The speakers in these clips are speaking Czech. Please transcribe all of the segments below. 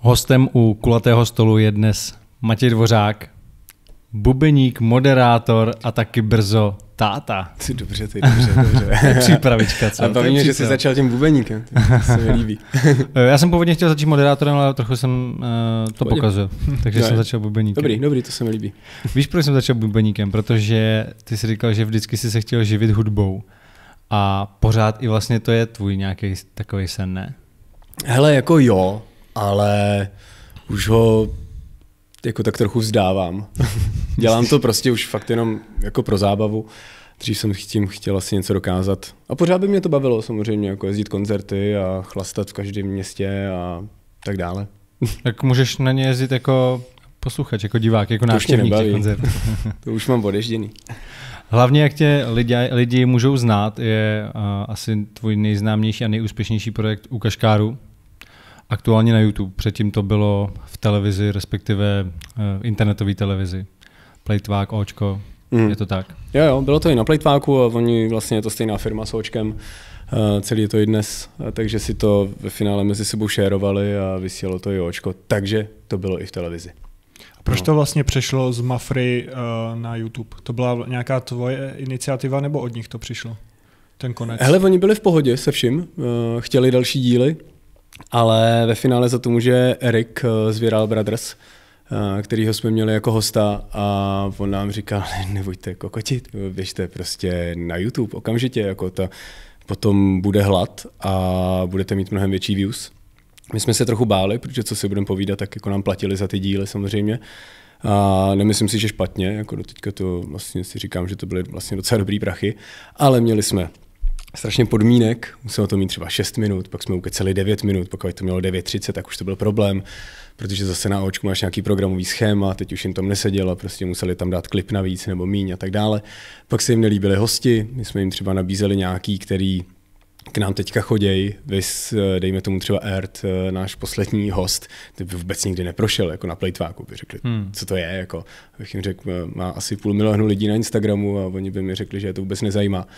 Hostem u kulatého stolu je dnes Matěj Dvořák, bubeník, moderátor a taky brzo táta. Ty dobře, ty dobře, dobře. přípravička, co? A baví mě, že jsi začal tím bubeníkem, to se mi líbí. Já jsem původně chtěl začít moderátorem, ale trochu jsem uh, to pokazil, takže jsem začal bubeníkem. Dobrý, dobrý, to se mi líbí. Víš, proč jsem začal bubeníkem? Protože ty jsi říkal, že vždycky jsi se chtěl živit hudbou. A pořád i vlastně to je tvůj nějaký takový sen, ne? Hele, jako jo, ale už ho jako tak trochu vzdávám. Dělám to prostě už fakt jenom jako pro zábavu. Dřív jsem tím chtěl asi něco dokázat. A pořád by mě to bavilo samozřejmě, jako jezdit koncerty a chlastat v každém městě a tak dále. Tak můžeš na ně jezdit jako posluchač, jako divák, jako návštěvník těch koncertů. to už mám odežděný. Hlavně, jak tě lidi, lidi můžou znát, je uh, asi tvůj nejznámější a nejúspěšnější projekt u Kaškáru, aktuálně na YouTube. Předtím to bylo v televizi, respektive uh, internetové televizi. Playtvák Očko, mm. je to tak? Jo, jo, bylo to i na Playtváku a oni vlastně je to stejná firma s Očkem. Uh, celý je to i dnes, eh, takže si to ve finále mezi sebou šérovali a vysílalo to i Očko, takže to bylo i v televizi. Proč no. to vlastně přešlo z Mafry uh, na YouTube? To byla nějaká tvoje iniciativa nebo od nich to přišlo? Ten konec. Hele, oni byli v pohodě se vším, chtěli další díly, ale ve finále za to může Erik eh, z Viral Brothers, eh, kterýho jsme měli jako hosta a on nám říkal, nebojte kokotit, běžte prostě na YouTube okamžitě, jako ta, potom bude hlad a budete mít mnohem větší views. My jsme se trochu báli, protože co si budeme povídat, tak jako nám platili za ty díly samozřejmě. A nemyslím si, že špatně, jako do teďka to vlastně si říkám, že to byly vlastně docela dobrý prachy, ale měli jsme strašně podmínek, muselo to mít třeba 6 minut, pak jsme ukeceli 9 minut, pokud to mělo 9.30, tak už to byl problém, protože zase na očku máš nějaký programový schéma, teď už jim tam nesedělo, prostě museli tam dát klip navíc nebo míň a tak dále. Pak se jim nelíbili hosti, my jsme jim třeba nabízeli nějaký, který k nám teďka choděj, vys, dejme tomu třeba Ert, eh, náš poslední host, ty by vůbec nikdy neprošel jako na plejtváku, by řekli, hmm. co to je, jako, bych jim řekl, eh, má asi půl milionu lidí na Instagramu a oni by mi řekli, že je to vůbec nezajímá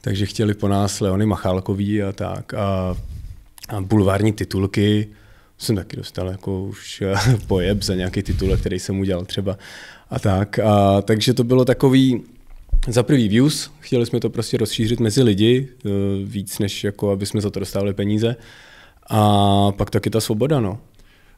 takže chtěli po nás Leony Machálkový a tak. A, a bulvární titulky jsem taky dostal jako už eh, pojeb za nějaký titul, který jsem udělal třeba a tak. A, takže to bylo takový, za prvý views, chtěli jsme to prostě rozšířit mezi lidi, eh, víc než jako, aby jsme za to dostávali peníze. A pak taky ta svoboda, no.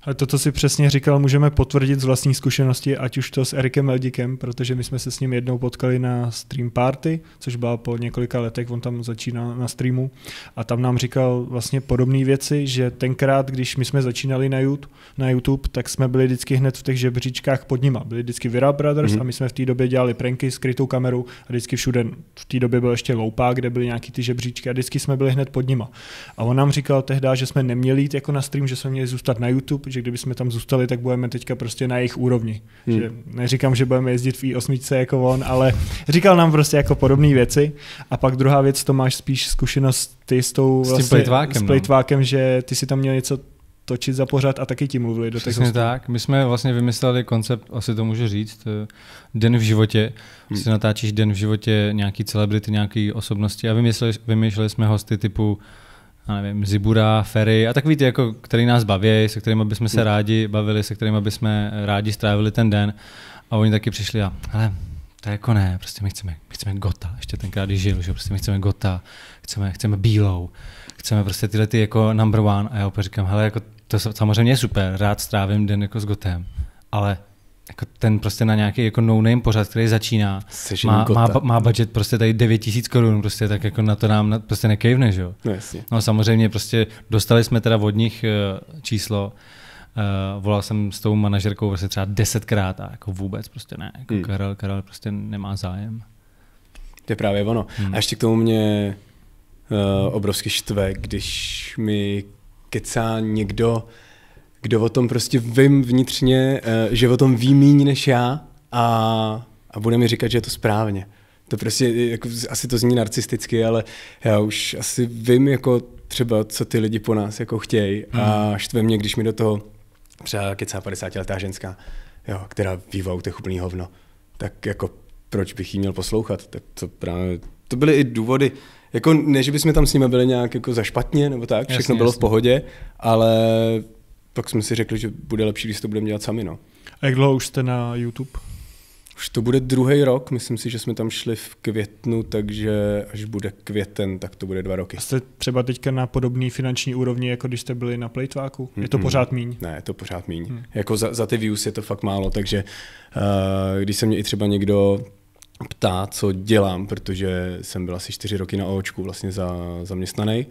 Ale to, co si přesně říkal, můžeme potvrdit z vlastní zkušenosti, ať už to s Erikem Eldikem, protože my jsme se s ním jednou potkali na stream party, což byla po několika letech, on tam začínal na streamu a tam nám říkal vlastně podobné věci, že tenkrát, když my jsme začínali na YouTube, na YouTube tak jsme byli vždycky hned v těch žebříčkách pod nima. Byli vždycky Vira Brothers mm-hmm. a my jsme v té době dělali pranky, skrytou kameru a vždycky všude, v té době byl ještě loupá, kde byly nějaký ty žebříčky a vždycky jsme byli hned pod nima. A on nám říkal tehdy, že jsme neměli jít jako na stream, že jsme měli zůstat na YouTube, že kdyby jsme tam zůstali, tak budeme teďka prostě na jejich úrovni. Hmm. Že neříkám, že budeme jezdit v i8 jako on, ale říkal nám prostě jako podobné věci. A pak druhá věc, to máš spíš zkušenost ty s tou vlastně, s tím vlastně plejtvákem, s no. plejtvákem no. že ty si tam měl něco točit za pořád a taky ti mluvili do těch tak. My jsme vlastně vymysleli koncept, asi to může říct, eh, den v životě. Hmm. Si natáčíš den v životě nějaký celebrity, nějaký osobnosti a vymysleli, vymysleli jsme hosty typu já nevím, Zibura, Ferry a takový ty, jako, který nás baví, se kterými bychom se hmm. rádi bavili, se kterými bychom rádi strávili ten den. A oni taky přišli a hele, to jako ne, prostě my chceme, my chceme gota, ještě tenkrát, když žil, že prostě my chceme gota, chceme, chceme bílou, chceme prostě tyhle ty jako number one a já opět říkám, hele, jako to samozřejmě je super, rád strávím den jako s gotem, ale jako ten prostě na nějaký jako no-name pořad, který začíná, má, má, má, budget prostě tady 9 tisíc korun, prostě tak jako na to nám na, prostě nekejvne, že jo? No, no samozřejmě prostě dostali jsme teda od nich uh, číslo, Uh, volal jsem s tou manažerkou prostě třeba desetkrát a jako vůbec prostě ne. Jako hmm. Karel, Karel prostě nemá zájem. To je právě ono. Hmm. A ještě k tomu mě uh, eh, obrovský štve, když mi kecá někdo, kdo o tom prostě vím vnitřně, eh, že o tom ví míň než já a, a bude mi říkat, že je to správně. To prostě, jako, asi to zní narcisticky, ale já už asi vím, jako třeba, co ty lidi po nás jako chtějí mm. a hmm. štve mě, když mi do toho třeba kecá 50 letá ženská, jo, která bývá u těch úplný hovno, tak jako proč bych jí měl poslouchat, tak to právě, to byly i důvody, jako ne, že bychom tam s nimi byli nějak jako zašpatně nebo tak, všechno jasně, bylo jasně. v pohodě, ale pak jsme si řekli, že bude lepší, když to budeme dělat sami. No. A jak dlouho už jste na YouTube? Už to bude druhý rok, myslím si, že jsme tam šli v květnu, takže až bude květen, tak to bude dva roky. A jste třeba teďka na podobné finanční úrovni, jako když jste byli na Playtváku? Je to pořád míň? Ne, je to pořád míň. Hmm. Jako za, za ty views je to fakt málo, takže uh, když se mě i třeba někdo ptá, co dělám, protože jsem byl asi čtyři roky na očku vlastně za, zaměstnaný,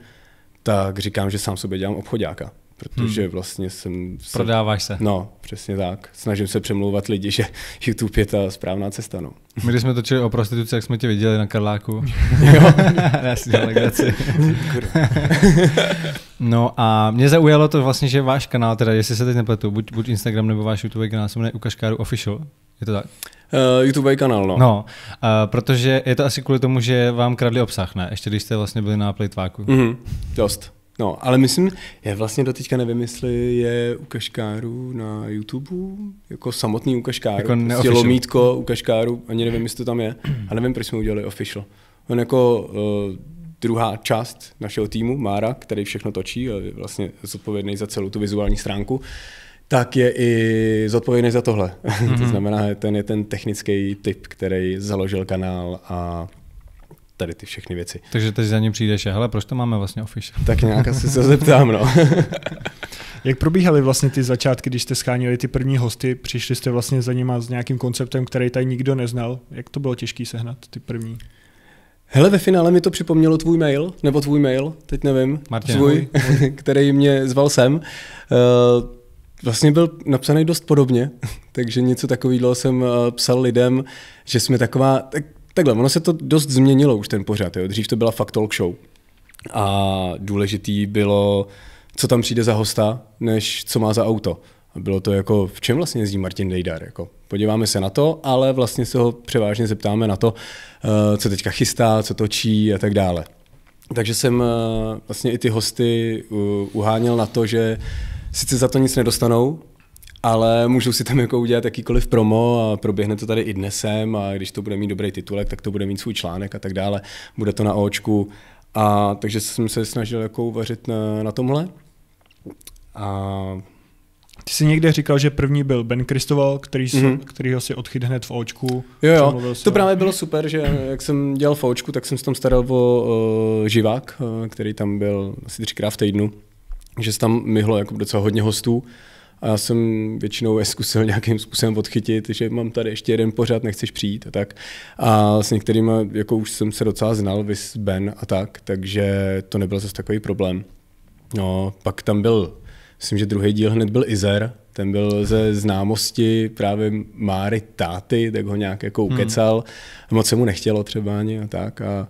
tak říkám, že sám sobě dělám obchodáka protože hmm. vlastně jsem... Se, Prodáváš se. No, přesně tak. Snažím se přemlouvat lidi, že YouTube je ta správná cesta. No. My když jsme točili o prostituci, jak jsme tě viděli na Karláku. jo. Já si No a mě zaujalo to vlastně, že váš kanál, teda jestli se teď nepletu, buď, buď Instagram nebo váš YouTube kanál se jmenuje Ukaškáru Official, je to tak? Uh, YouTube kanál, no. No, uh, protože je to asi kvůli tomu, že vám kradli obsah, ne? Ještě když jste vlastně byli na Playtváku. Mhm, dost. No, ale myslím, já vlastně teďka nevím, jestli je u Kaškáru na YouTube, jako samotný u Kaškáru, jako prostě lomítko u Kaškáru, ani nevím, jestli to tam je. A nevím, proč jsme udělali official. On jako uh, druhá část našeho týmu, Mára, který všechno točí a je vlastně zodpovědný za celou tu vizuální stránku, tak je i zodpovědný za tohle. Mm-hmm. to mhm. znamená, ten je ten technický typ, který založil kanál a tady ty všechny věci. Takže teď za ním přijdeš, hele, proč to máme vlastně office? Tak nějak asi se zeptám, no. Jak probíhaly vlastně ty začátky, když jste schánili ty první hosty, přišli jste vlastně za nima s nějakým konceptem, který tady nikdo neznal. Jak to bylo těžké sehnat, ty první? Hele, ve finále mi to připomnělo tvůj mail, nebo tvůj mail, teď nevím, Martin, svůj, který mě zval sem. Eh, vlastně byl napsaný dost podobně, takže něco takového jsem eh, psal lidem, že jsme taková, tak Takhle, ono se to dost změnilo už ten pořad. Jo. Dřív to byla fakt talk show. A důležitý bylo, co tam přijde za hosta, než co má za auto. A bylo to jako, v čem vlastně jezdí Martin Dejdar? Jako, podíváme se na to, ale vlastně se ho převážně zeptáme na to, eh, co teďka chystá, co točí a tak dále. Takže jsem eh, vlastně i ty hosty eh, uháněl na to, že sice za to nic nedostanou, ale můžou si tam jako udělat jakýkoliv promo a proběhne to tady i dnesem a když to bude mít dobrý titulek, tak to bude mít svůj článek a tak dále. Bude to na očku. A, takže jsem se snažil jako uvařit na, na tomhle. A ty jsi někde říkal, že první byl Ben Kristoval, který, mm-hmm. kterýho si odchyt hned v očku. Jo, jo. to právě bylo super, že jak jsem dělal v očku, tak jsem se tam staral o uh, živák, uh, který tam byl asi třikrát v týdnu, že se tam myhlo jako docela hodně hostů. A já jsem většinou je zkusil nějakým způsobem odchytit, že mám tady ještě jeden pořád, nechceš přijít a tak. A s některými, jako už jsem se docela znal, vys Ben a tak, takže to nebyl zase takový problém. No, pak tam byl, myslím, že druhý díl hned byl Izer, ten byl ze známosti právě Máry táty, tak ho nějak jako hmm. ukecal. Hmm. Moc se mu nechtělo třeba ani a tak. A,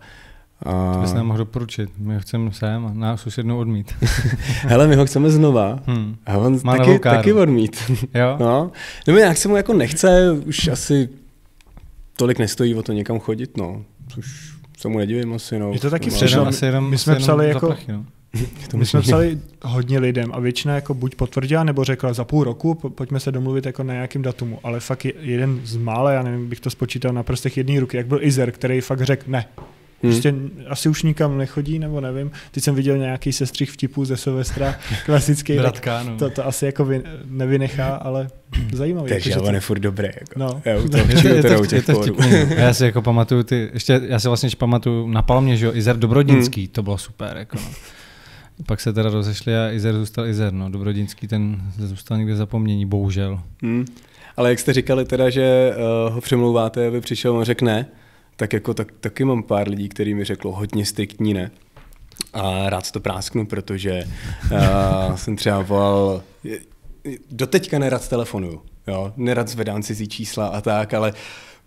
a... To bys nám mohl doporučit. My ho chceme sem a nás už jednou odmít. Hele, my ho chceme znova. Hmm. A on Má taky, taky odmít. jo? No. no nějak se mu jako nechce, už asi tolik nestojí o to někam chodit, no. Což se mu nedivím asi, no. Je to taky no, předem, no. asi jenom, my jsme psali jako... Prachy, no. My jsme psali hodně lidem a většina jako buď potvrdila, nebo řekla za půl roku, pojďme se domluvit jako na nějakým datumu. Ale fakt jeden z mále, já nevím, bych to spočítal na prstech jedné ruky, jak byl Izer, který fakt řekl ne. Hmm. Prostě asi už nikam nechodí, nebo nevím. Teď jsem viděl nějaký sestřih vtipů ze Sovestra, klasický. Bratka, no. to, to asi jako vy, nevynechá, ale zajímavý. Takže jako, on je furt dobré. Jako. No. Já to, je, je, to, je to no. Já si jako pamatuju ty, ještě, já si vlastně pamatuju na Palmě, že jo, Izer Dobrodinský, hmm. to bylo super. Jako, no. Pak se teda rozešli a Izer zůstal Izer. No. Dobrodinský ten zůstal někde zapomnění, bohužel. Hmm. Ale jak jste říkali teda, že uh, ho přemlouváte, aby přišel, on řekne, tak jako tak, taky mám pár lidí, který mi řeklo hodně striktní ne. A rád to prásknu, protože uh, jsem třeba volal, doteďka nerad telefonuju, jo? nerad zvedám cizí čísla a tak, ale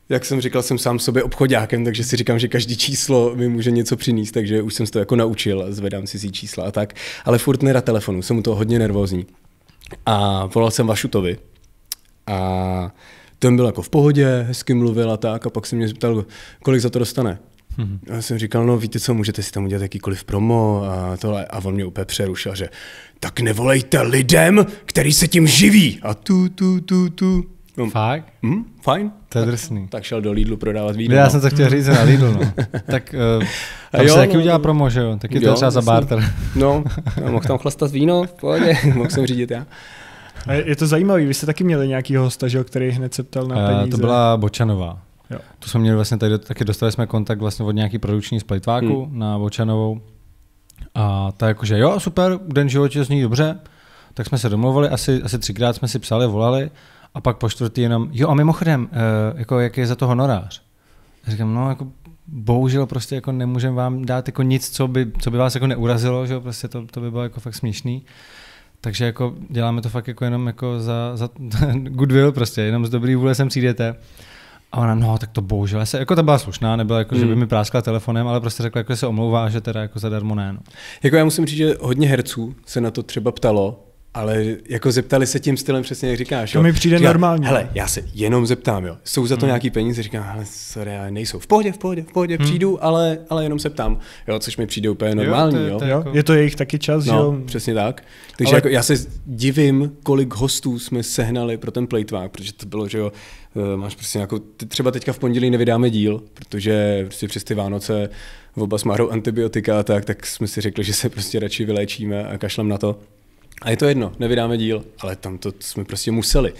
jak jsem říkal, jsem sám sobě obchodňákem, takže si říkám, že každý číslo mi může něco přinést, takže už jsem to jako naučil, zvedám cizí čísla a tak, ale furt nerad telefonu, jsem mu to hodně nervózní. A volal jsem Vašutovi a ten byl jako v pohodě, hezky mluvil a tak, a pak se mě zeptal, kolik za to dostane. Mm-hmm. Já jsem říkal, no víte co, můžete si tam udělat jakýkoliv promo a tohle. A on mě úplně přerušil, že tak nevolejte lidem, který se tím živí. A tu, tu, tu, tu. No. Fakt? Hm? Fajn. To je tak, drsný. Tak šel do Lidlu prodávat víno. No, já no. jsem to chtěl říct na Lidlu. No. tak uh, tam jo, se taky no, udělá promo, že jo? Taky jo, to třeba za barter. no, mohl tam chlastat víno, v pohodě, mohl jsem řídit já. A je to zajímavé, vy jste taky měli nějaký hosta, že, který hned se ptal na eh, peníze. Uh, to byla Bočanová. Jo. Tu jsme měli vlastně tady, taky dostali jsme kontakt vlastně od nějaký produkční z hmm. na Bočanovou. A ta jakože jo, super, den životě zní dobře, tak jsme se domluvili, asi, asi třikrát jsme si psali, volali a pak po čtvrtý jenom, jo a mimochodem, eh, jako jak je za to honorář? Já říkám, no jako bohužel prostě jako nemůžeme vám dát jako nic, co by, co by vás jako neurazilo, že jo? prostě to, to by bylo jako fakt směšný. Takže jako děláme to fakt jako jenom jako za, za goodwill prostě, jenom z dobrý vůle sem přijdete. A ona, no, tak to bohužel, se, jako ta byla slušná, nebyla jako, mm. že by hmm. mi práskla telefonem, ale prostě řekla, jako, že se omlouvá, že teda jako zadarmo ne. No. Jako já musím říct, že hodně herců se na to třeba ptalo, ale jako zeptali se tím stylem přesně, jak říkáš. To jo. mi přijde Říká, normálně. Hele, já se jenom zeptám, jo. Jsou za to hmm. nějaký peníze? Říkám, ale sorry, ale nejsou. V pohodě, v pohodě, v pohodě, hmm. přijdu, ale, ale jenom se ptám. Jo, což mi přijde úplně normální, jo. To je, to je jo. Jako... je to jejich taky čas, no, jo. přesně tak. Takže ale... jako já se divím, kolik hostů jsme sehnali pro ten plejtvák, protože to bylo, že jo, eh, máš prostě jako třeba teďka v pondělí nevydáme díl, protože prostě přes ty Vánoce oba s antibiotika a tak, tak jsme si řekli, že se prostě radši vyléčíme a kašlem na to. A je to jedno, nevydáme díl, ale tam to jsme prostě museli.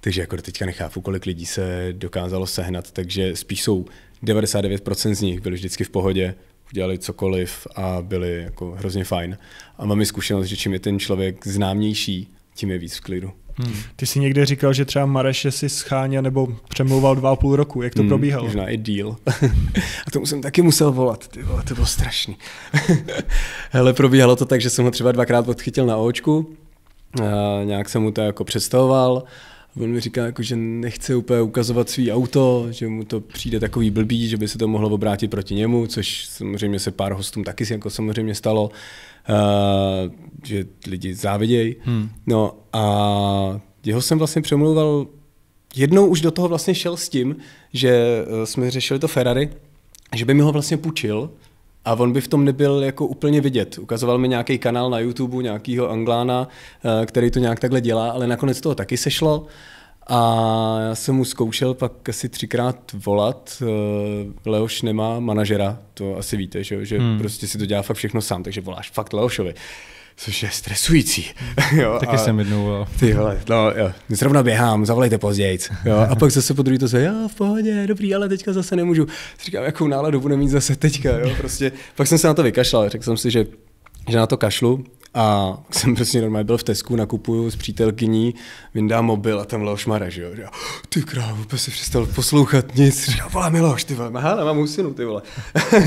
Takže jako teďka nechápu, kolik lidí se dokázalo sehnat, takže spíš jsou 99% z nich byli vždycky v pohodě, udělali cokoliv a byli jako hrozně fajn. A mám i zkušenost, že čím je ten člověk známější, tím je víc v klidu. Hmm. Ty si někde říkal, že třeba Mareše si scháně nebo přemlouval dva a půl roku. Jak to hmm, probíhalo? Možná i díl. a tomu jsem taky musel volat. Ty vole, to bylo strašný. Hele, probíhalo to tak, že jsem ho třeba dvakrát odchytil na očku. A nějak jsem mu to jako představoval on mi říká, jako, že nechce úplně ukazovat svý auto, že mu to přijde takový blbý, že by se to mohlo obrátit proti němu, což samozřejmě se pár hostům taky jako samozřejmě stalo, uh, že lidi závidějí. Hmm. No a jeho jsem vlastně přemlouval, jednou už do toho vlastně šel s tím, že eh, jsme řešili to Ferrari, že by mi ho vlastně půjčil, a on by v tom nebyl jako úplně vidět. Ukazoval mi nějaký kanál na YouTube, nějakého Anglána, eh, který to nějak takhle dělá, ale nakonec toho taky sešlo. A já jsem mu zkoušel pak asi třikrát volat. Eh, Leoš nemá manažera, to asi víte, že, že hmm. prostě si to dělá fakt všechno sám, takže voláš fakt Leošovi což je stresující. Hmm. Jo, Taky a, jsem jednou volal. Ty vole, no, jo, zrovna běhám, zavolejte později. Jo, a pak zase po druhý to se, jo, v pohodě, dobrý, ale teďka zase nemůžu. Říkám, jakou náladu budu mít zase teďka, jo, prostě. Pak jsem se na to vykašlal, řekl jsem si, že, že na to kašlu, a jsem prostě normálně byl v Tesku, nakupuju s přítelkyní, vyndám mobil a tam Leoš Mareš, že jo. Říká, ty krávo, vůbec si přestal poslouchat nic. Říká, volá Miloš, ty vole, hele, mám husinu, ty vole.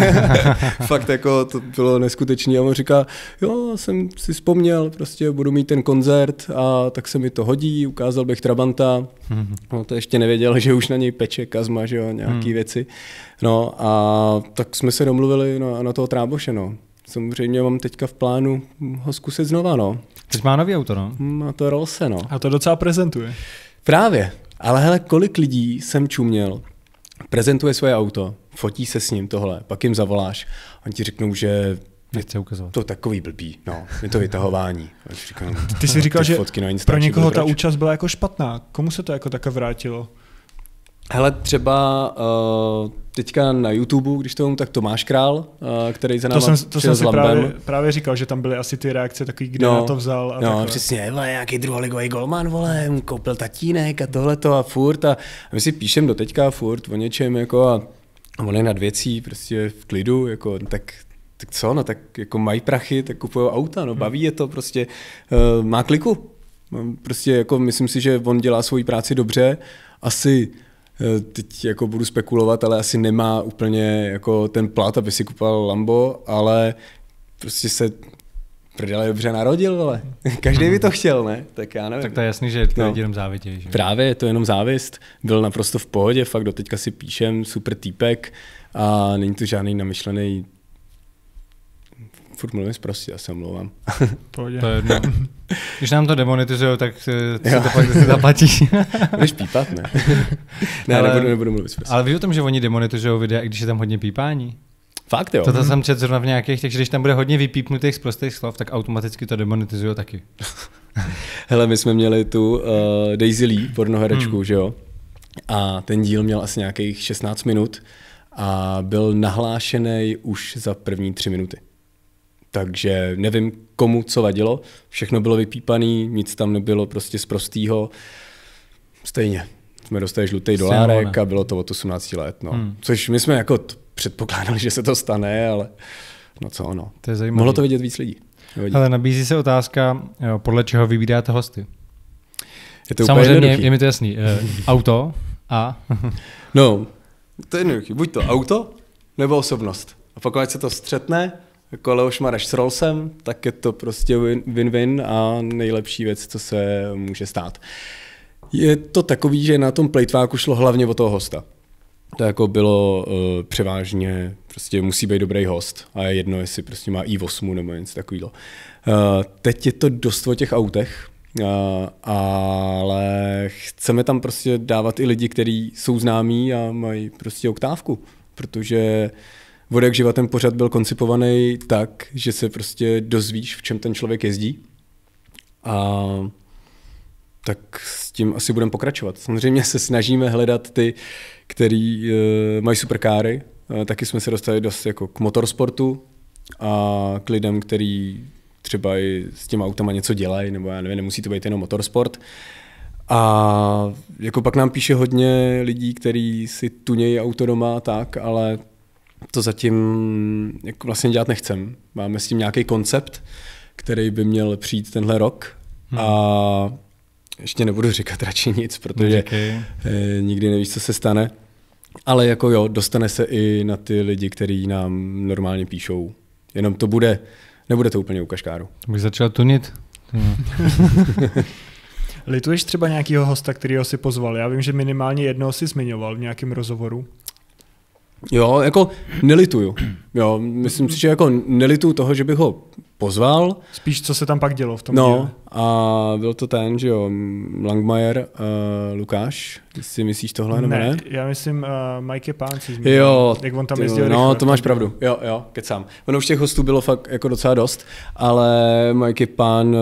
Fakt jako to bylo neskutečné. A on říká, jo, jsem si vzpomněl, prostě budu mít ten koncert a tak se mi to hodí, ukázal bych Trabanta. No to ještě nevěděl, že už na něj peče Kazma, že jo, nějaký mm. věci. No a tak jsme se domluvili no, na toho Tráboše, no samozřejmě mám teďka v plánu ho zkusit znova, no. Teď má nový auto, no. Má to Rolse, no. A to docela prezentuje. Právě. Ale hele, kolik lidí jsem čuměl, prezentuje svoje auto, fotí se s ním tohle, pak jim zavoláš, oni ti řeknou, že Nechce ukazovat. To takový blbý, no, je to vytahování. Říkám, ty jsi no, říkal, že pro někoho ta účast byla jako špatná. Komu se to jako takhle vrátilo? Hele, třeba uh, teďka na YouTube, když to vím, tak Tomáš Král, uh, který za náma To jsem, to jsem si právě, právě, říkal, že tam byly asi ty reakce takový, kde no, na to vzal. A no, takhle. přesně, vole, nějaký druholigový golman, vole, koupil tatínek a tohleto a furt. A, a my si píšem do teďka furt o něčem, jako a, a on je nad věcí, prostě v klidu, jako, no tak tak co, no tak jako mají prachy, tak kupují auta, no hmm. baví je to prostě, uh, má kliku. Prostě jako myslím si, že on dělá svoji práci dobře, asi Eh, teď jako budu spekulovat, ale asi nemá úplně jako ten plat, aby si kupoval Lambo, ale prostě se prdele dobře narodil, ale Každý by to chtěl, ne? Tak já nevím. Tak to je jasný, že to no. je jenom závidějí. Že? Právě, je to jenom závist. Byl naprosto v pohodě, fakt do teďka si píšem, super týpek a není to žádný namyšlený furt mluvím prostě, já se omlouvám. Pohodě. To je jedno. Když nám to demonetizují, tak se to pak zaplatí. Budeš pípat, ne? ne, ale, nebudu, nebudu mluvit prostě. Ale víš o tom, že oni demonetizují videa, i když je tam hodně pípání? Fakt jo. To mhm. jsem četl zrovna v nějakých, takže když tam bude hodně vypípnutých z prostých slov, tak automaticky to demonetizují taky. Hele, my jsme měli tu uh, Daisy Lee, pornoherečku, hmm. že jo? A ten díl měl asi nějakých 16 minut a byl nahlášený už za první tři minuty. Takže nevím, komu co vadilo. Všechno bylo vypípané, nic tam nebylo prostě z prostýho. Stejně. Jsme dostali žlutý dolárek a bylo to od 18 let. No. Hmm. Což my jsme jako předpokládali, že se to stane, ale no co ono. To je zajímavé. Mohlo to vidět víc lidí. Ale nabízí se otázka, jo, podle čeho vybíráte hosty. Je to Samozřejmě úplně je mi to jasný. E, auto a... no, to je jednoduché. Buď to auto, nebo osobnost. A pokud se to střetne, jako Leoš Mareš s Rolsem, tak je to prostě win-win a nejlepší věc, co se může stát. Je to takový, že na tom plejtváku šlo hlavně o toho hosta. To jako bylo uh, převážně, prostě musí být dobrý host a je jedno, jestli prostě má i8 nebo něco takového. Uh, eh, teď je to dost o těch autech, uh, ale chceme tam prostě dávat i lidi, kteří jsou známí a mají prostě oktávku, protože uh, jak živa ten pořad byl koncipovaný tak, že se prostě dozvíš, v čem ten člověk jezdí. A tak s tím asi budeme pokračovat. Samozřejmě se snažíme hledat ty, který e, mají superkáry. E, taky jsme se dostali dost jako k motorsportu a k lidem, který třeba i s těma autama něco dělají, nebo já nevím, nemusí to být jenom motorsport. A jako pak nám píše hodně lidí, kteří si tunějí auto doma tak, ale to zatím jako vlastně dělat nechcem. Máme s tím nějaký koncept, který by měl přijít tenhle rok hmm. a ještě nebudu říkat radši nic, protože Díky. Eh, nikdy nevíš, co se stane. Ale jako jo, dostane se i na ty lidi, kteří nám normálně píšou. Jenom to bude, nebude to úplně u kaškáru. Bych začal tunit. Lituješ třeba nějakého hosta, který ho si pozval? Já vím, že minimálně jednoho si zmiňoval v nějakém rozhovoru. Jo, jako nelituju. Jo, myslím si, že jako nelitu toho, že bych ho pozval. Spíš, co se tam pak dělo v tom No, díle. a byl to ten, že jo, Langmajer, uh, Lukáš, ty si myslíš tohle, nebo ne? ne? já myslím uh, Mike Pán, si jo, jak on tam jezdil No, rychle, to máš pravdu, jo, jo, kecám. Ono už těch hostů bylo fakt jako docela dost, ale Mike Pán uh,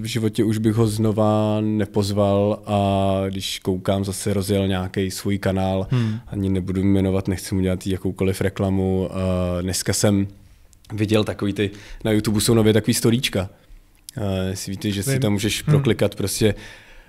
v životě už bych ho znova nepozval a když koukám, zase rozjel nějaký svůj kanál, hmm. ani nebudu jmenovat, nechci mu dělat jakoukoliv reklamu, uh, dneska jsem viděl takový ty, na YouTube jsou nově takový stolíčka. Uh, si víte, že si tam můžeš hmm. proklikat prostě.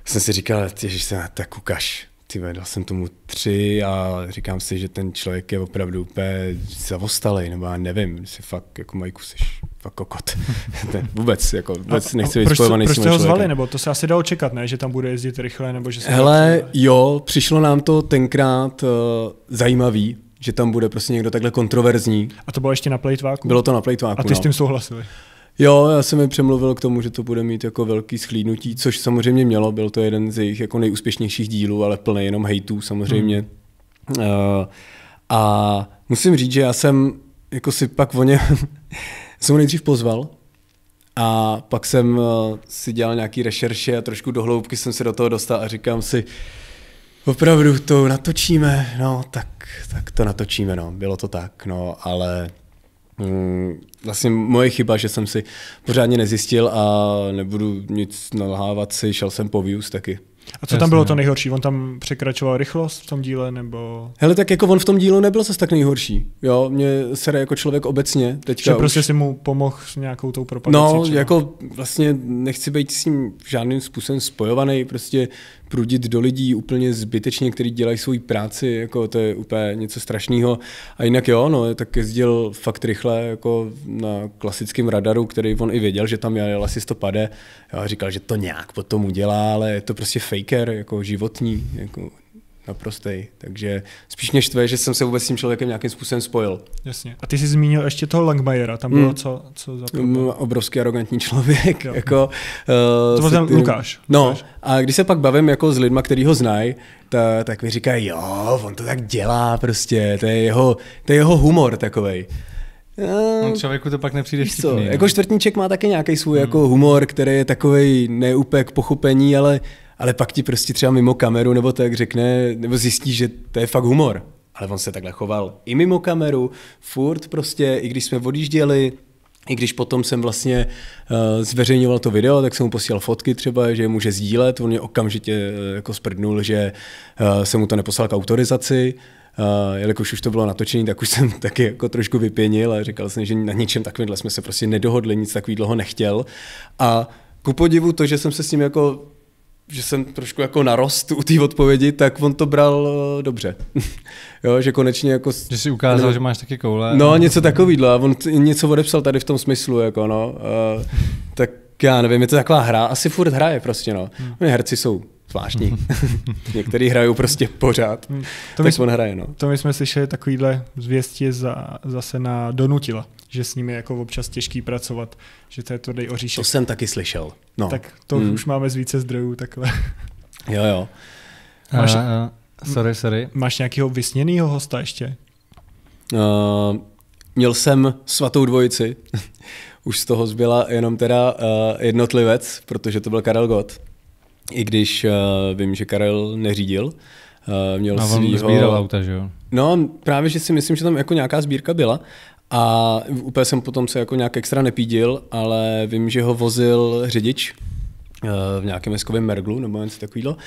Jsem si říkal, že se na to kukaš. Ty dal jsem tomu tři a říkám si, že ten člověk je opravdu úplně zavostalej, nebo já nevím, si fakt jako Majku jsi fakt kokot. ne, vůbec, jako vůbec a, nechci být spojovaný proč s ho zvali, nebo to se asi dalo čekat, ne? Že tam bude jezdit rychle, nebo že se... Hele, jo, přišlo nám to tenkrát uh, zajímavý, že tam bude prostě někdo takhle kontroverzní. A to bylo ještě na plejtváku? Bylo to na plejtváku, A ty no. s tím souhlasili? Jo, já jsem mi přemluvil k tomu, že to bude mít jako velký schlídnutí, což samozřejmě mělo, byl to jeden z jejich jako nejúspěšnějších dílů, ale plný jenom hejtů samozřejmě. Hmm. Uh, a musím říct, že já jsem jako si pak o ně, jsem ho nejdřív pozval a pak jsem uh, si dělal nějaký rešerše a trošku do hloubky jsem se do toho dostal a říkám si, opravdu to natočíme, no tak, tak to natočíme, no, bylo to tak, no, ale mm, vlastně moje chyba, že jsem si pořádně nezjistil a nebudu nic nalhávat si, šel jsem po views taky. A co Jasně. tam bylo to nejhorší? On tam překračoval rychlost v tom díle, nebo... Hele, tak jako on v tom dílu nebyl zase tak nejhorší. Jo, mě sere jako člověk obecně teďka Že prostě už... si mu pomohl s nějakou tou propagací? No, či... jako vlastně nechci být s ním žádným způsobem spojovaný, prostě prudit do lidí úplně zbytečně, kteří dělají svoji práci, jako to je úplně něco strašného. A jinak jo, no, tak jezdil fakt rychle jako na klasickém radaru, který on i věděl, že tam jel asi 150. Jo, říkal, že to nějak potom udělá, ale je to prostě faker, jako životní, jako naprostej. Takže spíš mě štve, že jsem se vůbec s tím člověkem nějakým způsobem spojil. Jasně. A ty jsi zmínil ještě toho Langmajera, tam bylo mm. co, co za mm, problém? Obrovský arrogantní člověk. Jo. jako, uh, to byl ten Lukáš. No, a když se pak bavím jako s lidma, který ho znají, ta, tak mi říkají, jo, on to tak dělá prostě, to je jeho, to je jeho humor takovej. Eh, no, člověku to pak nepřijde vtipný. Co? No. Ne? Jako čtvrtníček má taky nějaký svůj hmm. jako humor, který je takový neúpek pochopení, ale ale pak ti prostě třeba mimo kameru nebo tak řekne, nebo zjistí, že to je fakt humor. Ale on se takhle choval i mimo kameru, furt prostě, i když jsme odjížděli, i když potom jsem vlastně uh, zveřejňoval to video, tak jsem mu posílal fotky třeba, že je může sdílet, on mě okamžitě uh, jako sprdnul, že uh, jsem mu to neposlal k autorizaci, Uh, jelikož už to bylo natočené, tak už jsem taky jako trošku vypěnil a říkal jsem, že na ničem takovýmhle jsme se prostě nedohodli, nic takový dlouho nechtěl. A ku podivu to, že jsem se s ním jako že jsem trošku jako narost u té odpovědi, tak on to bral eh, dobře. jo, že konečně jako... Že si ukázal, no, že máš taky koule. No, něco takovýhle. On něco odepsal tady v tom smyslu, jako no. Uh, tak já nevím, je to taková hra, asi furt hraje prostě, no. Hmm. Oni herci jsou zvláštní. Některý hrajou prostě pořád. Hmm. To my, tak on hraje, no. To my jsme slyšeli takovýhle zvěstí za, zase na Donutila, že s nimi jako občas těžký pracovat, že to je tvrdý oříšek. To jsem taky slyšel. No. Tak to mm. už hmm. máme z více zdrojů takhle. Jo, jo. Máš, uh, uh, sorry, sorry. Máš nějakého vysněného hosta ještě? Uh, měl jsem svatou dvojici. už z toho zbyla jenom teda uh, jednotlivec, protože to byl Karel Gott. I když uh, vím, že Karel neřídil, uh, měl no, svýho... on sbíral auta, že jo? No, právě, že si myslím, že tam jako nějaká sbírka byla, a úplně jsem potom se jako nějak extra nepídil, ale vím, že ho vozil řidič eh, v nějakém eskovém merglu nebo něco takového.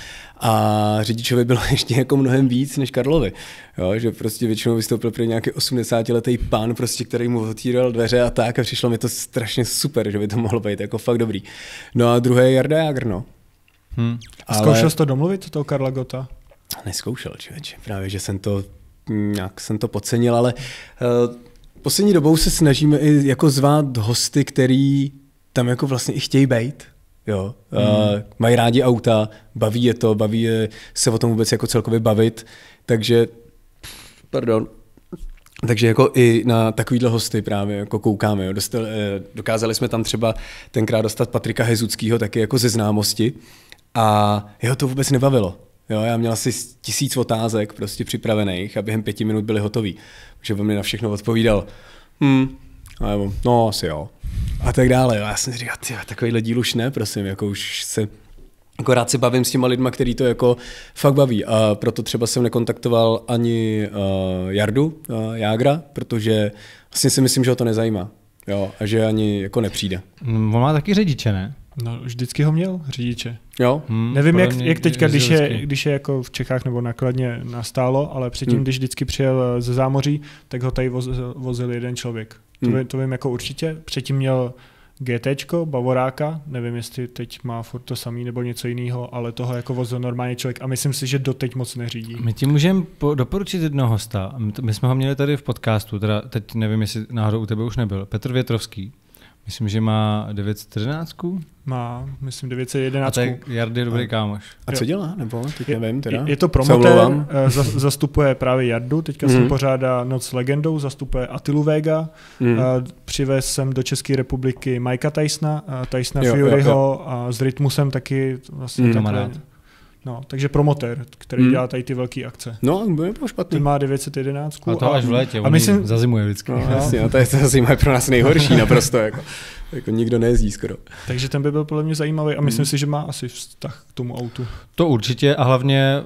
A řidičovi bylo ještě jako mnohem víc než Karlovi. Jo, že prostě většinou vystoupil pro nějaký 80-letý pán, prostě, který mu otíral dveře a tak a přišlo mi to strašně super, že by to mohlo být jako fakt dobrý. No a druhé je Jarda Jagr, no. Hmm. A zkoušel jsi to domluvit, toho Karla Gota? Neskoušel, člověče. Právě, že jsem to, hmm, nějak jsem to podcenil, ale uh, poslední dobou se snažíme i jako zvát hosty, který tam jako vlastně i chtějí být. Jo, eh, hmm. uh, mají rádi auta, baví je to, baví je se o tom vůbec jako celkově bavit, takže, pardon, takže jako i na takovýhle hosty právě jako koukáme. Jo. Dostal, eh, dokázali jsme tam třeba tenkrát dostat Patrika Hezuckýho taky jako ze známosti, a jeho to vůbec nebavilo. Jo, já měl asi tisíc otázek prostě připravených a během pěti minut byly hotový. Že on mi na všechno odpovídal. Hmm, nebo, no asi jo. A tak dále. Jo. Já jsem říkal, ty, takovýhle díl už ne, prosím, jako už se jako rád se bavím s těma lidma, který to jako fakt baví. A proto třeba jsem nekontaktoval ani uh, Jardu uh, Jágra, protože vlastně si myslím, že ho to nezajímá. Jo, a že ani jako nepřijde. Mm, on má taky řidiče, ne? No, vždycky ho měl řidiče. Jo? Hmm, Nevím, jak, jak teďka, když je, když je jako v Čechách nebo nakladně nastálo, ale předtím, hmm. když vždycky přijel eh, ze zámoří, tak ho tady voz, vozil jeden člověk. Hmm. To, vím, to vím jako určitě. Předtím měl GT, Bavoráka, nevím, jestli teď má furt to samý nebo něco jiného, ale toho jako vozil normálně člověk a myslím si, že doteď moc neřídí. My ti můžeme doporučit jednoho hosta. My, my jsme ho měli tady v podcastu, teda teď nevím, jestli náhodou u tebe už nebyl. Petr Větrovský, Myslím, že má 913. Má, myslím, 911. A to je Jardy dobrý kámoš. A co dělá? Nebo teď je, nevím teda. Je, je to promotér, eh, za, zastupuje právě Jardu, teďka mm. hmm se pořádá Noc legendou, zastupuje Atilu Vega, mm. hmm hmm přivez jsem do České republiky Majka Tysona, eh, Tysona Furyho jo, jo. a s Rytmusem taky vlastně mm. Mm-hmm. takhle. No, takže promotér, který hmm. dělá tady ty velké akce. No, by nebylo špatný. Ten má 911. A to až v létě, a myslím, je vždycky. No, no. Jasně, no, to je ta zima je pro nás nejhorší naprosto. Jako, jako nikdo nejezdí skoro. Takže ten by byl podle mě zajímavý a myslím hmm. si, že má asi vztah k tomu autu. To určitě a hlavně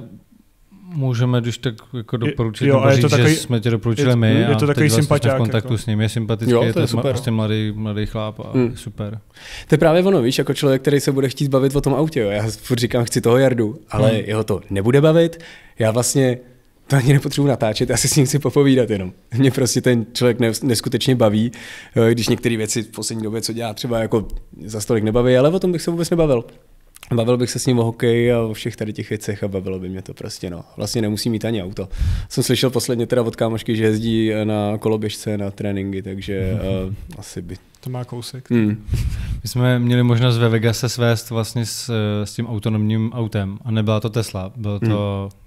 Můžeme, když tak jako doporučit, jo, je to říct, takový, že jsme tě doporučili je, my je to a takový teď vlastně v kontaktu jako. s ním. Je sympatický, jo, to je, to super. prostě mladý, mladý chlap a mm. super. To je právě ono, víš, jako člověk, který se bude chtít bavit o tom autě. Jo. Já furt říkám, chci toho jardu, ale mm. jeho to nebude bavit. Já vlastně to ani nepotřebuji natáčet, já si s ním chci popovídat jenom. Mě prostě ten člověk neskutečně baví, když některé věci v poslední době, co dělá třeba, jako za stolik nebaví, ale o tom bych se vůbec nebavil. Bavil bych se s ním o hokeji a o všech tady těch věcech a bavilo by mě to prostě, no. Vlastně nemusí mít ani auto. Jsem slyšel posledně teda od kámošky, že jezdí na koloběžce na tréninky, takže uh, asi by... To má kousek. Mm. My jsme měli možnost ve Vegase svést vlastně s, eh, s tím autonomním autem a nebyla to Tesla, byl to... Mm.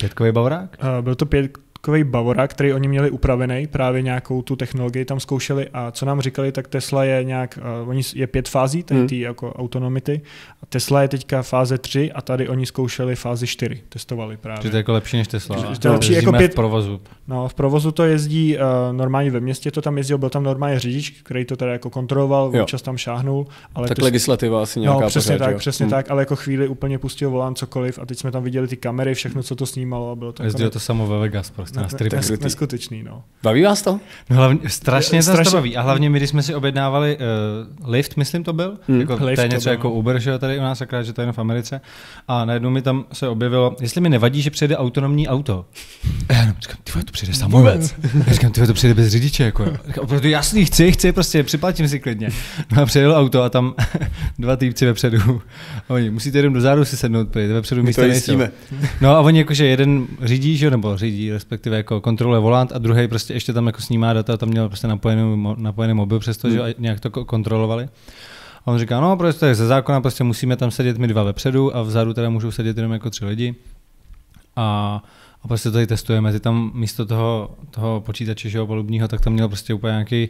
Pětkový bavrák? Uh, eh, byl to pět, takový Bavora, který oni měli upravený, právě nějakou tu technologii tam zkoušeli a co nám říkali, tak Tesla je nějak, uh, oni je pět fází, tady hmm. jako autonomity, a Tesla je teďka fáze 3 a tady oni zkoušeli fázi 4, testovali právě. Že to je jako lepší než Tesla. Že to lepší jako pět, v provozu. No, v provozu to jezdí uh, normálně ve městě, to tam jezdil, byl tam normálně řidič, který to teda jako kontroloval, jo. občas tam šáhnul. Ale tak ty, legislativa asi no, nějaká No, přesně pořád, tak, jo. přesně hmm. tak, ale jako chvíli úplně pustil volán cokoliv a teď jsme tam viděli ty kamery, všechno, co to snímalo a bylo to. Jezdilo to samo ve Vegas prostě na to je neskutečný, no. Baví vás to? No hlavně, strašně, strašně to baví. A hlavně my, když jsme si objednávali uh, Lyft, myslím to byl, hmm. jako, Lyft to je něco to jako no. Uber, že tady u nás, akorát, že to je jenom v Americe. A najednou mi tam se objevilo, jestli mi nevadí, že přijede autonomní auto. Eh, no, a já říkám, ty to přijede samovec. Já říkám, ty to přijde bez řidiče. Jako. Říkám, opravdu jasný, chci, chci, prostě připlatím si klidně. No a přijel auto a tam dva týpci vepředu. A oni, musíte jenom dozadu si sednout, prý, vepředu místa to No a oni jakože jeden řídí, že, nebo řídí, respektive respektive jako kontroluje volant a druhý prostě ještě tam jako snímá data, tam měl prostě napojený, napojený mobil přesto, hmm. že nějak to kontrolovali. A on říká, no prostě ze zákona prostě musíme tam sedět my dva vepředu a vzadu teda můžou sedět jenom jako tři lidi. A a prostě tady testujeme. Ty tam místo toho, toho počítače, že jo, polubního, tak tam měl prostě úplně nějaký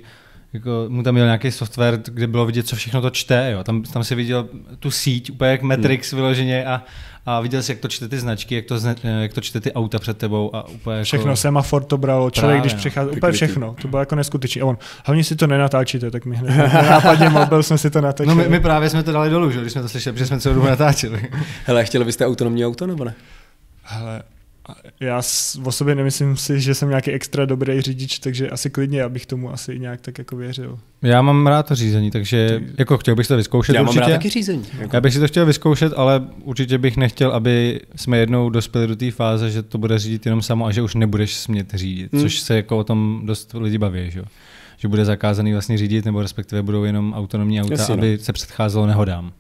jako mu tam měl nějaký software, kde bylo vidět, co všechno to čte. Jo. Tam, tam si viděl tu síť, úplně jak Matrix hmm. vyloženě a, a viděl si, jak to čte ty značky, jak to, zne, eh, jak to čte ty auta před tebou a úplně jako Všechno, semafor to bralo, člověk, Právě, když no. přichází, úplně všechno, to bylo jako neskutečné. A on, hlavně si to nenatáčíte, tak mi hned nápadně mobil jsme si to natočili. No my, my, právě jsme to dali dolů, že, když jsme to slyšeli, protože jsme celou dobu natáčeli. Hele, chtěli byste autonomní auto nebo ne? Hele, já o sobě nemyslím si, že jsem nějaký extra dobrý řidič, takže asi klidně, abych tomu asi nějak tak jako věřil. Já mám rád to řízení, takže Ty... jako chtěl bych si to vyzkoušet Já určitě. mám rád taky řízení. Jako. Já bych si to chtěl vyzkoušet, ale určitě bych nechtěl, aby jsme jednou dospěli do té fáze, že to bude řídit jenom samo a že už nebudeš smět řídit, hmm. což se jako o tom dost lidi baví, že? že bude zakázaný vlastně řídit, nebo respektive budou jenom autonomní auta, Jasně, aby no. se předcházelo nehodám.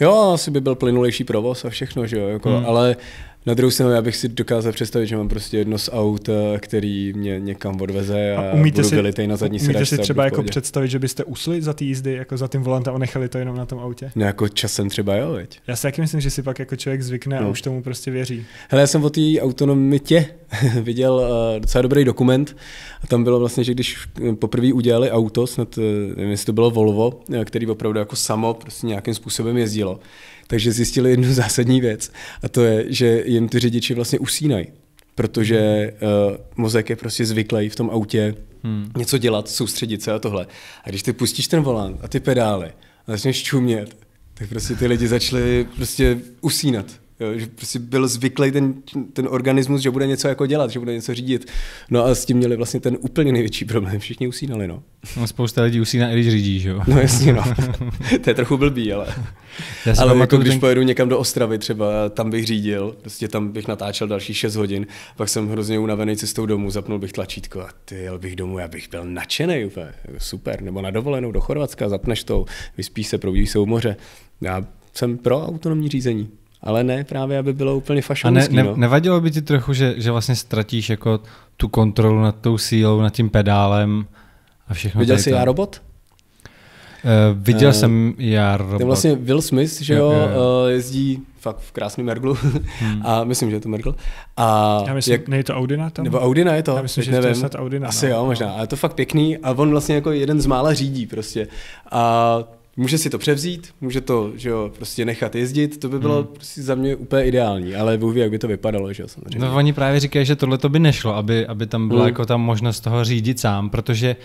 Jo, asi by byl plynulejší provoz a všechno, že jo, jako, hmm. ale uh, na druhou stranu, já bych si dokázal představit, že mám prostě jedno z aut, eh, který mě někam odveze a, a umíte budu si, na zadní Umíte si třeba jako představit, že byste usli za ty jízdy, jako za tím volantem a nechali to jenom na tom autě? No jako časem třeba jo, veď. Já si taky myslím, že si pak jako člověk zvykne no. a už tomu prostě věří. Hele, já jsem o té autonomitě viděl eh, docela dobrý dokument a tam bylo vlastně, že když poprvé udělali auto, snad eh, nevím, jestli to bylo Volvo, který opravdu jako samo prostě nějakým způsobem jezdilo, takže zjistili jednu zásadní věc a to je, že jim ty řidiči vlastně usínají protože uh, mozek je prostě zvyklý v tom autě hmm. něco dělat, soustředit se a tohle. A když ty pustíš ten volant a ty pedály a začneš čumět, tak prostě ty lidi začali prostě usínat. Jo, že prostě byl zvyklý ten, ten organismus, že bude něco jako dělat, že bude něco řídit. No a s tím měli vlastně ten úplně největší problém. Všichni usínali, no. no spousta lidí usíná, i když řídí, že jo? No jasně, no. to je trochu blbý, ale... Já ale jako když ten... pojedu někam do Ostravy třeba, tam bych řídil, prostě tam bych natáčel další 6 hodin, pak jsem hrozně unavený cestou domů, zapnul bych tlačítko a ty jel bych domů, já bych byl nadšený úplně, jako super, nebo na dovolenou do Chorvatska, zapneš to, vyspíš se, probudíš se u moře. Já jsem pro autonomní řízení ale ne právě, aby bylo úplně fašovský. A ne, ne, no. nevadilo by ti trochu, že, že vlastně ztratíš jako tu kontrolu nad tou sílou, nad tím pedálem a všechno. Viděl jsi to... já robot? Uh, viděl uh, jsem já robot. To vlastně Will Smith, že jo, jo, jo. Uh, jezdí fakt v krásném Merglu. Hmm. A myslím, že je to Mergl. A já myslím, jak, nejde to Audina tam? Nebo Audina je to. Já myslím, že nevím. to je Audina. Asi no. jo, možná. Ale to fakt pěkný. A on vlastně jako jeden z mála řídí prostě. A může si to převzít, může to že jo, prostě nechat jezdit, to by bylo hmm. prostě za mě úplně ideální, ale Bůh ví, jak by to vypadalo, že jo, samozřejmě. No oni právě říkají, že tohle to by nešlo, aby, aby tam byla hmm. jako ta možnost toho řídit sám, protože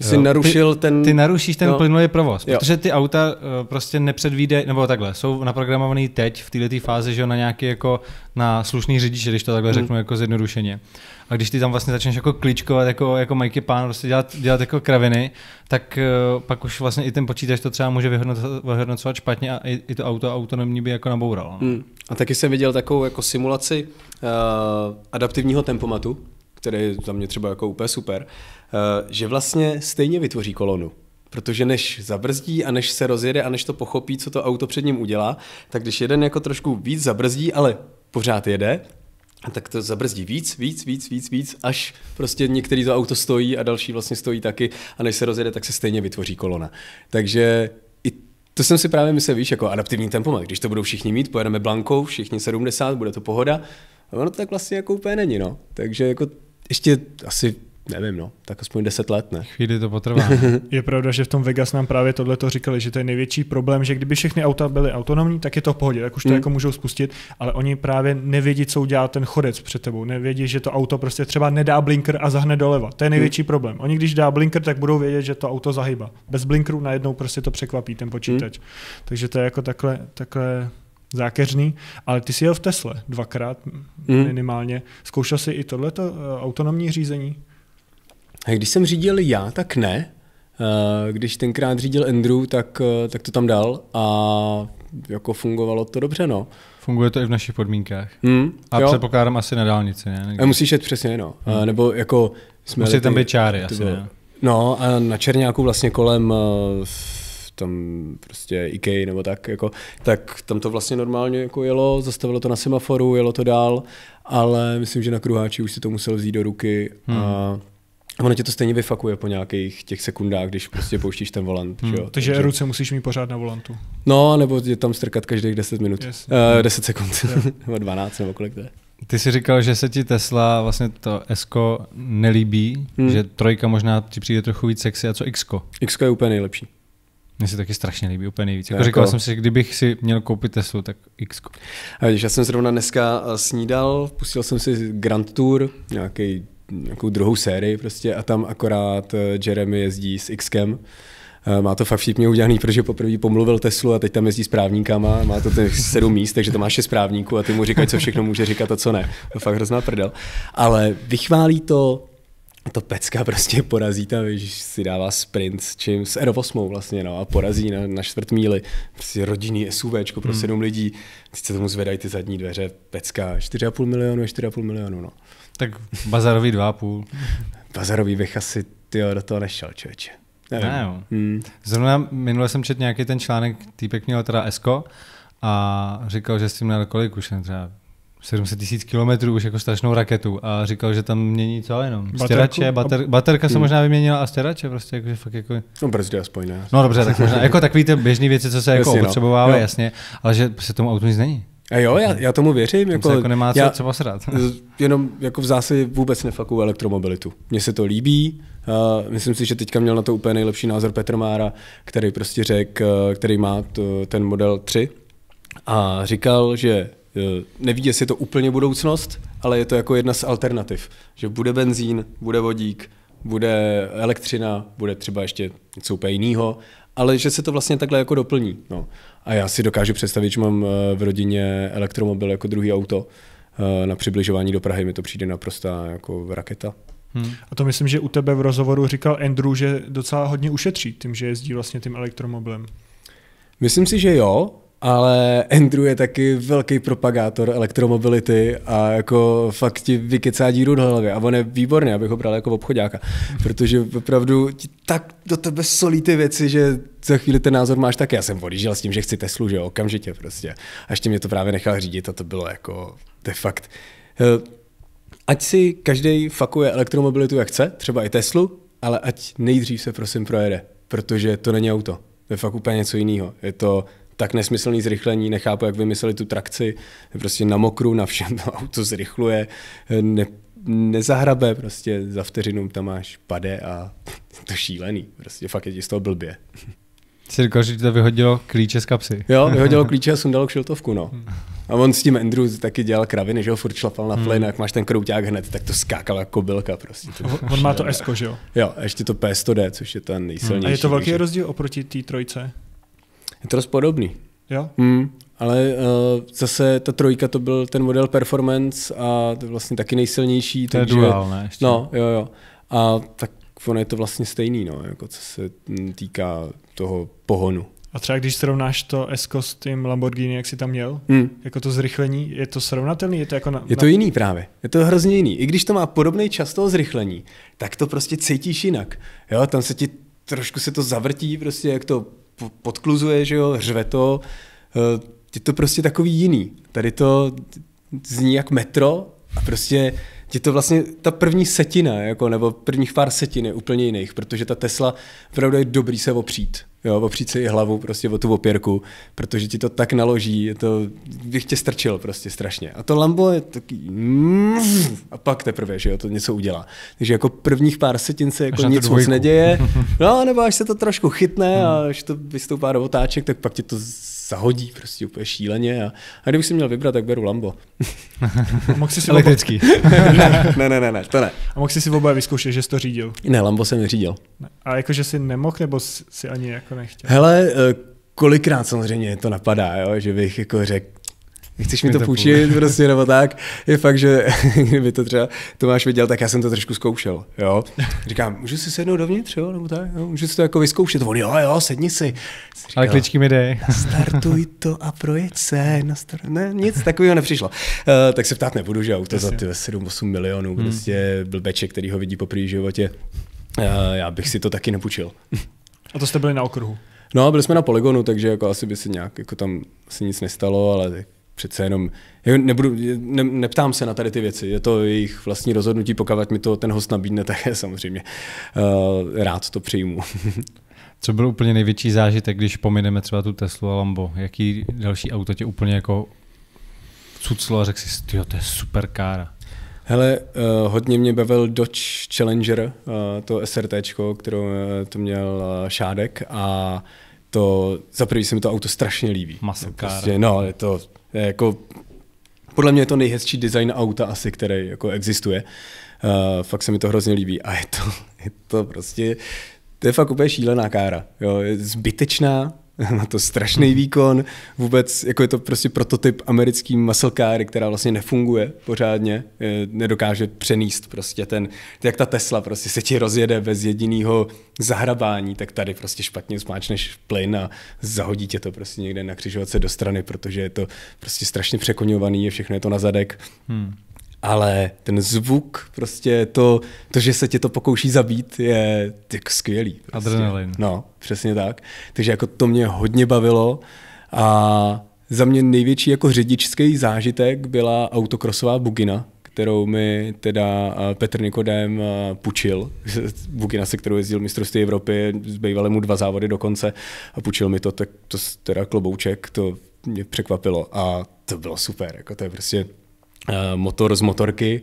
Jsi jo. narušil ty, ten... Ty narušíš ten no. plynulý provoz, jo. protože ty auta eh, prostě nepředvíde, nebo takhle, jsou naprogramovaný teď v této fázi, že jo, na nějaký jako na slušný řidič, když to takhle hmm. řeknu jako zjednodušeně. A když ty tam vlastně začneš jako kličkovat, jako, jako Mikey Pán, prostě dělat, dělat jako kraviny, tak uh, pak už vlastně i ten počítač to třeba může vyhodnocovat, špatně a i, i to auto autonomní by jako nabouralo. No. Hmm. A taky jsem viděl takovou jako simulaci uh, adaptivního tempomatu, který za mě třeba jako úplně super. Eh, že vlastně stejně vytvoří kolonu. Protože než zabrzdí a než se rozjede a než to pochopí, co to auto před ním udělá, tak když jeden jako trošku víc zabrzdí, ale pořád jede, tak to zabrzdí víc, víc, víc, víc, víc, až prostě některý to auto stojí a další vlastně stojí taky a než se rozjede, tak se stejně vytvoří kolona. Takže i to jsem si právě myslel, víš, jako adaptivní tempomat. Když to budou všichni mít, pojedeme blankou, všichni 70, bude to pohoda. A ono no, to tak vlastně jako úplně není, no. Takže jako ještě asi Nevím, no, tak aspoň 10 let, ne? Chvíli to potrvá. je pravda, že v tom Vegas nám právě tohle to říkali, že to je největší problém, že kdyby všechny auta byly autonomní, tak je to v pohodě, tak už to mm. jako můžou spustit, ale oni právě nevědí, co udělá ten chodec před tebou, nevědí, že to auto prostě třeba nedá blinker a zahne doleva. To je největší mm. problém. Oni když dá blinker, tak budou vědět, že to auto zahyba. Bez blinkru najednou prostě to překvapí ten počítač. Mm. Takže to je jako takhle, takhle zákeřný, ale ty jsi jel v Tesle dvakrát mm. minimálně. Zkoušel jsi i tohleto eh, autonomní řízení? Když jsem řídil já, tak ne. Eh, když tenkrát řídil Andrew, tak, eh, tak to tam dal a jako fungovalo to dobře, no. Funguje to i v našich podmínkách. Hmm, a jo. předpokládám asi na dálnici, ne? A Musíš jet přesně, no. Eh, hmm. Nebo jako... Jsme Musí tam být čáry, asi, bylo. ne? No a na Černáku vlastně kolem tam prostě IKEA nebo tak, jako, tak tam to vlastně normálně jako jelo, zastavilo to na semaforu, jelo to dál, ale myslím, že na kruháči už si to musel vzít do ruky a hmm ono tě to stejně vyfakuje po nějakých těch sekundách, když prostě pouštíš ten volant. Hmm. Že jo? Takže, Takže ruce musíš mít pořád na volantu. No, nebo je tam strkat každých 10 minut. Yes. Uh, 10 sekund, yeah. nebo 12, nebo kolik to je. Ty jsi říkal, že se ti Tesla, vlastně to S nelíbí, hmm. že trojka možná ti přijde trochu víc sexy, a co X? X je úplně nejlepší. Mně se taky strašně líbí, úplně nejvíc. Jako, jako říkal jsem si, že kdybych si měl koupit Teslu, tak X. A Když já jsem zrovna dneska eh, snídal, pustil jsem si Grand Tour, nějaký nějakou druhou sérii prostě a tam akorát eh, Jeremy jezdí s Xkem. Eh, má to fakt všichni udělaný, protože poprvé pomluvil Teslu a teď tam jezdí s právníkama, má to těch sedm míst, takže to máš šest právníků a ty mu říkají, co všechno může říkat a co ne. To fakt hrozná prdel. Ale vychválí to to pecka prostě porazí tam, když si dává sprint s čím, s R8 vlastně, no, a porazí na, na čtvrt míli, prostě rodinný SUV pro hmm. sedm lidí, teď se tomu zvedají ty zadní dveře, pecka, 4,5 milionu, 4,5 milionu, no. Tak bazarový dva půl. bazarový bych asi tyjo, do toho nešel, člověče. Ne, jo. Hmm. Zrovna minule jsem četl nějaký ten článek, týpek měl teda Esko a říkal, že s tím měl kolik už, ne, třeba 700 tisíc kilometrů už jako strašnou raketu a říkal, že tam mění co jenom. Stěrače, bater, baterka se hmm. možná vyměnila a stěrače prostě jako, že fakt jako... No brzdy aspoň ne. No dobře, tak možná, jako takový ty běžný věci, co se jako jasně, no. jasně, ale že se tomu autu nic není. A jo, já, já tomu věřím. Jako, jako nemá co, co posrat. jenom jako v zásadě vůbec nefakuju elektromobilitu. Mně se to líbí. Uh, myslím si, že teďka měl na to úplně nejlepší názor Petr Mára, který prostě řekl, uh, eh, který má to, ten model 3 a říkal, že eh, neví, jestli je to úplně budoucnost, ale je to jako jedna z alternativ. Že bude benzín, bude vodík, bude elektřina, bude třeba ještě něco úplně jiného, ale že se to vlastně takhle jako doplní. No. A já si dokážu představit, že mám eh, v rodině elektromobil jako druhý auto. Eh, na přibližování do Prahy mi to přijde naprosto jako raketa. Hmm. A to myslím, že u tebe v rozhovoru říkal Andrew, že docela hodně ušetří tím, že jezdí vlastně tím elektromobilem. Myslím si, že jo. Ale Andrew je taky velký propagátor elektromobility a jako fakt ti vykecá díru do hlavy. A on je výborný, abych ho bral jako obchodáka, protože opravdu ti tak do tebe solí ty věci, že za chvíli ten názor máš tak. Já jsem odjížděl s tím, že chci Teslu, že okamžitě prostě. A ještě mě to právě nechal řídit a to bylo jako, de fakt. Eh, ať si každý fakuje elektromobilitu, jak chce, třeba i Teslu, ale ať nejdřív se prosím projede, protože to není auto. To je fakt úplně něco jiného. Je to tak nesmyslný zrychlení, nechápu, jak vymysleli tu trakci, prostě na mokru, na všem to auto zrychluje, ne, nezahrabe, prostě za vteřinu tam máš pade a to šílený, prostě fakt je ti z toho blbě. Jsi říkal, že ti to vyhodilo klíče z kapsy. Jo, vyhodilo klíče a sundalo kšiltovku, no. A on s tím Andrew taky dělal kraviny, že ho furt šlapal na hmm. plyn, hmm. jak máš ten krouták hned, tak to skákal jako kobylka prostě. To on má to S, že jo? Jo, a ještě to P100D, což je ten hmm. nejsilnější. Hmm. A je to velký takže... rozdíl oproti té trojce? Je to dost podobný. Jo? Hmm, ale uh, zase ta trojka to byl ten model performance a to je vlastně taky nejsilnější. To takže, je dual, ne? Ještě. No, jo, jo. A tak ono je to vlastně stejný, no, jako co se mm, týká toho pohonu. A třeba když srovnáš to s s tím Lamborghini, jak jsi tam měl, hmm. jako to zrychlení, je to srovnatelný? Je to, jako na, je to na... jiný právě, je to hrozně jiný. I když to má podobný čas toho zrychlení, tak to prostě cítíš jinak. Jo, tam se ti trošku se to zavrtí, prostě jak to podkluzuje, že jo, řve to, eh, je to prostě takový jiný. Tady to zní jak metro a prostě je to vlastně ta první setina, jako, nebo prvních pár setin je úplně jiných, protože ta Tesla opravdu je dobrý se opřít. Jo, opřít si hlavu prostě o tu opěrku, protože ti to tak naloží, je to, bych tě strčil prostě strašně. A to Lambo je taky a pak teprve, že jo, to něco udělá. Takže jako prvních pár setin se jako nic moc neděje, no nebo až se to trošku chytne a až to vystoupá do otáček, tak pak ti to zahodí prostě úplně šíleně. A, a kdybych si měl vybrat, tak beru Lambo. A mohl si Elektrický. ne, ne, ne, ne, to ne. A mohl jsi si oba vyzkoušet, že jsi to řídil? Ne, Lambo jsem neřídil. A jakože si nemohl, nebo si ani jako nechtěl? Hele, eh, kolikrát samozřejmě to napadá, jo? že bych jako řekl, chceš mi to půjčit, prostě nebo tak. Je fakt, že kdyby to třeba Tomáš viděl, tak já jsem to trošku zkoušel. Jo? Říkám, můžu si sednout dovnitř, jo? nebo tak, jo? můžu si to jako vyzkoušet. On, jo, jo, sedni si. Říkala, Ale kličky mi dej. Startuj to a projeď se. star- Ne, nic takového nepřišlo. Uh, tak se ptát nebudu, že auto za 7-8 milionů, hmm. prostě blbeček, který ho vidí po první životě. Uh, já bych si to taky nepůjčil. A to jste byli na okruhu? No, byli jsme na poligonu, takže jako asi by se nějak, jako tam se nic nestalo, ale tak přece jenom, nebudu, ne, neptám se na tady ty věci, je to jejich vlastní rozhodnutí, pokud mi to ten host nabídne, tak je samozřejmě uh, rád to přijmu. Co byl úplně největší zážitek, když pomineme třeba tu Teslu a Lambo? Jaký další auto tě úplně jako cuclo a řekl si, to je super kára? Hele, uh, hodně mě bavil Dodge Challenger, uh, to SRT, kterou uh, to měl uh, Šádek a to, za prvý se mi to auto strašně líbí. Masakára. Prostě, no, je to Eh, jako podle mě je to nejhezčí design auta asi, který jako existuje. Uh, fakt se mi to hrozně líbí a je to, je to prostě, to je fakt úplně šílená kára. Jo. Je zbytečná, má to strašný mhm. výkon, vůbec jako je to prostě prototyp americký car, která vlastně nefunguje pořádně, nedokáže přenést prostě ten, jak ta Tesla prostě se ti rozjede bez jediného zahrabání, tak tady prostě špatně zmáčneš plyn a zahodí tě to prostě někde na křižovatce do strany, protože je to prostě strašně překoňovaný, je všechno je to na zadek. Hmm ale ten zvuk, prostě to, to, že se tě to pokouší zabít, je tak skvělý. Prostě. Adrenalin. No, přesně tak. Takže jako to mě hodně bavilo a za mě největší jako řidičský zážitek byla autokrosová bugina, kterou mi teda Petr Nikodem pučil. Bugina, se kterou jezdil mistrovství Evropy, zbývaly mu dva závody dokonce a pučil mi to, tak to teda klobouček, to mě překvapilo a to bylo super, jako to je prostě Eh, motor z motorky,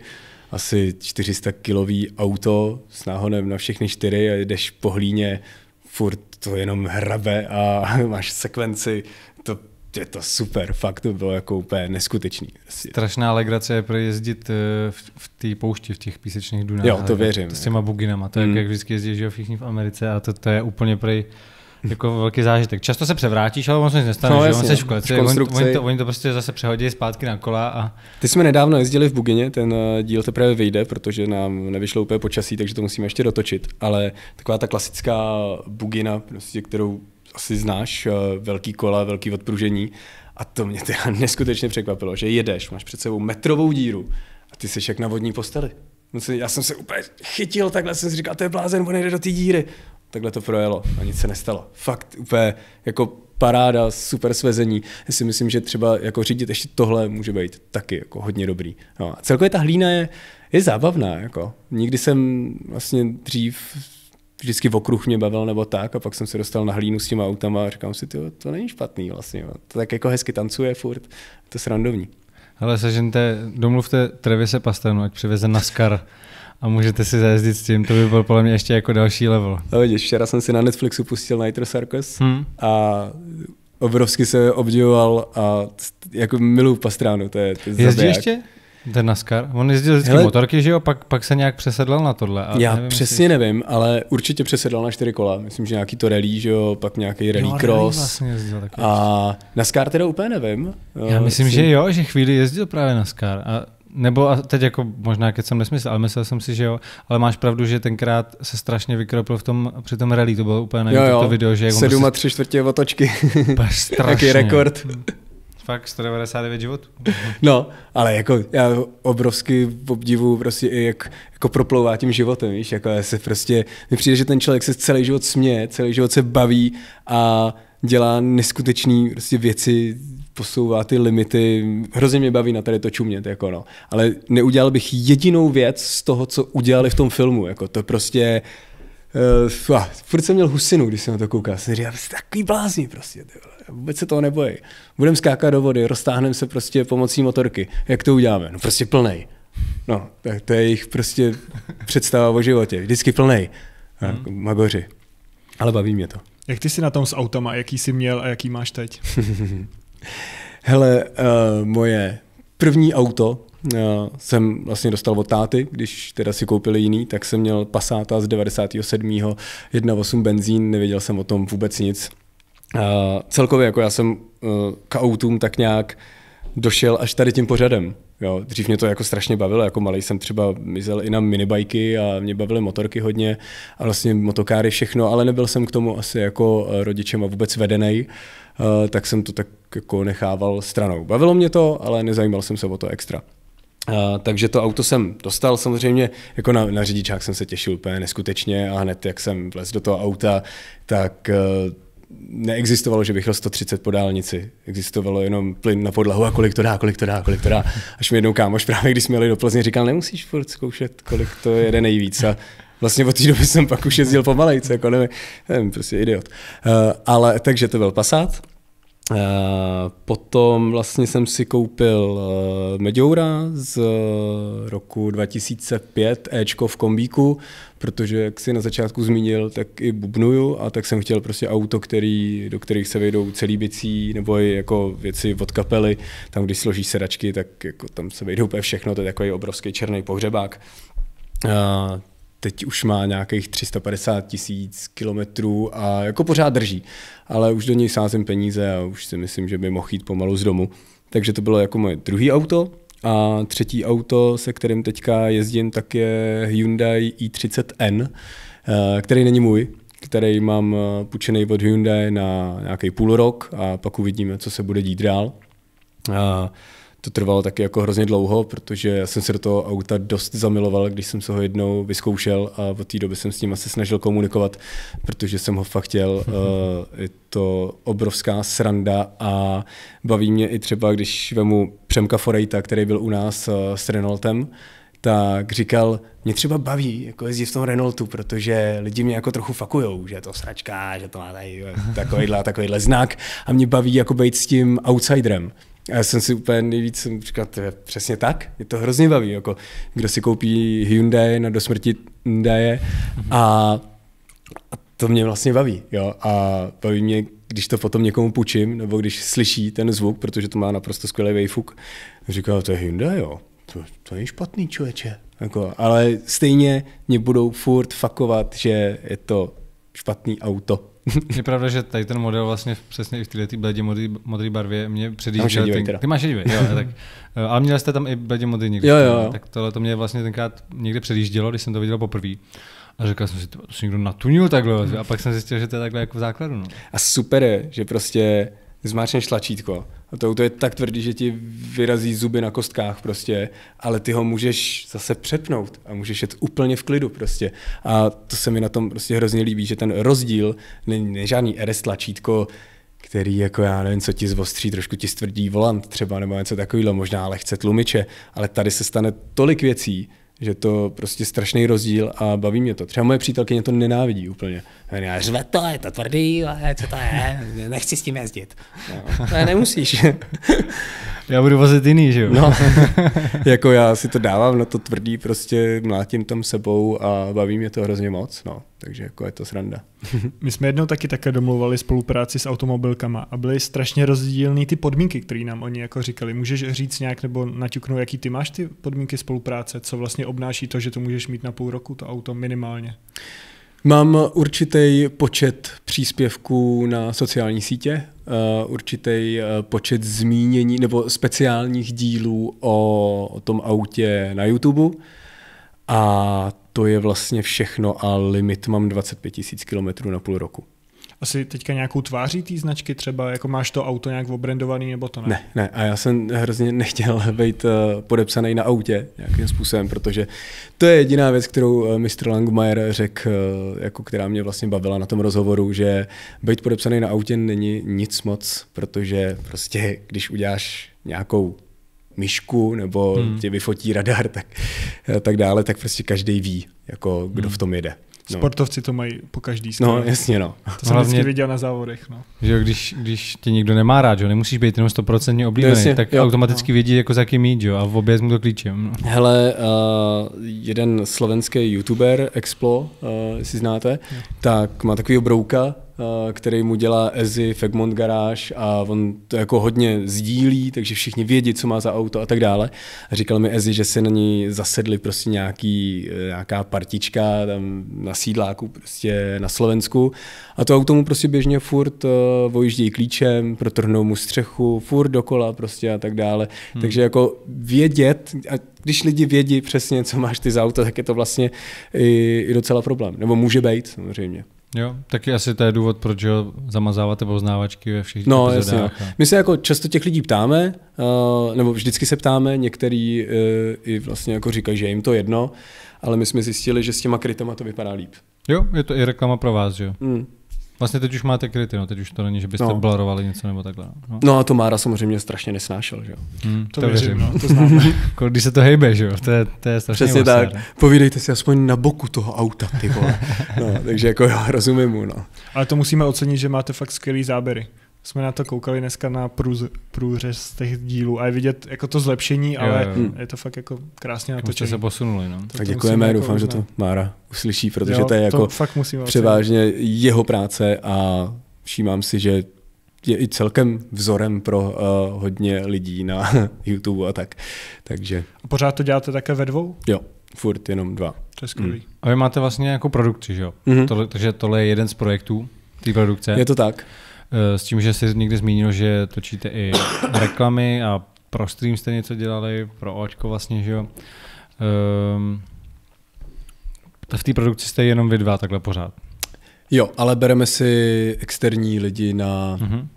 asi 400 kilový auto s náhonem na všechny čtyři a jdeš po hlíně, furt to jenom hrabe a máš sekvenci, to je to super, fakt to bylo jako úplně neskutečný. Strašná alegrace je projezdit eh, v, v té poušti, v těch písečných dunách. Jo, to věřím. To s těma jako. buginama, to je, mm. jak vždycky jezdí že všichni v Americe a to, to je úplně prej, jako velký zážitek. Často se převrátíš, ale on se nic nestane, no, jasně, že? On v kleci, oni, oni, to, oni to prostě zase přehodí zpátky na kola. A... Ty jsme nedávno jezdili v Bugině, ten eh, díl teprve vyjde, protože nám nevyšlo úplně počasí, takže to musíme ještě dotočit, ale taková ta klasická Bugina, prostě, kterou asi znáš, eh, velký kola, velký odpružení, a to mě teda neskutečně překvapilo, že jedeš, máš před sebou metrovou díru a ty jsi jak na vodní posteli. No, já jsem se úplně chytil, takhle jsem si říkal, to je blázen, on jde do té díry takhle to projelo a nic se nestalo. Fakt úplně jako paráda, super svezení. Já si myslím, že třeba jako řídit ještě tohle může být taky jako hodně dobrý. No a celkově ta hlína je, je zábavná. Jako. Nikdy jsem vlastně dřív vždycky v okruh mě bavil nebo tak a pak jsem se dostal na hlínu s těma autama a říkám si, tyjo, to není špatný vlastně. Jo. To tak jako hezky tancuje furt, to je srandovní. Ale sežente, domluvte Trevise Pastenu, ať přiveze NASCAR a můžete si zajezdit s tím, to by byl podle mě ještě jako další level. No vidíš, včera jsem si na Netflixu pustil Nitro Circus hmm. a obrovsky se obdivoval a jako milu pastránu, to je, to je Jezdí ještě? Ten NASCAR? On jezdil vždycky Hele, motorky, že jo? Pak, pak se nějak přesedl na tohle. A já nevím, přesně jestli... nevím, ale určitě přesedl na čtyři kola. Myslím, že nějaký to rally, že jo? Pak nějaký rally jo, cross. Vlastně jezdil taky a NASCAR teda úplně nevím. Já eh, myslím, jsi... že jo, že chvíli jezdil právě NASCAR. A nebo a teď jako možná keď jsem nesmysl, ale myslel jsem si, že jo, ale máš pravdu, že tenkrát se strašně vykropil v tom, při tom rally, to bylo úplně na to video, že... 7 prostě, a 3 čtvrtě otočky. Jaký rekord. Fakt 199 životů. No, ale jako já obrovsky obdivu prostě jak, jako proplouvá tím životem, víš, jako se prostě, mi přijde, že ten člověk se celý život směje, celý život se baví a dělá neskutečný prostě věci, posouvá ty limity. Hrozně mě baví na tady to čumět, jako no. Ale neudělal bych jedinou věc z toho, co udělali v tom filmu. Jako to prostě... Uh, furt jsem měl husinu, když jsem na to koukal. Jsem říkal, jsi takový blázni prostě. Tyhle. Vůbec se toho nebojí. Budeme skákat do vody, roztáhneme se prostě pomocí motorky. Jak to uděláme? No prostě plnej. No, tak to je jejich prostě představa o životě. Vždycky plnej. Hmm. Magoři. Ale baví mě to. Jak ty jsi na tom s autama? Jaký jsi měl a jaký máš teď? Hele, uh, moje první auto uh, jsem vlastně dostal od táty, když teda si koupili jiný, tak jsem měl Passata z 97. 1.8 benzín, nevěděl jsem o tom vůbec nic. Uh, celkově jako já jsem uh, k autům tak nějak došel až tady tím pořadem. Jo, dřív mě to jako strašně bavilo, jako malý jsem třeba mizel i na minibajky a mě bavily motorky hodně a vlastně motokáry všechno, ale nebyl jsem k tomu asi jako eh, rodičem a vůbec vedený, eh, tak jsem to tak jako nechával stranou. Bavilo mě to, ale nezajímal jsem se o to extra. A, eh, takže to auto jsem dostal samozřejmě, jako na, na řidičák jsem se těšil úplně neskutečně a hned jak jsem vlez do toho auta, tak neexistovalo, že bych jel 130 po dálnici. Existovalo jenom plyn na podlahu a kolik to dá, kolik to dá, kolik to dá. Až mi jednou kámoš právě, když jsme jeli do Plzně, říkal, nemusíš furt zkoušet, kolik to jede nejvíc. A vlastně od té doby jsem pak už jezdil pomalejce, jako nevím, nevím prostě idiot. Uh, ale takže to byl Passat. Eh, potom vlastně jsem si koupil eh, Meděura z eh, roku 2005, Ečko v kombíku, protože jak si na začátku zmínil, tak i bubnuju a tak jsem chtěl prostě auto, který, do kterých se vejdou celý bicí nebo i jako věci od kapely. Tam, když složí sedačky, tak jako tam se vejdou úplně všechno, to je takový obrovský černý pohřebák teď už má nějakých 350 tisíc kilometrů a jako pořád drží. Ale už do něj sázím peníze a už si myslím, že by mohl jít pomalu z domu. Takže to bylo jako moje druhý auto. A třetí auto, se kterým teďka jezdím, tak je Hyundai i30N, eh, který není můj, který mám eh, půjčený od Hyundai na nějaký půl rok a pak uvidíme, co se bude dít dál to trvalo taky jako hrozně dlouho, protože já jsem se do toho auta dost zamiloval, když jsem se ho jednou vyzkoušel a od té doby jsem s ním asi snažil komunikovat, protože jsem ho fakt chtěl. Mhm. Eh, je to obrovská sranda a baví mě i třeba, když vemu Přemka Forejta, který byl u nás eh, s Renaultem, tak říkal, mě třeba baví jako jezdit v tom Renaultu, protože lidi mě jako trochu fakujou, že je to sračka, že to má tady takovýhle, takovýhle znak a mě baví jako být s tím outsiderem. A já jsem si úplně nejvíc jsem říkal, to je přesně tak, je to hrozně baví, jako kdo si koupí Hyundai na dosmrti Hyundai a, a to mě vlastně baví, jo, a baví mě, když to potom někomu půjčím, nebo když slyší ten zvuk, protože to má naprosto skvělý vejfuk, říkal, to je Hyundai, jo, to, to je špatný člověče, jako, ale stejně mě budou furt fakovat, že je to špatný auto, je pravda, že tady ten model vlastně přesně i v této bledě modrý, modrý barvě mě předjížděl. Ten, ty máš šedivý, jo, tak, eh, ale měl jste tam i bledě modrý někdy. Jo, jo, jo. Tak tohle to mě vlastně tenkrát někde předjíždělo, když jsem to viděl poprvé. A říkal jsem si, to, to si někdo natunil takhle. A pak jsem zjistil, že to je takhle jako v základu. No. A super je, že prostě zmáčneš tlačítko to, to je tak tvrdý, že ti vyrazí zuby na kostkách prostě, ale ty ho můžeš zase přepnout a můžeš jet úplně v klidu prostě. A to se mi na tom prostě hrozně líbí, že ten rozdíl není, není žádný RS tlačítko, který jako já nevím, co ti zvostří, trošku ti stvrdí volant třeba nebo něco takového, možná lehce tlumiče, ale tady se stane tolik věcí, že to prostě strašný rozdíl a baví mě to. Třeba moje přítelkyně to nenávidí úplně. Já řve to, je to tvrdý, ale co to je, nechci s tím jezdit. No, ne, nemusíš. Já budu vozit jiný, že jo? No, jako já si to dávám na to tvrdý, prostě mlátím tam sebou a baví mě to hrozně moc. No. Takže jako je to sranda. My jsme jednou taky také domluvali spolupráci s automobilkama a byly strašně rozdílné ty podmínky, které nám oni jako říkali. Můžeš říct nějak nebo naťuknout, jaký ty máš ty podmínky spolupráce, co vlastně obnáší to, že to můžeš mít na půl roku, to auto minimálně? Mám určitý počet příspěvků na sociální sítě, eh, určitý eh, počet zmínění nebo speciálních dílů o, o tom autě na YouTube a to je vlastně všechno a limit mám 25 tisíc kilometrů na půl roku. Asi teďka nějakou tváří té značky třeba, jako máš to auto nějak obrendovaný nebo to ne? Ne, ne. A já jsem hrozně nechtěl být eh, podepsaný na autě nějakým způsobem, protože to je jediná věc, kterou eh, mistr Langmeier řekl, eh, jako která mě vlastně bavila na tom rozhovoru, že být podepsaný na autě není nic moc, protože prostě když uděláš nějakou myšku nebo hmm. tě vyfotí radar, tak, eh, tak dále, tak prostě každý ví, jako kdo hmm. v tom jede. No. Sportovci to mají po každý skvěle. No, jasně, no. To jsem vždycky viděl na závodech, no. Že jo, když, když tě nikdo nemá rád, jo, nemusíš být jenom 100% oblíbený, jasně, tak jo, automaticky no. vědí, jako za kým jít, jo, a v obě mu to klíčem. No. Hele, uh, jeden slovenský youtuber, Explo, uh, eh, si znáte, jo. tak má takový brouka, Eh, který mu dělá Ezi Fegmont Garage a on to jako hodně sdílí, takže všichni vědí, co má za auto a tak dále. A říkal mi Ezi, že se na ní zasedli prostě nějaký, eh, nějaká partička tam na sídláku prostě na Slovensku a to auto mu prostě běžně furt uh, eh, vojíždějí klíčem, protrhnou mu střechu, furt dokola prostě a tak dále. Hmm. Takže jako vědět, a když lidi vědí přesně, co máš ty za auto, tak je to vlastně i, i docela problém. Nebo může být samozřejmě. Jo, taky asi to je důvod, proč ho zamazáváte poznávačky ve všech No, jasně. No. A... My se jako často těch lidí ptáme, uh, nebo vždycky se ptáme, některý uh, i vlastně jako říkají, že jim to jedno, ale my jsme zjistili, že s těma krytama to vypadá líp. Jo, je to i reklama pro vás, jo? Mm. Vlastně teď už máte kryty, no, teď už to není, že byste no. blarovali něco nebo takhle. No. no a to Mára samozřejmě strašně nesnášel, že jo. Hmm, to, to věřím, no, to Když se to hejbe, že jo, to je, to je strašně Přesně vlastně, tak, ne? No. povídejte si aspoň na boku toho auta, ty vole. No, takže jako jo, rozumím mu, no. Ale to musíme ocenit, že máte fakt skvělý záběry jsme na to koukali dneska na průz, průřez těch dílů a je vidět jako to zlepšení, ale jo, jo. je to fakt jako krásně jako na to. se posunuli. No. tak děkujeme, jako doufám, že to Mára uslyší, protože jo, to je jako to fakt musím převážně ocenit. jeho práce a všímám si, že je i celkem vzorem pro uh, hodně lidí na YouTube a tak. Takže. A pořád to děláte také ve dvou? Jo, furt jenom dva. To je skvělý. Mm. A vy máte vlastně jako produkci, že jo? Mm-hmm. Tohle, takže tohle je jeden z projektů té produkce. Je to tak. Eh, s tím, že jsi někdy zmínil, že točíte i reklamy a pro stream jste něco dělali, pro Očko vlastně, že jo. Um, v té produkci jste jenom vy dva takhle pořád. Jo, ale bereme si externí lidi na mm-hmm.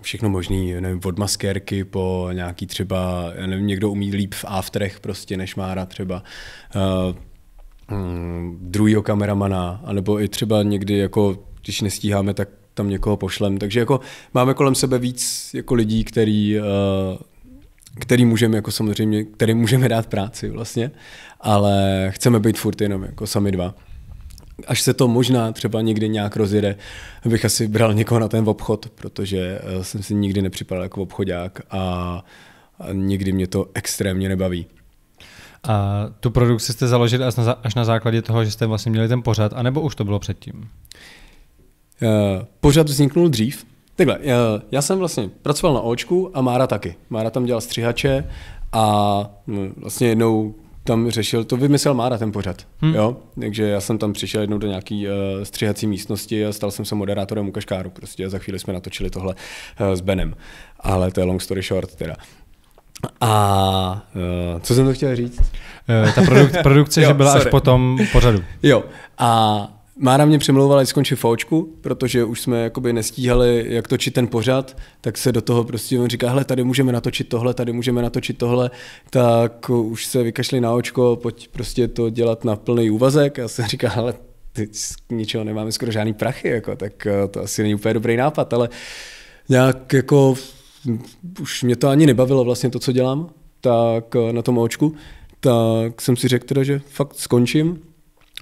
všechno možný, nevím, od maskérky po nějaký třeba, já nevím, někdo umí líp v afterech prostě než Mára třeba. Uh, Mm, druhýho kameramana, anebo i třeba někdy jako, když nestíháme, tak tam někoho pošlem. Takže jako máme kolem sebe víc jako lidí, který, eh, který můžeme jako samozřejmě, který můžeme dát práci vlastně, ale chceme být furt jenom jako sami dva. Až se to možná třeba někdy nějak rozjede, bych asi bral někoho na ten obchod, protože eh, jsem si nikdy nepřipadal jako obchodák a, nikdy mě to extrémně nebaví. A tu produkci jste založili až na, až na základě toho, že jste vlastně měli ten pořad, anebo už to bylo předtím? Eh, pořad vzniknul dřív. Takhle, eh, já jsem vlastně pracoval na Očku a Mára taky. Mára tam dělal střihače a mm, vlastně jednou tam řešil, to vymyslel Mára ten pořad. Hmm. Jo? Takže já jsem tam přišel jednou do nějaké uh, eh, střihací místnosti a stal jsem se moderátorem u Kaškáru. Prostě a za chvíli jsme natočili tohle uh, s Benem. Ale to je long story short teda. A uh, co jsem to chtěl říct? Uh, ta produk- produkce, že byla sorry. až po tom pořadu. Jo. A Mára mě přemlouvala, ať skončí fočku, protože už jsme jakoby nestíhali, jak točit ten pořad, tak se do toho prostě on říká, hele, tady můžeme natočit tohle, tady můžeme natočit tohle, tak už se vykašli na očko, pojď prostě to dělat na plný úvazek. Já jsem říkal, hele, teď ničeho nemáme skoro žádný prachy, jako, tak eh, to asi není úplně dobrý nápad, ale nějak jako už mě to ani nebavilo vlastně to, co dělám, tak eh, na tom očku, tak jsem si řekl teda, že fakt skončím.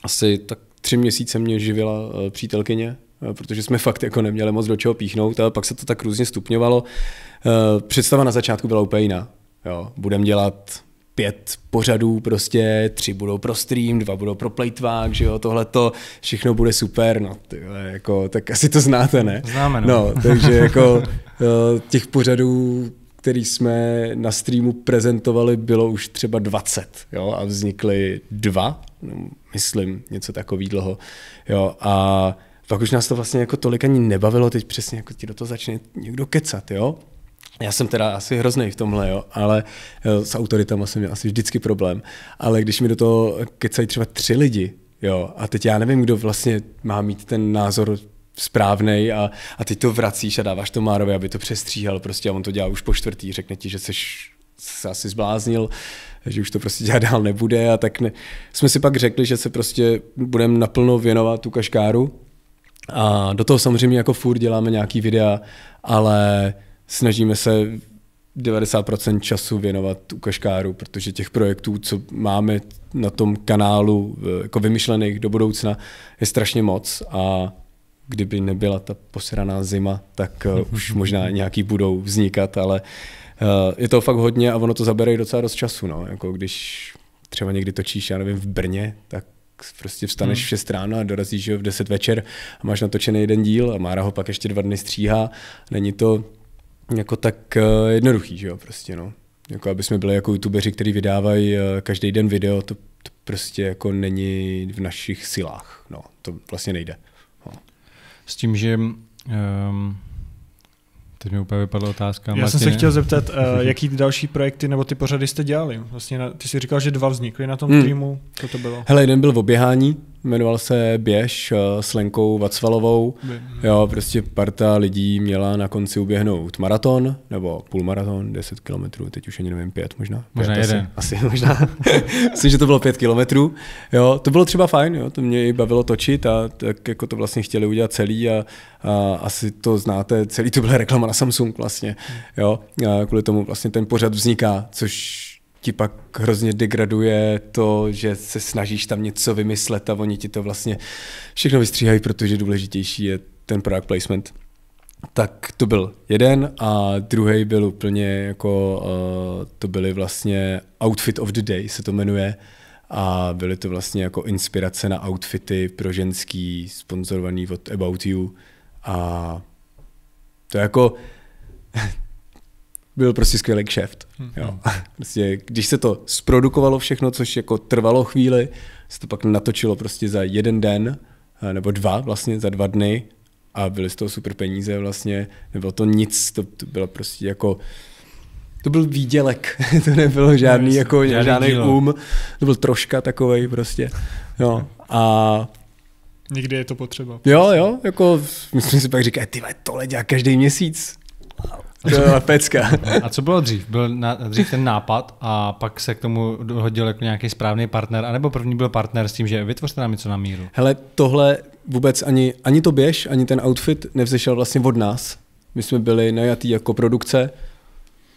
Asi tak tři měsíce mě živila eh, přítelkyně, eh, protože jsme fakt jako neměli moc do čeho píchnout, a pak se to tak různě stupňovalo. Eh, představa na začátku byla úplně jiná. Jo, budem dělat pět pořadů prostě, tři budou pro stream, dva budou pro playtvák, že jo, tohleto, všechno bude super, no tyhle, jako, tak asi to znáte, ne? Známe, no. no takže jako těch pořadů, který jsme na streamu prezentovali, bylo už třeba 20, jo, a vznikly dva No, myslím, něco takový dlouho. Jo, a pak už nás to vlastně jako tolik ani nebavilo, teď přesně jako ti do toho začne někdo kecat, jo. Já jsem teda asi hrozný v tomhle, jo, ale jo, eh, s autoritama jsem měl asi vždycky problém. Ale když mi do toho kecají třeba tři lidi, jo, a teď já nevím, kdo vlastně má mít ten názor správný a, a teď to vracíš a dáváš to Márovi, aby to přestříhal prostě a on to dělá už po čtvrtý, řekne ti, že seš se asi zbláznil, že už to prostě dělat dál nebude a tak ne. jsme si pak řekli, že se prostě budeme naplno věnovat tu kaškáru a do toho samozřejmě jako furt děláme nějaký videa, ale snažíme se 90% času věnovat kaškáru, protože těch projektů, co máme na tom kanálu eh, jako vymyšlených do budoucna, je strašně moc a kdyby nebyla ta posraná zima, tak eh, už možná nějaký budou vznikat, ale Eh, je to fakt hodně a ono to zabere i docela dost času. No. Jako když třeba někdy točíš, já nevím, v Brně, tak prostě vstaneš hmm. v 6 ráno a dorazíš v 10 večer a máš natočený jeden díl a Mára ho pak ještě dva dny stříhá. Není to jako tak eh, jednoduchý, že jo, prostě no. Jako aby jsme byli jako youtubeři, kteří vydávají eh, každý den video, to, to prostě jako není v našich silách, no, to vlastně nejde. No. S tím, že um Teď mi úplně vypadla otázka. Já Martin. jsem se chtěl zeptat, uh, jaký další projekty nebo ty pořady jste dělali? Vlastně na, ty jsi říkal, že dva vznikly na tom hmm. týmu. Co to bylo? Hele, jeden byl v oběhání, jmenoval se Běž eh, s Lenkou Vacvalovou. Jo, prostě parta lidí měla na konci uběhnout maraton, nebo půlmaraton, 10 kilometrů, teď už ani nevím, pět možná. Možná pět, jeden. Asi, asi možná. Myslím, že to bylo pět kilometrů. Jo, to bylo třeba fajn, jo, to mě i bavilo točit a tak jako to vlastně chtěli udělat celý a, a asi to znáte, celý to byla reklama na Samsung vlastně. Jo, a kvůli tomu vlastně ten pořad vzniká, což ti pak hrozně degraduje to, že se snažíš tam něco vymyslet a oni ti to vlastně všechno vystříhají, protože důležitější je ten product placement. Tak to byl jeden a druhý byl úplně jako, uh, to byly vlastně Outfit of the Day se to jmenuje a byly to vlastně jako inspirace na outfity pro ženský, sponzorovaný od About You a to je jako byl prostě skvělý kšeft. Hmm. Prostě, když se to zprodukovalo všechno, což jako trvalo chvíli, se to pak natočilo prostě za jeden den, eh, nebo dva vlastně, za dva dny a byly z toho super peníze vlastně, nebylo to nic, to, to bylo prostě jako to byl výdělek, to nebylo no, žádný, jako, žádný, žádný um, to byl troška takovej prostě. jo. A Nikdy je to potřeba. Jo, jo, jako myslím si pak říkali, ty tohle dělá každý měsíc. To byla pecka. A co bylo dřív? Byl na, dřív ten nápad a pak se k tomu dohodil jako nějaký správný partner, anebo první byl partner s tím, že vytvořte nám něco na míru? Hele, tohle vůbec ani, ani to běž, ani ten outfit nevzešel vlastně od nás. My jsme byli najatý jako produkce,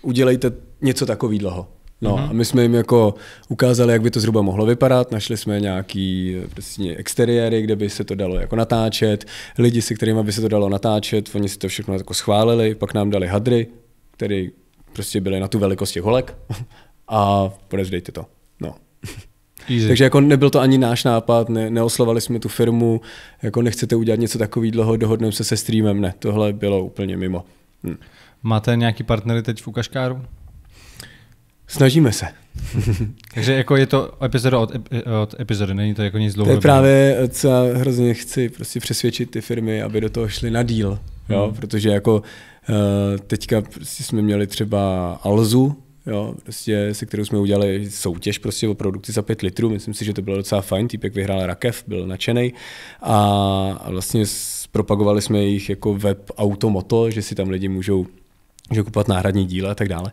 udělejte něco takového. No mm-hmm. a my jsme jim jako ukázali, jak by to zhruba mohlo vypadat, našli jsme nějaký prostě exteriéry, kde by se to dalo jako natáčet, lidi, se kterými by se to dalo natáčet, oni si to všechno jako schválili, pak nám dali hadry, které prostě byly na tu velikost holek a podezdejte to. No. Easy. Takže jako nebyl to ani náš nápad, ne, neoslovali jsme tu firmu, jako nechcete udělat něco takový dlouho, dohodneme se se streamem, ne, tohle bylo úplně mimo. Hm. Máte nějaký partnery teď v Ukaškáru? Snažíme se. Takže jako je to epizoda od, od epizody, není to jako nic dlouhého. To je právě, eh, co já hrozně chci prostě přesvědčit ty firmy, aby do toho šly na díl. Hmm. Protože jako eh, teďka prostě jsme měli třeba Alzu, jo, prostě, se kterou jsme udělali soutěž prostě o produkci za 5 litrů. Myslím si, že to bylo docela fajn. Týpek vyhrál rakev, byl nadšený a vlastně propagovali jsme jejich jako web Automoto, že si tam lidi můžou že kupovat náhradní díla a tak dále. Uh,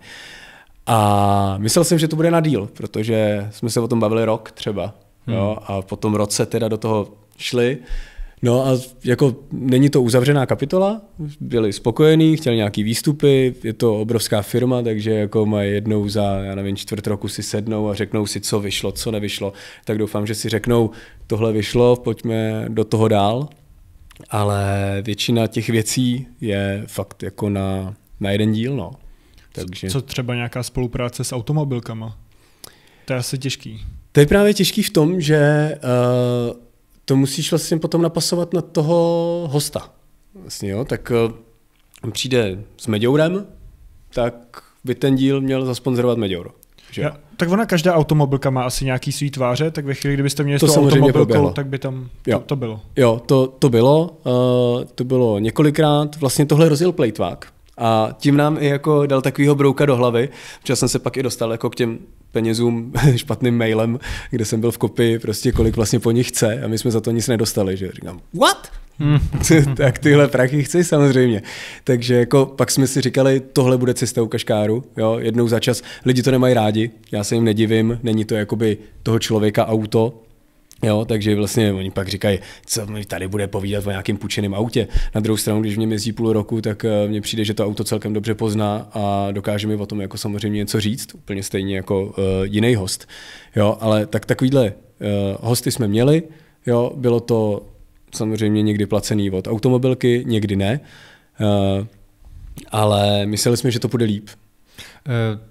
a myslel jsem, že to bude na díl, protože jsme se o tom bavili rok třeba. Hmm. Jo, a po tom roce teda do toho šli. No a jako není to uzavřená kapitola, byli spokojení, chtěli nějaký výstupy, je to obrovská firma, takže jako mají jednou za, já nevím, čtvrt roku si sednou a řeknou si, co vyšlo, co nevyšlo. Tak doufám, že si řeknou, tohle vyšlo, pojďme do toho dál. Ale většina těch věcí je fakt jako na, na jeden díl, no. Takže... Co třeba nějaká spolupráce s automobilkama? To je asi těžký. To je právě těžký v tom, že uh, to musíš vlastně potom napasovat na toho hosta. Vlastně, jo? Tak uh, přijde s Meděurem, tak by ten díl měl zasponzorovat Meděuro. Že? Ja, tak ona každá automobilka má asi nějaký svý tváře, tak ve chvíli, kdybyste měli to s automobilkou, tak by tam jo. To, to bylo. Jo, to, to bylo. Uh, to bylo několikrát. Vlastně tohle rozjel Playtvák. A tím nám i jako dal takovýho brouka do hlavy, protože jsem se pak i dostal jako k těm penězům špatným mailem, kde jsem byl v kopii, prostě kolik vlastně po nich chce a my jsme za to nic nedostali, že říkám, what? Hmm. tak tyhle prachy chci samozřejmě. Takže jako pak jsme si říkali, tohle bude cesta u kaškáru, jo, jednou za čas. Lidi to nemají rádi, já se jim nedivím, není to jakoby toho člověka auto, Jo, takže vlastně oni pak říkají, co mi tady bude povídat o nějakém půjčeném autě. Na druhou stranu, když mě jezdí půl roku, tak eh, mně přijde, že to auto celkem dobře pozná a dokáže mi o tom jako samozřejmě něco říct, úplně stejně jako uh, jiný host. Jo, ale tak takovýhle uh, hosty jsme měli, jo, bylo to samozřejmě někdy placený od automobilky, někdy ne, uh, ale mysleli jsme, že to bude líp.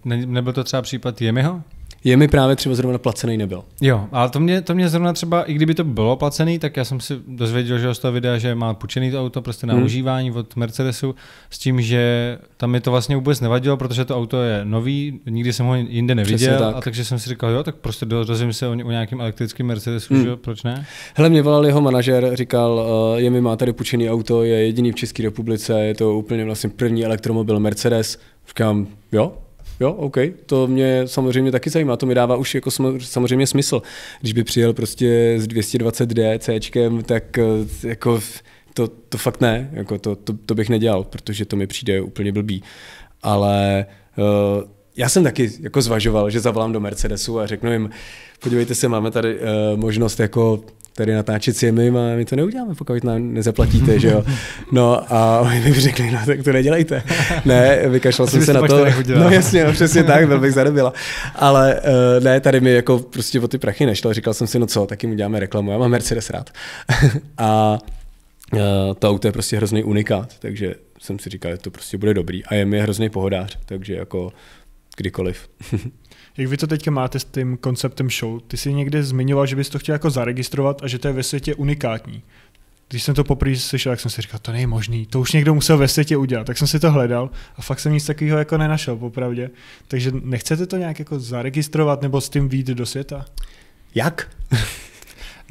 Ne, nebyl to třeba případ Jemiho? je mi právě třeba zrovna placený nebyl. Jo, ale to mě, to mě zrovna třeba, i kdyby to bylo placený, tak já jsem si dozvěděl, že z toho videa, že má půjčený to auto prostě na hmm. užívání od Mercedesu, s tím, že tam mi to vlastně vůbec nevadilo, protože to auto je nový, nikdy jsem ho jinde neviděl, tak. a takže jsem si říkal, jo, tak prostě dozvím se o, ně, o nějakým elektrickém Mercedesu, hmm. že proč ne? Hele, mě volal jeho manažer, říkal, uh, je mi má tady půjčený auto, je jediný v České republice, je to úplně vlastně první elektromobil Mercedes. Říkám, jo, jo, OK, to mě samozřejmě taky zajímá, to mi dává už jako samozřejmě smysl. Když by přijel prostě s 220D Cčkem, tak eh, jako to, to fakt ne, jako to, to, to bych nedělal, protože to mi přijde úplně blbý. Ale uh, já jsem taky jako zvažoval, že zavolám do Mercedesu a řeknu jim, podívejte se, máme tady uh, možnost jako tady natáčet s jemi a my to neuděláme, pokud nám nezaplatíte, že jo. No a oni mi řekli, no tak to nedělejte. Ne, vykašlal jsem se na to. No jasně, no přesně tak, byl bych zadebila. Ale uh, ne, tady mi jako prostě o ty prachy nešlo, říkal jsem si, no co, tak jim uděláme reklamu, já mám Mercedes rád. a uh, to auto je prostě hrozný unikát, takže jsem si říkal, že to prostě bude dobrý. A je mi hrozný pohodář, takže jako kdykoliv. Jak vy to teďka máte s tím konceptem show? Ty jsi někde zmiňoval, že bys to chtěl jako zaregistrovat a že to je ve světě unikátní. Když jsem to poprvé slyšel, tak jsem si říkal, to není možný, to už někdo musel ve světě udělat. Tak jsem si to hledal a fakt jsem nic takového jako nenašel, popravdě. Takže nechcete to nějak jako zaregistrovat nebo s tím výjít do světa? Jak?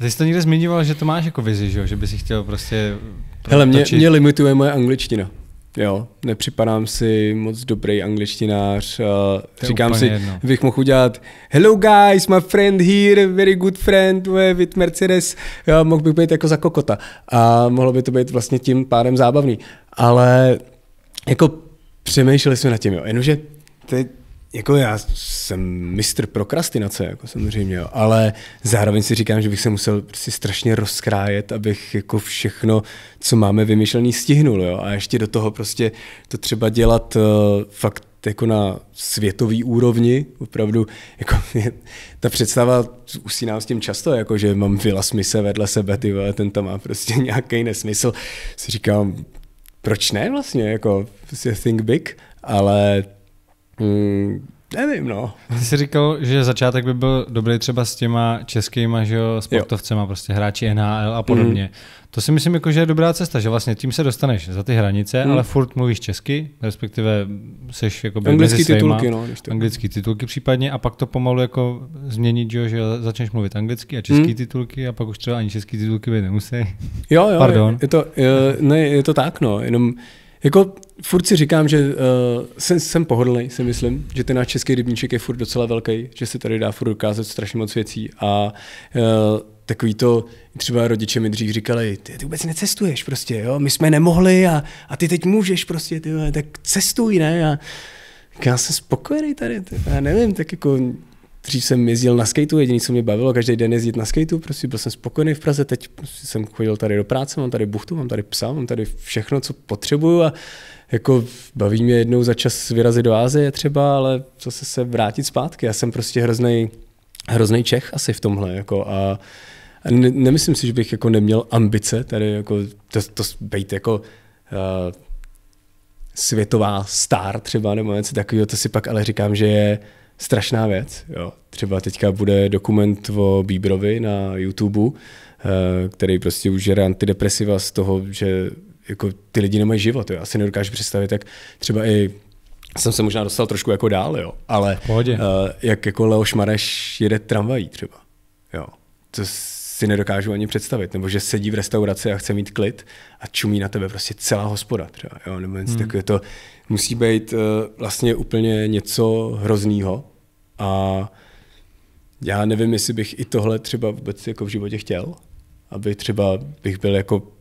Ty jsi to někde zmiňoval, že to máš jako vizi, že, že by si chtěl prostě... Hele, mě, mě limituje moje angličtina jo, nepřipadám si moc dobrý angličtinář. Eh, říkám si, jedno. bych mohl udělat Hello guys, my friend here, very good friend with Mercedes. Jo, mohl bych být jako za kokota. A mohlo by to být vlastně tím pádem zábavný. Ale jako přemýšleli jsme nad tím, jo. Jenomže teď jako já jsem mistr prokrastinace, jako samozřejmě, jo, ale zároveň si říkám, že bych se musel si prostě strašně rozkrájet, abych jako všechno, co máme vymyšlený, stihnul. Jo, a ještě do toho prostě to třeba dělat uh, fakt jako na světový úrovni, opravdu, jako mě, ta představa usíná s tím často, jako že mám Vila Smise vedle sebe, ty vole, ten tam má prostě nějaký nesmysl. Si říkám, proč ne vlastně, jako, prostě think big, ale Mm, nevím, no. Ty jsi říkal, že začátek by byl dobrý třeba s těma českýma že jo, sportovcema, jo. prostě hráči NHL a podobně. Mm. To si myslím, jako, že je dobrá cesta, že vlastně tím se dostaneš za ty hranice, mm. ale furt mluvíš česky, respektive seš jako Anglický titulky, sejma, no. To... Anglický titulky případně a pak to pomalu jako změnit, že, jo, začneš mluvit anglicky a český mm. titulky a pak už třeba ani český titulky by nemusí. Jo, jo, Pardon. Je, je, to, je, ne, je to tak, no, jenom jako furt si říkám, že uh, jsem, jsem pohodlný, si myslím, že ten náš český rybníček je furt docela velký, že se tady dá furt dokázat strašně moc věcí a uh, takový to, třeba rodiče mi dřív říkali, ty, ty vůbec necestuješ prostě, jo? my jsme nemohli a, a ty teď můžeš prostě, ty, tak cestuj, ne? A já jsem spokojený tady, ty, já nevím, tak jako Dřív jsem jezdil na skateu, jediný, co mě bavilo, každý den jezdit na skateu, prostě byl jsem spokojený v Praze, teď prostě jsem chodil tady do práce, mám tady buchtu, mám tady psa, mám tady všechno, co potřebuju a jako baví mě jednou za čas vyrazit do Ázie třeba, ale zase se vrátit zpátky. Já jsem prostě hrozný, hrozný Čech asi v tomhle. Jako a ne, nemyslím si, že bych jako neměl ambice tady jako to, to být jako uh, světová star třeba nebo něco takového, to si pak ale říkám, že je strašná věc. Jo. Třeba teďka bude dokument o Bíbrovi na YouTube, eh, který prostě už je antidepresiva z toho, že jako ty lidi nemají život. Jo. Já si nedokážu představit, jak třeba i jsem se možná dostal trošku jako dál, jo. ale uh, jak jako Leoš Mareš jede tramvají třeba. Jo. To si nedokážu ani představit. Nebo že sedí v restauraci a chce mít klid a čumí na tebe prostě celá hospoda třeba. Jo. Nebo něco hmm. tak je to musí být uh, vlastně úplně něco hroznýho, a já nevím, jestli bych i tohle třeba vůbec jako v životě chtěl, aby třeba bych byl jako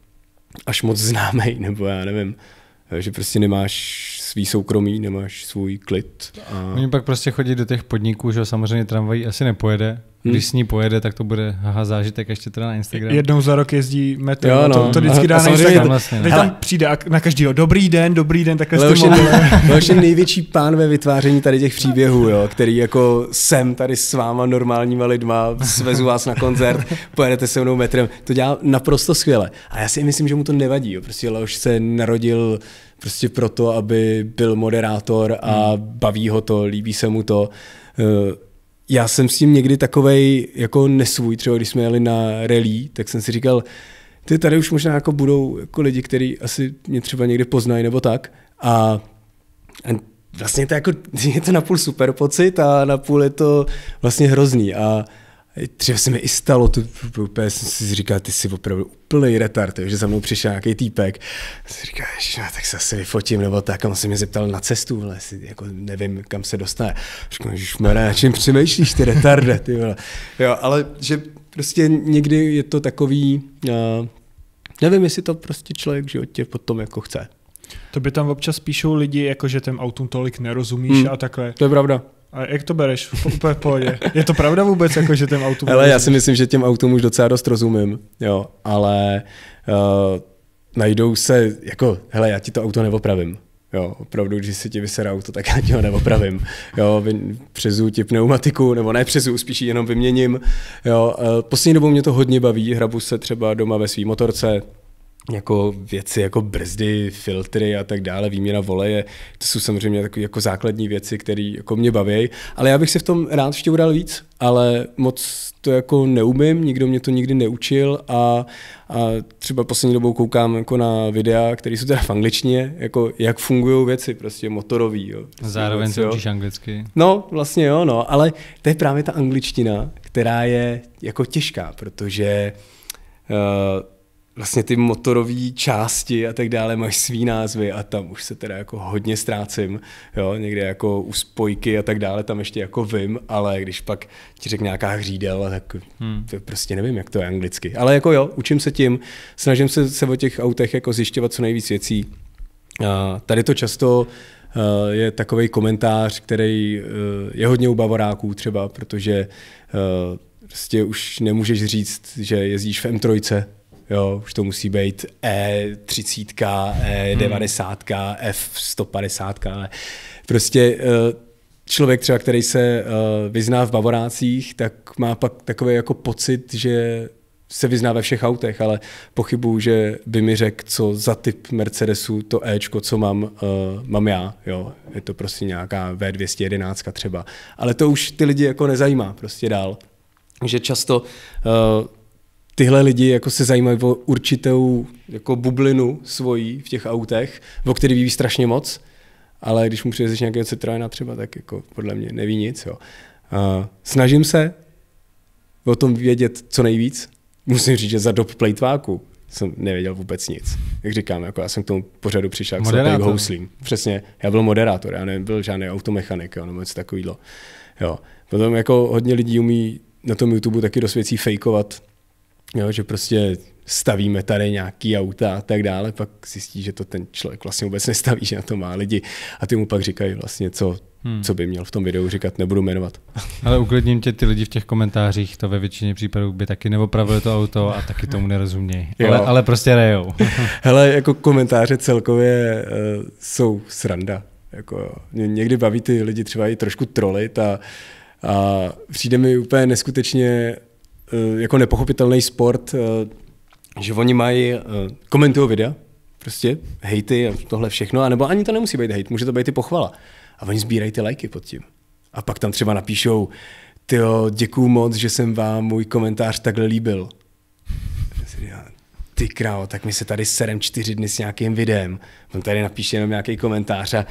až moc známý, nebo já nevím, že prostě nemáš svý soukromí, nemáš svůj klid. A... Oni pak prostě chodí do těch podniků, že samozřejmě tramvají asi nepojede. Hmm. Když s ní pojede, tak to bude haha zážitek ještě teda na Instagram. Jednou za rok jezdí metro, jo, no. to, to vždycky dá a na Instagram. Vlastně, ne. No. tam přijde a na každýho, dobrý den, dobrý den, takhle Leoš je, Leoš je největší pán ve vytváření tady těch příběhů, jo, který jako jsem tady s váma normálníma lidma, svezu vás na koncert, pojedete se mnou metrem. To dělá naprosto skvěle. A já si myslím, že mu to nevadí. Jo. Prostě Leoš se narodil prostě proto, aby byl moderátor a hmm. baví ho to, líbí se mu to. Eh, já jsem s tím někdy takovej jako nesvůj, třeba když jsme jeli na rally, tak jsem si říkal, ty tady už možná jako budou jako lidi, kteří asi mě třeba někdy poznají nebo tak. A, a vlastně to jako, je to napůl super pocit a napůl je to vlastně hrozný. A Třeba se mi i stalo, tu, úplně jsem si říkal, ty jsi opravdu úplný retard, že za mnou přišel nějaký týpek. A jsem říkal, ještě, no, tak se asi vyfotím, nebo tak. A on se mě zeptal na cestu, ale si, jako nevím, kam se dostane. Říkal, že Mara, na čem přemýšlíš, ty retarde, ty vole. Jo, ale že prostě někdy je to takový, uh, nevím, jestli to prostě člověk v životě potom jako chce. To by tam občas píšou lidi, jako že ten autům tolik nerozumíš hmm. a takhle. To je pravda. A jak to bereš? Úplně v pohodě. Je to pravda vůbec, jako, že těm autům... Ale já si myslím, že těm autům už docela dost rozumím, jo, ale uh, najdou se, jako, hele, já ti to auto neopravím. Jo, opravdu, když si ti vysere auto, tak já ti ho neopravím. Jo, přezu ti pneumatiku, nebo ne přezu, spíš jenom vyměním. Jo, eh, poslední dobou mě to hodně baví, hrabu se třeba doma ve svý motorce, jako věci jako brzdy, filtry a tak dále, výměna voleje, to jsou samozřejmě takové jako základní věci, které jako mě baví, ale já bych se v tom rád ještě udal víc, ale moc to jako neumím, nikdo mě to nikdy neučil a, a třeba poslední dobou koukám jako na videa, které jsou teda v angličtině, jako jak fungují věci, prostě motorový. Jo. Prostě Zároveň se učíš anglicky. No, vlastně jo, no, ale to je právě ta angličtina, která je jako těžká, protože uh, vlastně ty motorové části a tak dále mají svý názvy a tam už se teda jako hodně ztrácím, jo, někde jako u spojky a tak dále, tam ještě jako vím, ale když pak ti řekne nějaká hřídel, tak hmm. to prostě nevím, jak to je anglicky. Ale jako jo, učím se tím, snažím se, se o těch autech jako zjišťovat co nejvíc věcí. A tady to často eh, je takový komentář, který eh, je hodně u bavoráků třeba, protože eh, prostě už nemůžeš říct, že jezdíš v M3, Jo, už to musí být E30, E90, F150, ale prostě eh, člověk třeba, který se eh, vyzná v bavorácích, tak má pak takový jako pocit, že se vyzná ve všech autech, ale pochybuju, že by mi řekl, co za typ Mercedesu to Ečko, co mám, uh, mám já. Jo, je to prostě nějaká V211 třeba. Ale to už ty lidi jako nezajímá prostě dál. že často uh, tyhle lidi jako se zajímají o určitou jako bublinu svojí v těch autech, o který ví strašně moc, ale když mu přivezeš nějakého Citroena třeba, tak jako podle mě neví nic. Jo. A snažím se o tom vědět co nejvíc. Musím říct, že za dob plejtváku jsem nevěděl vůbec nic. Jak říkám, jako já jsem k tomu pořadu přišel jak houslím. Přesně, já byl moderátor, já nebyl žádný automechanik jo, nebo něco takového. Jo. Potom jako hodně lidí umí na tom YouTube taky dost věcí fejkovat jo, že prostě stavíme tady nějaký auta a tak dále, pak zjistí, že to ten člověk vlastně vůbec nestaví, že na to má lidi a ty mu pak říkají vlastně, co, hmm. co by měl v tom videu říkat, nebudu jmenovat. Ale uklidním tě, ty lidi v těch komentářích to ve většině případů by taky neopravili to auto a taky tomu nerozumějí, ale, ale prostě rejou. Hele, jako komentáře celkově uh, jsou sranda. Jako, někdy baví ty lidi třeba i trošku trolit a, a přijde mi úplně neskutečně Eh, jako nepochopitelný sport, eh, že oni mají, eh, komentují videa, prostě hejty a tohle všechno, anebo ani to nemusí být hejt, může to být i pochvala. A oni sbírají ty lajky pod tím. A pak tam třeba napíšou, tyjo, děkuju moc, že jsem vám můj komentář takhle líbil. Ty králo, tak my se tady serem čtyři dny s nějakým videem. On tady napíše jenom nějaký komentář a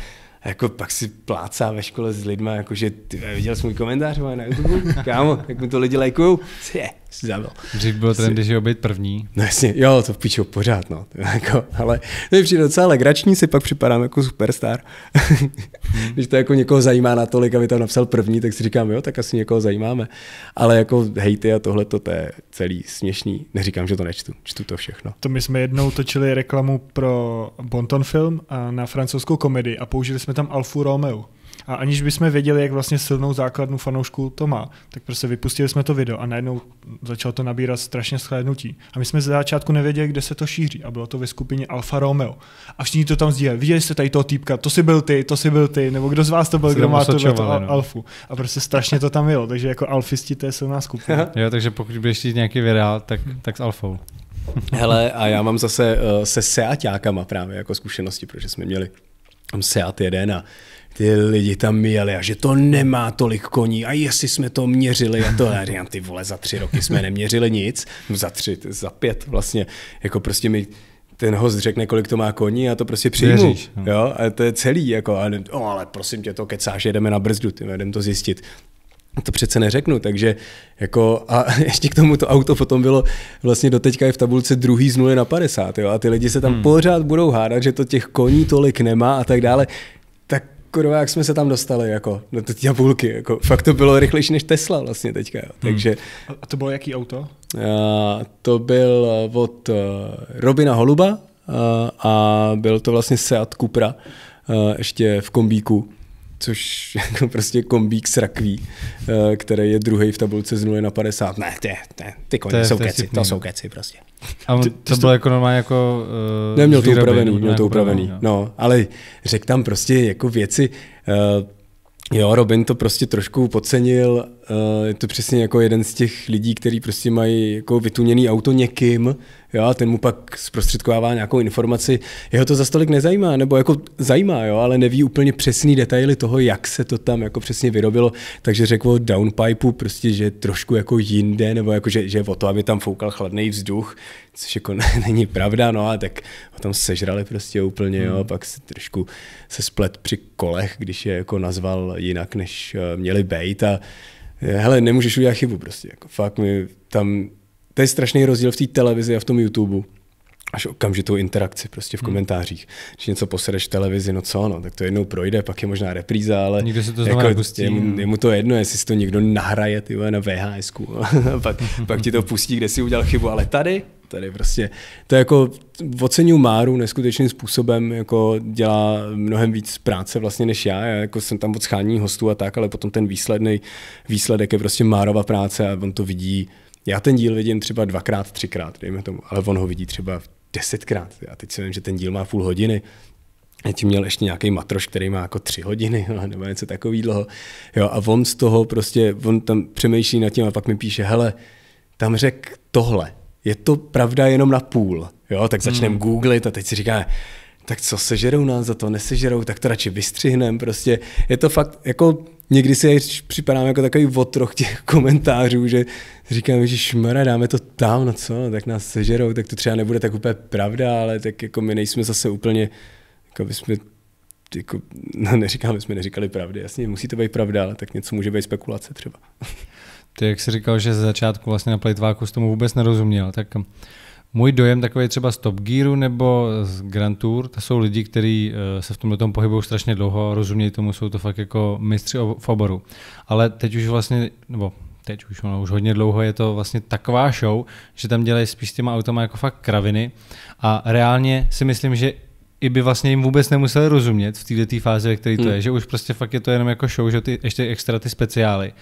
jako pak si plácá ve škole s lidma, jakože ty viděl jsi můj komentář na YouTube, kámo, jak mi to lidi lajkujou, yeah si zabil. Dřív byl trendy, že být první. No jasně, jo, to píčou pořád, no. Jako, ale to je přijde docela legrační, si pak připadám jako superstar. Hmm. Když to jako někoho zajímá natolik, aby tam napsal první, tak si říkám, jo, tak asi někoho zajímáme. Ale jako hejty a tohle to je celý směšný. Neříkám, že to nečtu, čtu to všechno. To my jsme jednou točili reklamu pro Bonton film eh, na francouzskou komedii a použili jsme tam Alfu Romeo. A aniž bychom věděli, jak vlastně silnou základnu fanoušků to má, tak prostě vypustili jsme to video a najednou začalo to nabírat strašně shlédnutí. A my jsme ze začátku nevěděli, kde se to šíří a bylo to ve skupině Alfa Romeo. A všichni to tam sdíleli. Viděli jste tady toho týpka, to si byl ty, to si byl ty, nebo kdo z vás to byl, kdo má to no. Alfu. A prostě strašně to tam bylo. takže jako alfisti to je silná skupina. jo, takže pokud budeš nějaký videa, tak, tak s Alfou. Hele, a já mám zase uh, se Seatákama právě jako zkušenosti, protože jsme měli tam Seat jeden a ty lidi tam jeli a že to nemá tolik koní a jestli jsme to měřili a to já ty vole, za tři roky jsme neměřili nic, za tři, za pět vlastně, jako prostě mi ten host řekne, kolik to má koní a to prostě přijmu. Věříš, no. jo? A to je celý. Jako, a, o, ale prosím tě, to kecáš, jedeme na brzdu, ty, jdem to zjistit to přece neřeknu, takže jako a ještě k tomu to auto potom bylo vlastně teďka je v tabulce druhý z 0 na 50, jo, a ty lidi se tam hmm. pořád budou hádat, že to těch koní tolik nemá a tak dále kurva, jak jsme se tam dostali, jako, do ty tabulky, jako, fakt to bylo rychlejší než Tesla vlastně teďka, jo. Hmm. takže. Hmm. A to bylo jaký auto? A, to byl eh, od uh, Robina Holuba a, eh, a byl to vlastně Seat Cupra, a, ještě v kombíku což jako prostě kombík s rakví, eh, který je druhý v tabulce z 0 na 50. Ne, ty, ty koně jsou keci, to jsou no. keci prostě. A on, ty, to bylo jako normálně jako... Uh, eh, neměl to upravený, měl to upravený, no. no. Ale řek tam prostě jako věci, uh, Jo, Robin to prostě trošku podcenil. Je to přesně jako jeden z těch lidí, který prostě mají jako vytuněný auto někým jo, ten mu pak zprostředkovává nějakou informaci. Jeho to za stolik nezajímá, nebo jako zajímá, jo, ale neví úplně přesný detaily toho, jak se to tam jako přesně vyrobilo. Takže řekl o downpipeu prostě, že trošku jako jinde, nebo jako, že, že o to, aby tam foukal chladný vzduch, což jako není pravda, no a tak ho tam sežrali prostě úplně, jo, hmm. pak se trošku se splet při kolech, když je jako nazval jinak, než eh, měli být a hele, nemůžeš udělat chybu prostě, jako fakt mi tam to je strašný rozdíl v té televizi a v tom YouTube až okamžitou interakci prostě v hmm. komentářích. Hmm. Když něco posedeš v televizi, no co, no, tak to jednou projde, pak je možná repríza, ale Nikdo se to jako, pustí. je, mu, je mu to jedno, jestli si to někdo nahraje ty na vhs pak, pak ti to pustí, kde si udělal chybu, ale tady, tady prostě, to je jako oceňu Máru neskutečným způsobem, jako dělá mnohem víc práce vlastně než já, já jako jsem tam od schání hostů a tak, ale potom ten výsledný výsledek je prostě Márova práce a on to vidí já ten díl vidím třeba dvakrát, třikrát, dejme tomu, ale on ho vidí třeba desetkrát. Já teď si vím, že ten díl má půl hodiny, já tím měl ještě nějaký matroš, který má jako tři hodiny nebo něco takový dlouho. Jo, a on z toho prostě, on tam přemýšlí nad tím a pak mi píše, hele, tam řek tohle. Je to pravda jenom na půl. Jo, tak začneme hmm. googlit a teď si říká, tak co sežerou nás za to, nesežerou, tak to radši vystřihneme. Prostě je to fakt, jako někdy si připadám jako takový otroch těch komentářů, že říkám, že šmara, dáme to tam, no co, no, tak nás sežerou, tak to třeba nebude tak úplně pravda, ale tak jako my nejsme zase úplně, jako by jsme, jako, no neříkám, my jsme neříkali pravdy, jasně, musí to být pravda, ale tak něco může být spekulace třeba. Ty, jak jsi říkal, že ze začátku vlastně na Playtváku s tomu vůbec nerozuměl, tak můj dojem takový třeba z Top Gearu nebo z Grand Tour, to jsou lidi, kteří eh, se v tomhle tom pohybují strašně dlouho, rozumějí tomu, jsou to fakt jako mistři v oboru. Ale teď už vlastně, nebo teď už, ono už hodně dlouho je to vlastně taková show, že tam dělají spíš s těma autama jako fakt kraviny a reálně si myslím, že i by vlastně jim vůbec nemuseli rozumět v této fázi, který to hmm. je, že už prostě fakt je to jenom jako show, že ty, ještě extra ty speciály,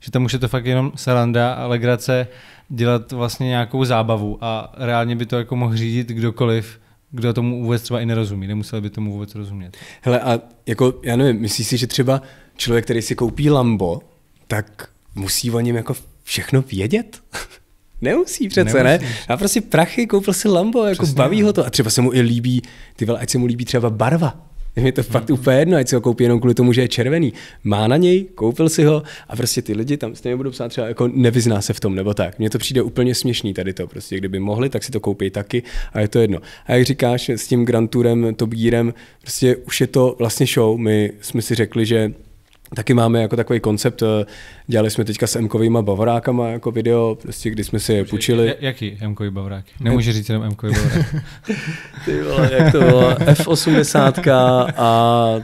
že tam už je to fakt jenom saranda a legrace dělat vlastně nějakou zábavu a reálně by to jako mohl řídit kdokoliv, kdo tomu vůbec třeba i nerozumí, nemusel by tomu vůbec rozumět. Hele a jako, já nevím, myslíš si, že třeba člověk, který si koupí Lambo, tak musí o něm jako všechno vědět? Nemusí přece, Nemusíš. ne? A prostě prachy, koupil si Lambo, jako Přesně, baví ne. No. ho to. A třeba se mu i líbí, ty vole, ať se mu líbí třeba barva. Je mi to fakt mm. úplně jedno, ať si ho koupí jenom kvůli tomu, že je červený. Má na něj, koupil si ho a prostě ty lidi tam stejně budou psát třeba jako nevyzná se v tom nebo tak. Mně to přijde úplně směšný tady to. Prostě kdyby mohli, tak si to koupí taky a je to jedno. A jak říkáš s tím Grand Tourem, Top Gearem, prostě už je to vlastně show. My jsme si řekli, že Taky máme jako takový koncept, eh, dělali jsme teďka s Mkovýma bavorákama jako video, prostě kdy jsme si je půjčili. Jaký Mkový bavorák? Nemůže říct jenom Mkový bavorák. Ty vole, jak to bylo? F80 a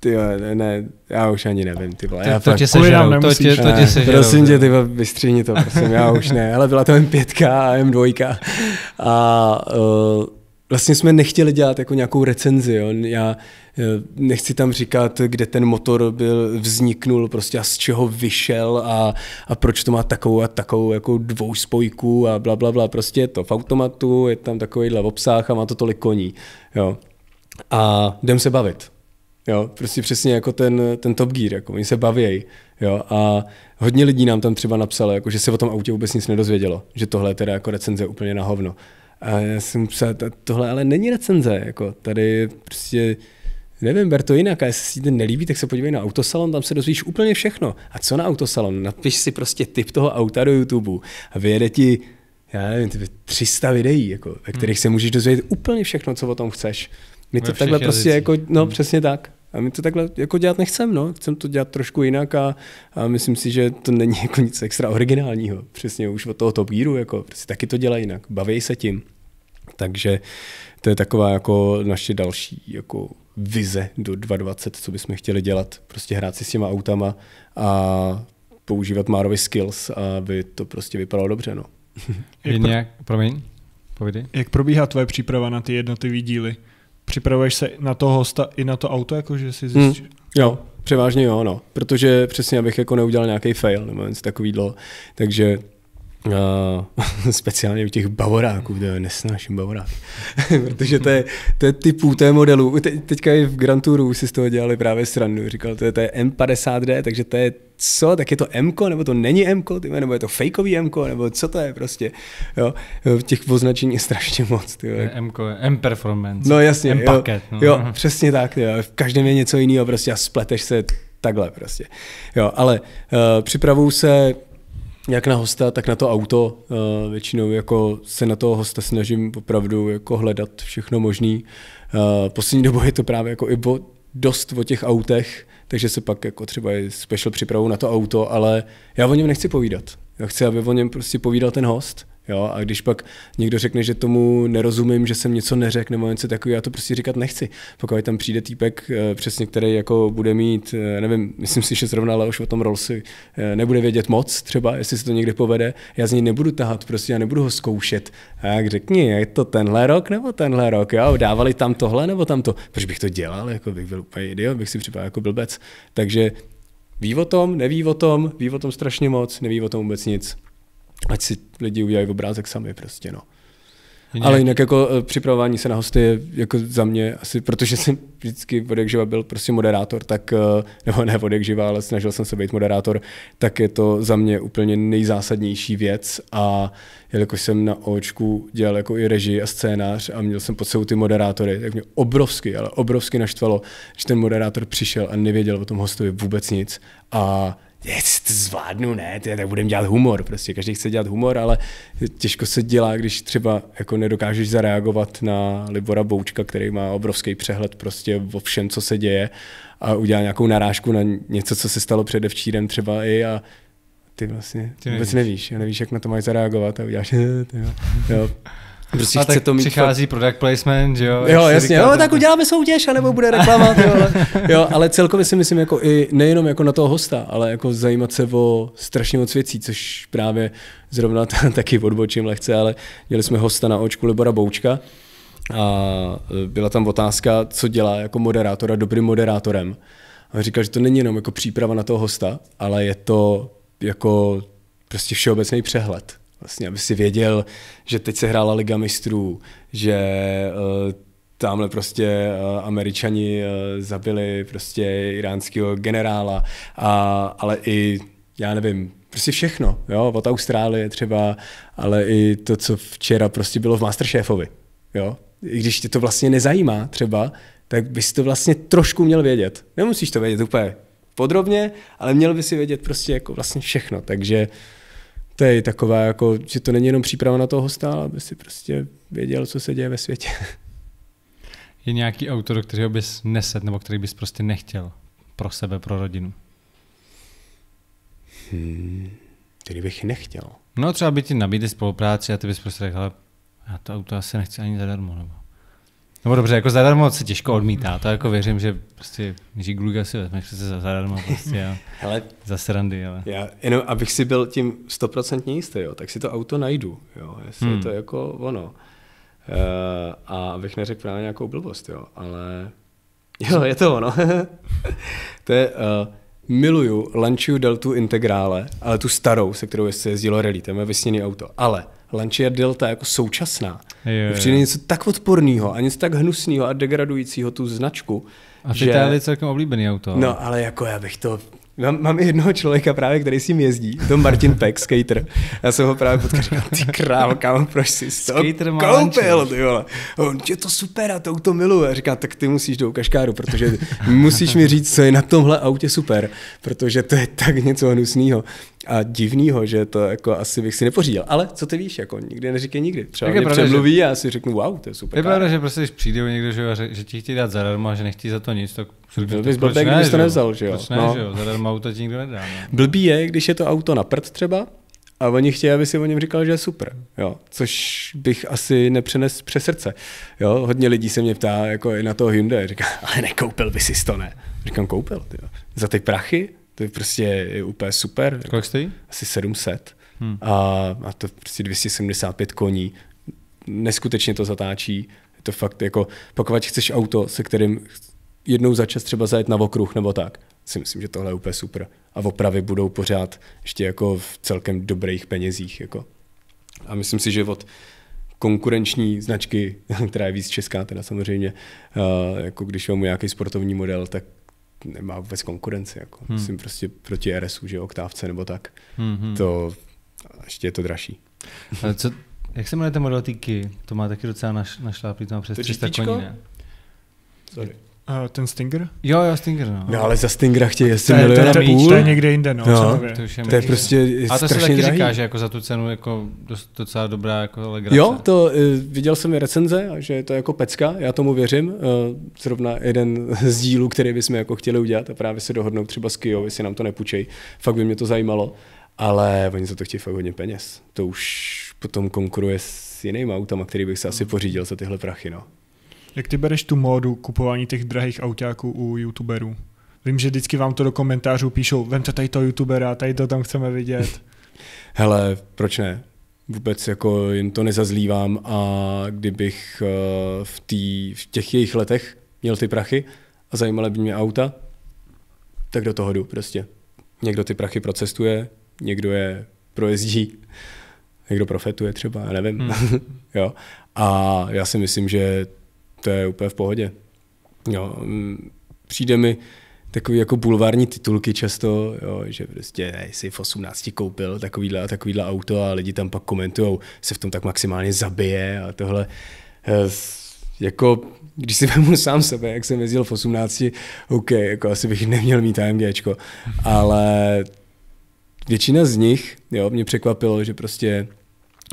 ty ne, ne, já už ani nevím, ty vole. To, to tě žerou, to tě, to tě sežerou. Prosím tě, ty vystříni to, prosím, já už ne. Ale byla to M5 a M2 a uh, vlastně jsme nechtěli dělat jako nějakou recenzi. Jo. Já eh, nechci tam říkat, kde ten motor byl, vzniknul, prostě a z čeho vyšel a, a proč to má takovou a takovou jako dvou spojku a bla, bla, bla. Prostě je to v automatu, je tam takovýhle obsah a má to tolik koní. Jo. A jdem se bavit. Jo, prostě přesně jako ten, ten Top Gear, jako oni se bavějí. Jo, a hodně lidí nám tam třeba napsalo, jako, že se o tom autě vůbec nic nedozvědělo, že tohle je teda jako recenze úplně na hovno. A já jsem psal, tohle ale není recenze, jako tady prostě Nevím, ber to jinak, a jestli si to nelíbí, tak se podívej na autosalon, tam se dozvíš úplně všechno. A co na autosalon? Napiš si prostě typ toho auta do YouTube a vyjede ti, já nevím, 300 videí, jako, ve hmm. kterých hmm. se můžeš dozvědět úplně všechno, co o tom chceš. My to takhle jazycí. prostě jako, no hmm. přesně tak. A my to takhle jako dělat nechcem, no. Chcem to dělat trošku jinak a, a myslím si, že to není jako nic extra originálního. Přesně už od toho Top Gearu, jako, prostě taky to dělají jinak. Baví se tím. Takže to je taková jako naše další jako vize do 2020, co bychom chtěli dělat. Prostě hrát si s těma autama a používat Márovi skills, aby to prostě vypadalo dobře. No. Je nějak, promiň, povídej. Jak probíhá tvoje příprava na ty jednotlivé díly? Připravuješ se na to hosta i na to auto, jakože si zjistíš? Hmm. Jo, převážně jo, no. Protože přesně abych jako neudělal nějaký fail nebo něco takového. Takže Uh, speciálně u těch bavoráků, to nesnáším bavorák, protože to je, to je typů, to je modelů. Te, teďka i v Grand Touru si z toho dělali právě srandu, říkal, to je, to je M50D, takže to je co, tak je to M, nebo to není M, nebo je to fakeový M, nebo co to je prostě. Jo, v těch označení je strašně moc. Je M, M performance. No jasně, M paket. Jo, no. jo, přesně tak, jo, v každém je něco jiného prostě a spleteš se takhle prostě. Jo, ale uh, připravuju se jak na hosta, tak na to auto. Eh, většinou jako se na toho hosta snažím opravdu jako hledat všechno možné. Eh, poslední dobou je to právě jako i dost o těch autech, takže se pak jako třeba i special připravu na to auto, ale já o něm nechci povídat. Já chci, aby o něm prostě povídal ten host Jo, a když pak někdo řekne, že tomu nerozumím, že jsem něco neřekl nebo něco takového, já to prostě říkat nechci. Pokud tam přijde týpek, eh, přesně který jako bude mít, eh, nevím, myslím si, že zrovna Leoš o tom Rolsi eh, nebude vědět moc třeba, jestli se to někde povede, já z něj nebudu tahat, prostě já nebudu ho zkoušet. A jak řekni, je to tenhle rok nebo tenhle rok, jo, dávali tam tohle nebo tamto. Proč bych to dělal, jako bych byl úplně idiot, bych si připadal jako blbec. Takže ví o tom, neví o tom, ví o tom strašně moc, neví o tom vůbec nic ať si lidi udělají obrázek sami prostě, no. Nějaký. Ale jinak jako eh, připravování se na hosty je jako za mě asi, protože jsem vždycky od jak živa byl prostě moderátor, tak, eh, nebo ne od jak živa, ale snažil jsem se být moderátor, tak je to za mě úplně nejzásadnější věc a jelikož jsem na očku dělal jako i režii a scénář a měl jsem pod sebou ty moderátory, tak mě obrovsky, ale obrovsky naštvalo, že ten moderátor přišel a nevěděl o tom hostovi vůbec nic a jest, to zvládnu, ne, ty, tak budeme dělat humor, prostě každý chce dělat humor, ale těžko se dělá, když třeba jako nedokážeš zareagovat na Libora Boučka, který má obrovský přehled prostě o všem, co se děje a udělá nějakou narážku na něco, co se stalo předevčírem třeba i a ty vlastně ty nevíš. vůbec nevíš nevíš, jak na to máš zareagovat a uděláš, jo, jo. Prostě a chce to mít přichází fakt... product placement, že jo? Jo, jasně, jo, no. tak uděláme soutěž, anebo bude reklama, jo, ale, jo, ale celkově si myslím jako i nejenom jako na toho hosta, ale jako zajímat se o strašně moc věcí, což právě zrovna t- taky odbočím lehce, ale měli jsme hosta na očku Libora Boučka a e, byla tam otázka, co dělá jako moderátora dobrým moderátorem. A říkal, že to není jenom jako příprava na toho hosta, ale je to jako prostě všeobecný přehled vlastně, aby si věděl, že teď se hrála Liga mistrů, že uh, tamhle prostě uh, američani uh, zabili prostě iránského generála, a, ale i, já nevím, prostě všechno, jo, od Austrálie třeba, ale i to, co včera prostě bylo v Masterchefovi, jo, i když tě to vlastně nezajímá třeba, tak bys to vlastně trošku měl vědět. Nemusíš to vědět úplně podrobně, ale měl bys si vědět prostě jako vlastně všechno, takže uh, to je taková, jako, že to není jenom příprava na toho hosta, ale aby si prostě věděl, co se děje ve světě. Je nějaký autor, který kterého bys neset, nebo který bys prostě nechtěl pro sebe, pro rodinu? Hmm, který bych nechtěl. No třeba by ti nabídli spolupráci a ty bys prostě řekl, já to auto asi nechci ani zadarmo. Nebo... Nebo dobře, jako zadarmo se těžko odmítá, to jako věřím, že prostě Jiří Gluga si vezme přece za zadarmo prostě, a Hele, za srandy, ale. Já, jenom abych si byl tím stoprocentně jistý, jo, tak si to auto najdu, jo, jestli hmm. je to jako ono. E, a abych neřekl právě nějakou blbost, jo, ale jo, je to ono. to je, uh, miluju Lanciu Deltu Integrále, ale tu starou, se kterou se jezdilo rally, to je moje vysněné auto, ale Lancia Delta jako současná. Je, je, Přijde něco tak odporného a něco tak hnusného a degradujícího tu značku. A že... je celkem oblíbený auto. No, ale jako já bych to, Mám, mám jednoho člověka právě, který s ním jezdí, to Martin Peck, skater. Já jsem ho právě potkal, ty král, kámo, proč jsi to skater koupil, ty vole. On, tě to super, a to auto miluje. říká, tak ty musíš do Kaškáru, protože musíš mi říct, co je na tomhle autě super, protože to je tak něco hnusného a divného, že to jako asi bych si nepořídil. Ale co ty víš, jako nikdy neříkej nikdy. Třeba tak mě pravda, přemluví že... a já si řeknu, wow, to je super. Je pravda, že prostě, když přijde někdo, že, že ti chtějí dát zadarmo a že nechtí za to nic, tak byl bys blbý, kdybys to nevzal, že jo? Proč ne, no. že jo? Zadarmo auto ti nikdo nedá. Ne? No. Blbý je, když je to auto na prd třeba, a oni chtějí, aby si o něm říkal, že je super, jo, což bych asi nepřenes přes srdce. Jo, hodně lidí se mě ptá, jako i na toho Hyundai, říká, ale nekoupil by si to, ne? Říkám, koupil, tyjo. za ty prachy, to je prostě je úplně super. Kolik stojí? Asi 700 hmm. a, a to prostě 275 koní, neskutečně to zatáčí, je to fakt jako, pokud chceš auto, se kterým jednou za čas třeba zajet na okruh nebo tak. Si myslím, že tohle je úplně super. A opravy budou pořád ještě jako v celkem dobrých penězích. Jako. A myslím si, že od konkurenční značky, která je víc česká teda samozřejmě, eh, jako když mu nějaký sportovní model, tak nemá vůbec konkurenci. Jako. Hmm. Myslím prostě proti RSU, že oktávce nebo tak. Hmm, hmm. To ještě je to dražší. Ale co, jak se jmenuje ten model týky? To má taky docela naš, našláplý, to má přes to 300 koní, ne? Sorry. Eh, ten Stinger? Jo, jo, Stinger, no. no ale za Stingera chtějí jestli milion a půl. To je někde jinde, no. no to, už je to je prostě A to se taky drahý. říká, že jako za tu cenu jako dost, docela dobrá jako legrace. Jo, to eh, viděl jsem i recenze, že je to jako pecka, já tomu věřím. Eh, zrovna jeden z dílů, který bychom jako chtěli udělat a právě se dohodnout třeba s Kyo, jestli nám to nepůjčej. Fakt by mě to zajímalo. Ale oni za to chtějí fakt hodně peněz. To už potom konkuruje s jinými autama, který bych se asi pořídil za tyhle prachy, no. Jak ty bereš tu módu kupování těch drahých autáků u youtuberů? Vím, že vždycky vám to do komentářů píšou, vemte tady to youtubera, tady to tam chceme vidět. Hele, proč ne? Vůbec jako jim to nezazlívám a kdybych eh, v, tý, v těch jejich letech měl ty prachy a zajímala by mě auta, tak do toho jdu prostě. Někdo ty prachy procestuje, někdo je projezdí, někdo profetuje třeba, já nevím. Hmm. jo. A já si myslím, že to je úplně v pohodě. Jo, mm, přijde mi takový jako bulvární titulky často, jo, že prostě ne, jsi v 18 koupil takovýhle a takovýhle auto a lidi tam pak komentují, se v tom tak maximálně zabije a tohle. Eh, jako, když si vemu sám sebe, jak jsem jezdil v 18, OK, jako asi bych neměl mít AMG, ale většina z nich, jo, mě překvapilo, že prostě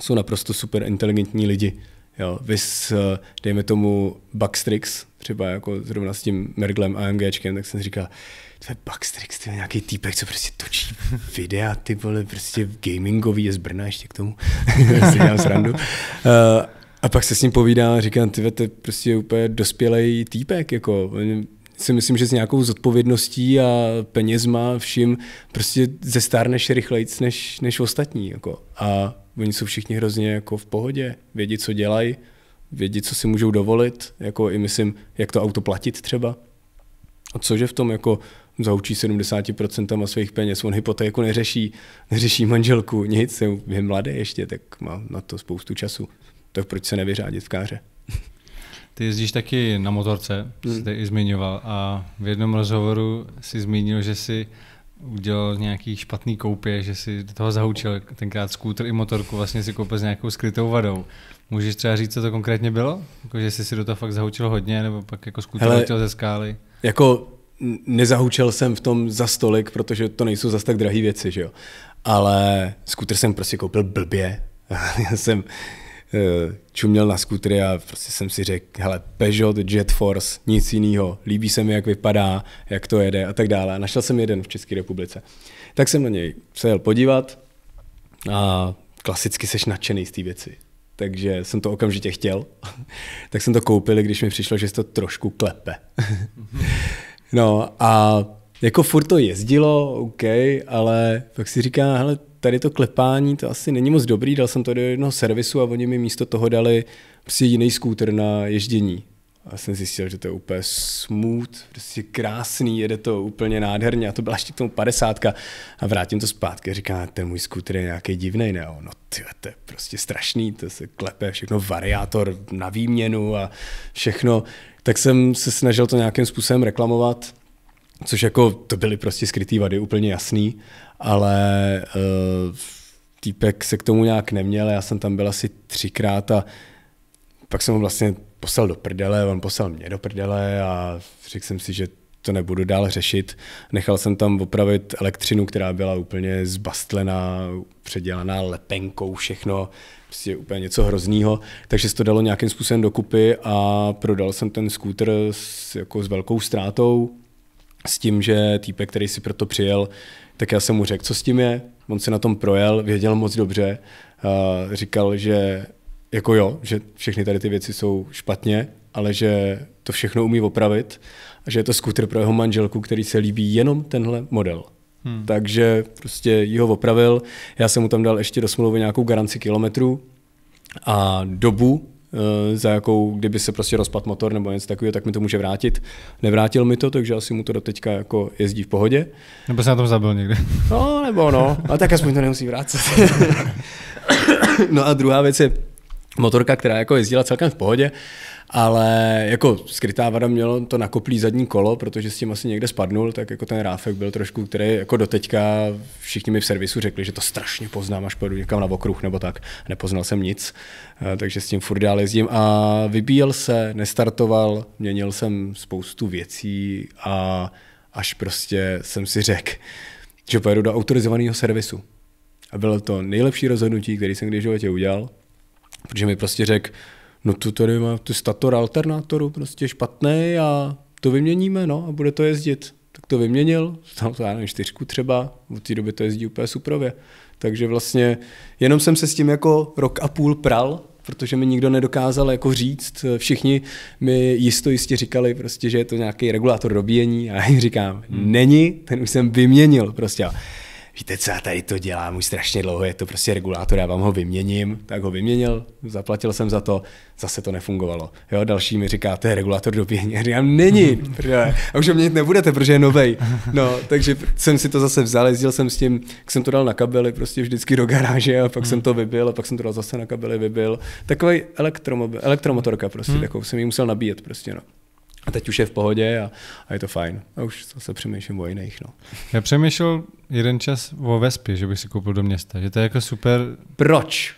jsou naprosto super inteligentní lidi. Jo, vys, eh, dejme tomu Backstrix, třeba jako zrovna s tím Merglem AMGčkem, tak jsem si říkal, to je Backstrix, je nějaký týpek, co prostě točí videa, ty vole, prostě gamingový, je z Brna ještě k tomu, si dělám srandu. A, eh, a pak se s ním povídám a říkám, ty to je prostě úplně dospělej týpek, jako si myslím, že s nějakou zodpovědností a penězma vším prostě zestárneš rychlejc než, než ostatní. Jako. A oni jsou všichni hrozně jako v pohodě, vědí, co dělají, vědí, co si můžou dovolit, jako i myslím, jak to auto platit třeba. A cože v tom jako zaučí 70% svých peněz, on hypotéku neřeší, neřeší manželku, nic, je mladý ještě, tak má na to spoustu času. Tak proč se nevyřádit v káře? Ty jezdíš taky na motorce, jsi hmm. i zmiňoval, a v jednom rozhovoru si zmínil, že si udělal nějaký špatný koupě, že si do toho zahučil tenkrát skútr i motorku, vlastně si koupil s nějakou skrytou vadou. Můžeš třeba říct, co to konkrétně bylo? Jako, že jsi si do toho fakt zahučil hodně, nebo pak jako skútr letěl ze skály? Jako nezahučel jsem v tom za stolik, protože to nejsou zas tak drahé věci, že jo. Ale skútr jsem prostě koupil blbě. já jsem Eh, čuměl na skutry a prostě jsem si řekl, hele, Peugeot, Jet Force, nic jiného, líbí se mi, jak vypadá, jak to jede a tak dále. našel jsem jeden v České republice. Tak jsem na něj se jel podívat a klasicky seš nadšený z té věci. Takže jsem to okamžitě chtěl. tak jsem to koupil, když mi přišlo, že se to trošku klepe. no a jako furt to jezdilo, OK, ale pak si říká, hele, tady to klepání, to asi není moc dobrý, dal jsem to do jednoho servisu a oni mi místo toho dali prostě jiný skútr na ježdění. A jsem zjistil, že to je úplně smooth, prostě krásný, jede to úplně nádherně a to byla ještě k tomu padesátka a vrátím to zpátky a říkám, ten můj skútr je nějaký divný, ne? No ty, to je prostě strašný, to se klepe, všechno variátor na výměnu a všechno. Tak jsem se snažil to nějakým způsobem reklamovat Což jako to byly prostě skryté vady, úplně jasný, ale uh, týpek se k tomu nějak neměl, já jsem tam byl asi třikrát a pak jsem ho vlastně poslal do prdele, on poslal mě do prdele a řekl jsem si, že to nebudu dál řešit. Nechal jsem tam opravit elektřinu, která byla úplně zbastlená, předělaná lepenkou, všechno, prostě úplně něco hroznýho. Takže se to dalo nějakým způsobem dokupy a prodal jsem ten skútr s, jako s velkou ztrátou s tím, že týpek, který si proto přijel, tak já jsem mu řekl, co s tím je. On se na tom projel, věděl moc dobře, eh, říkal, že jako jo, že všechny tady ty věci jsou špatně, ale že to všechno umí opravit a že je to skuter pro jeho manželku, který se líbí jenom tenhle model. Hmm. Takže prostě ji ho opravil, já jsem mu tam dal ještě do smlouvy nějakou garanci kilometrů a dobu, Eh, za jakou, kdyby se prostě rozpad motor nebo něco takového, tak mi to může vrátit. Nevrátil mi to, takže asi mu to do teďka jako jezdí v pohodě. Nebo se na tom zabil někde. No, nebo no, ale tak aspoň to nemusí vrátit. no a druhá věc je, motorka, která jako jezdila celkem v pohodě, ale jako skrytá vada mělo to nakoplý zadní kolo, protože s tím asi někde spadnul, tak jako ten ráfek byl trošku, který jako doteďka všichni mi v servisu řekli, že to strašně poznám, až pojedu někam na okruh nebo tak. Nepoznal jsem nic, eh, takže s tím furt dál jezdím a vybíjel se, nestartoval, měnil jsem spoustu věcí a až prostě jsem si řekl, že pojedu do autorizovaného servisu. A bylo to nejlepší rozhodnutí, který jsem kdy v životě udělal Protože mi prostě řekl, no tu tady má tu stator alternátoru prostě špatný a to vyměníme, no a bude to jezdit. Tak to vyměnil, tam to já nevím, čtyřku třeba, v té době to jezdí úplně suprově. Takže vlastně jenom jsem se s tím jako rok a půl pral, protože mi nikdo nedokázal jako říct. Všichni mi jisto jistě říkali prostě, že je to nějaký regulátor dobíjení a já jim říkám, hmm. není, ten už jsem vyměnil prostě víte co, já tady to dělám už strašně dlouho, je to prostě regulátor, já vám ho vyměním, tak ho vyměnil, zaplatil jsem za to, zase to nefungovalo. Jo, další mi říká, to je regulátor dobíjení, já není, protože, a už ho měnit nebudete, protože je novej. No, takže jsem si to zase vzal, jezdil jsem s tím, jak jsem to dal na kabely, prostě vždycky do garáže a pak jsem to vybil a pak jsem to dal zase na kabely, vybil. Takový elektromobil, elektromotorka prostě, hmm. takovou jsem ji musel nabíjet prostě, no. A teď už je v pohodě a, a je to fajn. A už se přemýšlím o jiných. No. Já přemýšlel jeden čas o Vespě, že bych si koupil do města. Že to je jako super... Proč?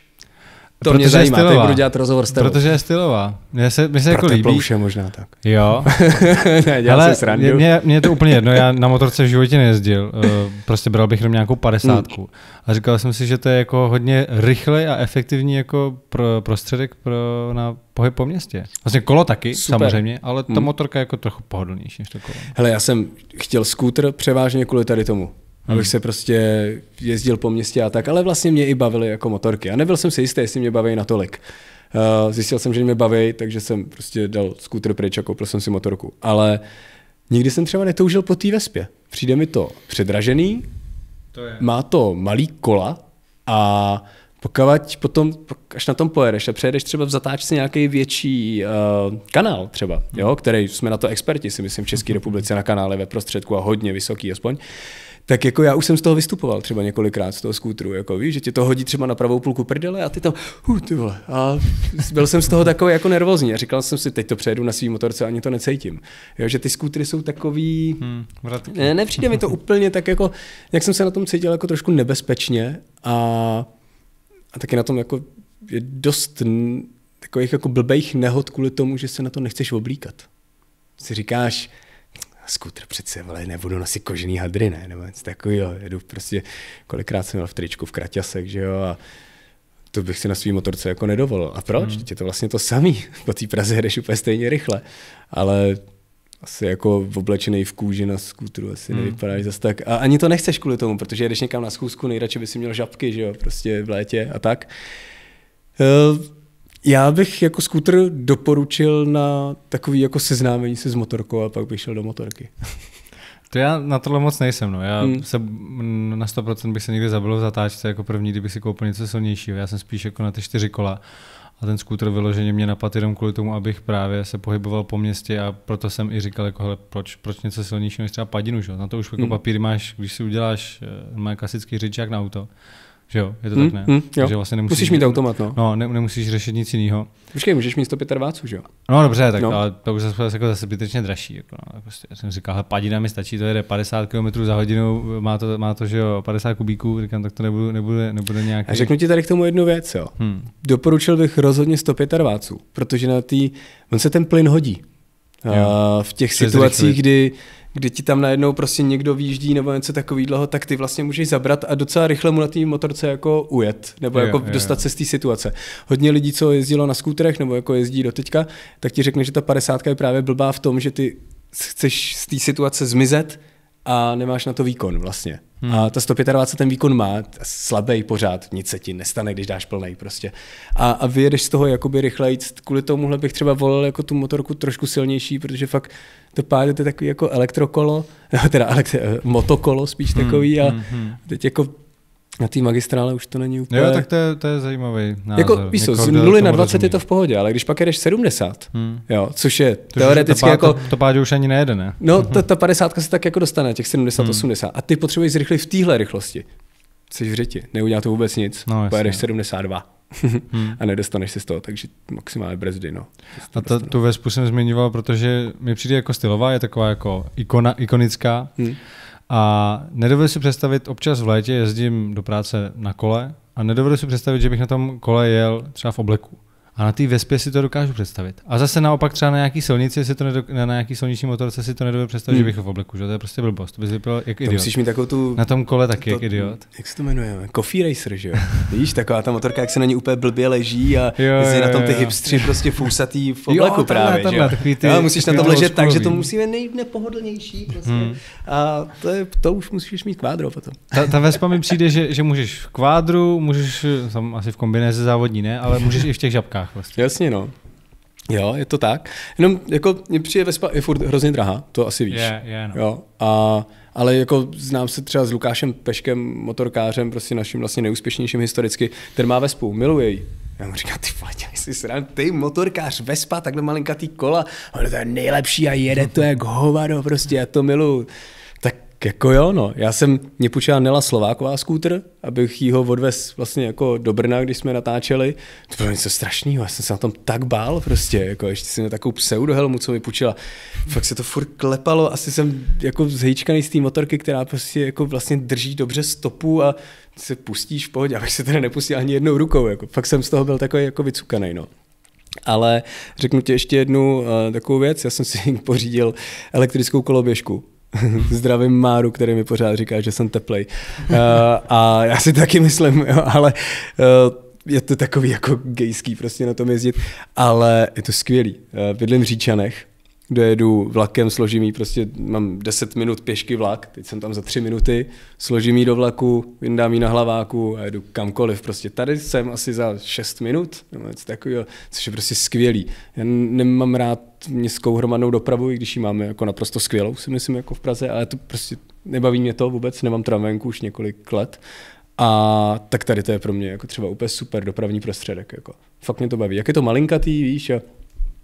To protože mě zajímá, je budu dělat rozhovor s tebou. Protože je stylová. Mně se, mě se jako líbí. Pro možná tak. Jo. ne, Ale mě, mě, mě, je to úplně jedno, já na motorce v životě nejezdil. Eh, prostě bral bych jenom nějakou padesátku. Mm. A říkal jsem si, že to je jako hodně rychlej a efektivní jako pro, prostředek pro, na pohyb po městě. Vlastně kolo taky, Super. samozřejmě, ale ta hmm. motorka je jako trochu pohodlnější než to kolo. Hele, já jsem chtěl skútr převážně kvůli tady tomu abych hmm. se prostě jezdil po městě a tak, ale vlastně mě i bavily jako motorky. A nebyl jsem si jistý, jestli mě baví natolik. Eh, zjistil jsem, že mě baví, takže jsem prostě dal skútr pryč a koupil jsem si motorku. Ale nikdy jsem třeba netoužil po té vespě. Přijde mi to předražený, to je. má to malý kola a pokud potom, až na tom pojedeš a přejedeš třeba v zatáčce nějaký větší uh, kanál třeba, jo, který jsme na to experti, si myslím, v České republice na kanále ve prostředku a hodně vysoký aspoň, uh, tak jako já už jsem z toho vystupoval třeba několikrát z toho skútru, jako víš, že tě to hodí třeba na pravou půlku prdele a ty tam, hu, ty vole. A byl jsem z toho takový jako nervózní a říkal jsem si, teď to přejedu na svý motorce, ani to necítím. Jo, že ty skútry jsou takový, hmm, ne, nepřijde mi to úplně tak jako, jak jsem se na tom cítil jako trošku nebezpečně a, a taky na tom jako je dost takových jako blbejch nehod kvůli tomu, že se na to nechceš oblíkat. Si říkáš, skútr přece, ale nebudu nosit kožený hadry, ne, nebo něco takového. Jedu prostě, kolikrát jsem měl v tričku, v kraťasek, že jo, a to bych si na svý motorce jako nedovolil. A proč? Hmm. Je to vlastně to samý. Po té Praze jedeš úplně stejně rychle. Ale asi jako oblečený v kůži na skútru, asi hmm. nevypadáš zase tak. A ani to nechceš kvůli tomu, protože jedeš někam na schůzku, nejradši by si měl žabky, že jo, prostě v létě a tak. Uh, já bych jako skútr doporučil na takový jako seznámení se s motorkou a pak bych šel do motorky. To já na tohle moc nejsem, no. Já hmm. se na 100% bych se někdy zabil v zatáčce jako první, kdyby si koupil něco silnějšího. Já jsem spíš jako na ty čtyři kola. A ten skútr vyloženě mě napadl jenom kvůli tomu, abych právě se pohyboval po městě a proto jsem i říkal, jako, hele, proč, proč něco silnějšího než třeba padinu, že? Na to už jako hmm. papíry máš, když si uděláš eh, má klasický řidičák na auto, že jo, je to hmm, tak ne? Hmm, jo. Že vlastně nemusíš, musíš mít automat, no. No, ne, nemusíš řešit nic jiného. Počkej, můžeš mít váců, že jo? No dobře, tak no. ale to už zase, jako zase zbytečně dražší. Jako, no. prostě, já jsem říkal, hele, padina mi stačí, to jede 50 km za hodinu, má to, má to že jo, 50 kubíků, říkám, tak to nebudu, nebude, nebude nějaký... A řeknu ti tady k tomu jednu věc, jo. Hmm. Doporučil bych rozhodně váců, protože na tý, on se ten plyn hodí. Jo. V těch situacích, rychlý. kdy kdy ti tam najednou prostě někdo výjíždí nebo něco takového, tak ty vlastně můžeš zabrat a docela rychle mu na té motorce jako ujet, nebo je, jako je, dostat se z té situace. Hodně lidí, co jezdilo na skúterech nebo jako jezdí do teďka, tak ti řekne, že ta padesátka je právě blbá v tom, že ty chceš z té situace zmizet, a nemáš na to výkon vlastně. Hmm. A ta 125 ten výkon má, slabý pořád, nic se ti nestane, když dáš plný prostě. A, a vyjedeš z toho jakoby rychleji, kvůli tomuhle bych třeba volil jako tu motorku trošku silnější, protože fakt to pád je takový jako elektrokolo, teda elektro, eh, motokolo spíš hmm, takový a hmm, hmm. teď jako na té magistrále už to není úplně... Jo, tak to je, to je zajímavý názor. Jako, víš jako z 0 na 20 rozumí. je to v pohodě, ale když pak jedeš 70, hmm. jo, což je to teoreticky to pá, jako... To, to pádě už ani nejede, ne? No, mhm. ta, ta 50 se tak jako dostane, těch 70, hmm. 80. A ty potřebuješ zrychlit v téhle rychlosti. Jsi v řeti, neudělá to vůbec nic, no, pojedeš 72. hmm. a nedostaneš se z toho, takže maximálně brzdy. No. A ta, tu vespu jsem zmiňoval, protože mi přijde jako stylová, je taková jako ikona, ikonická. Hmm a nedovedu si představit, občas v létě jezdím do práce na kole a nedovedu si představit, že bych na tom kole jel třeba v obleku. A na té Vespě si to dokážu představit. A zase naopak třeba na nějaký silnici si to nedok- na nějaký silniční motorce si to nedovedu představit, hmm. že bych v obleku, že? To je prostě blbost. To bys vypadal jak to idiot. Musíš mít takovou tu... Na tom kole taky to, jak idiot. Jak se to jmenuje? Coffee Racer, že jo? Víš taková ta motorka, jak se na ní úplně blbě leží a jo, jo, na tom ty hipstři prostě fousatý v obleku jo, právě, tam, že ty, jo, musíš na tom ležet tak, že to musíme nejnepohodlnější. Prostě. Hmm. A to, je, to už musíš mít kvádro potom. Ta, ta Vespa mi přijde, že, že můžeš v kvádru, můžeš, tam asi v kombinéze závodní ne, ale můžeš i v těch žabkách. Čechách vlastně. Jasně, no. Jo, je to tak. Jenom jako mě přijde Vespa je furt hrozně drahá, to asi víš. Je, je, no. jo, a, ale jako znám se třeba s Lukášem Peškem, motorkářem, prostě naším vlastně neúspěšnějším historicky, který má Vespu, miluje ji. Já mu říkám, ty Faťa, jsi sran, ty motorkář Vespa, takhle malinkatý kola, ale to je nejlepší a jede to jak hovado prostě, já to miluju jako jo, no. Já jsem, mě půjčila Nela Slováková skútr, abych jí ho odvez vlastně jako do Brna, když jsme natáčeli. To bylo něco strašného, já jsem se na tom tak bál prostě, jako ještě jsem měl takovou pseudohelmu, co mi půjčila. Fakt se to furt klepalo, asi jsem jako zhejčkaný z té motorky, která prostě jako vlastně drží dobře stopu a se pustíš v pohodě, abych se teda nepustil ani jednou rukou, jako. Fakt jsem z toho byl takový jako vycukaný, no. Ale řeknu ti ještě jednu uh, takovou věc. Já jsem si pořídil elektrickou koloběžku Zdravím Máru, který mi pořád říká, že jsem teplej. Uh, a já si taky myslím, jo, ale uh, je to takový jako gejský prostě na tom jezdit, ale je to skvělý. Eh, bydlím v Říčanech dojedu vlakem, složím jí, prostě mám 10 minut pěšky vlak, teď jsem tam za 3 minuty, složím jí do vlaku, vyndám jí na hlaváku a jedu kamkoliv. Prostě tady jsem asi za 6 minut, nebo něco takového, což je prostě skvělý. Já nemám rád městskou hromadnou dopravu, i když ji máme jako naprosto skvělou, si myslím, jako v Praze, ale to prostě nebaví mě to vůbec, nemám tramvenku už několik let. A tak tady to je pro mě jako třeba úplně super dopravní prostředek. Jako. Fakt mě to baví. Jak je to malinkatý, víš, a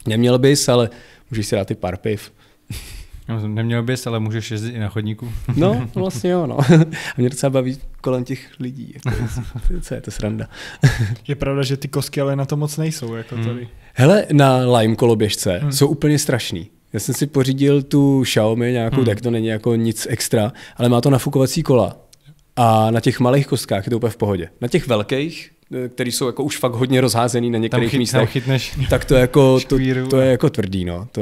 Neměl bys, ale můžeš si dát ty pár piv. No, neměl bys, ale můžeš jezdit i na chodníku. No, vlastně jo, no. A mě docela baví kolem těch lidí. Jako, co je to sranda. je pravda, že ty kosky ale na to moc nejsou, jako hmm. tady. Hele, na Lime koloběžce hmm. jsou úplně strašný. Já jsem si pořídil tu Xiaomi nějakou, hmm. tak to není jako nic extra, ale má to nafukovací kola. A na těch malých kostkách je to úplně v pohodě. Na těch velkých Eh, který jsou jako už fakt hodně rozházený na některých tam místech, chytneš tak to, jako, to, to, je jako tvrdý. No. To,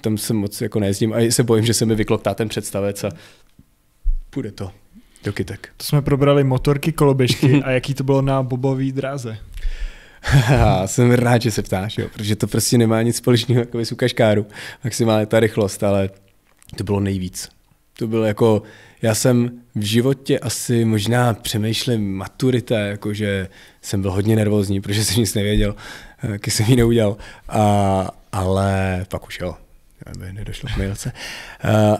tam se moc jako nejezdím a se bojím, že se mi vykloktá ten představec a půjde to do kytek. To jsme probrali motorky, koloběžky a jaký to bylo na bobový dráze. Já jsem rád, že se ptáš, jo, protože to prostě nemá nic společného jako s ukaškáru. Maximálně ta rychlost, ale to bylo nejvíc. To bylo jako, já jsem v životě asi možná přemýšlím maturita, jakože jsem byl hodně nervózní, protože jsem nic nevěděl, když jsem ji neudělal, a, ale pak už jo, aby nedošlo k milce.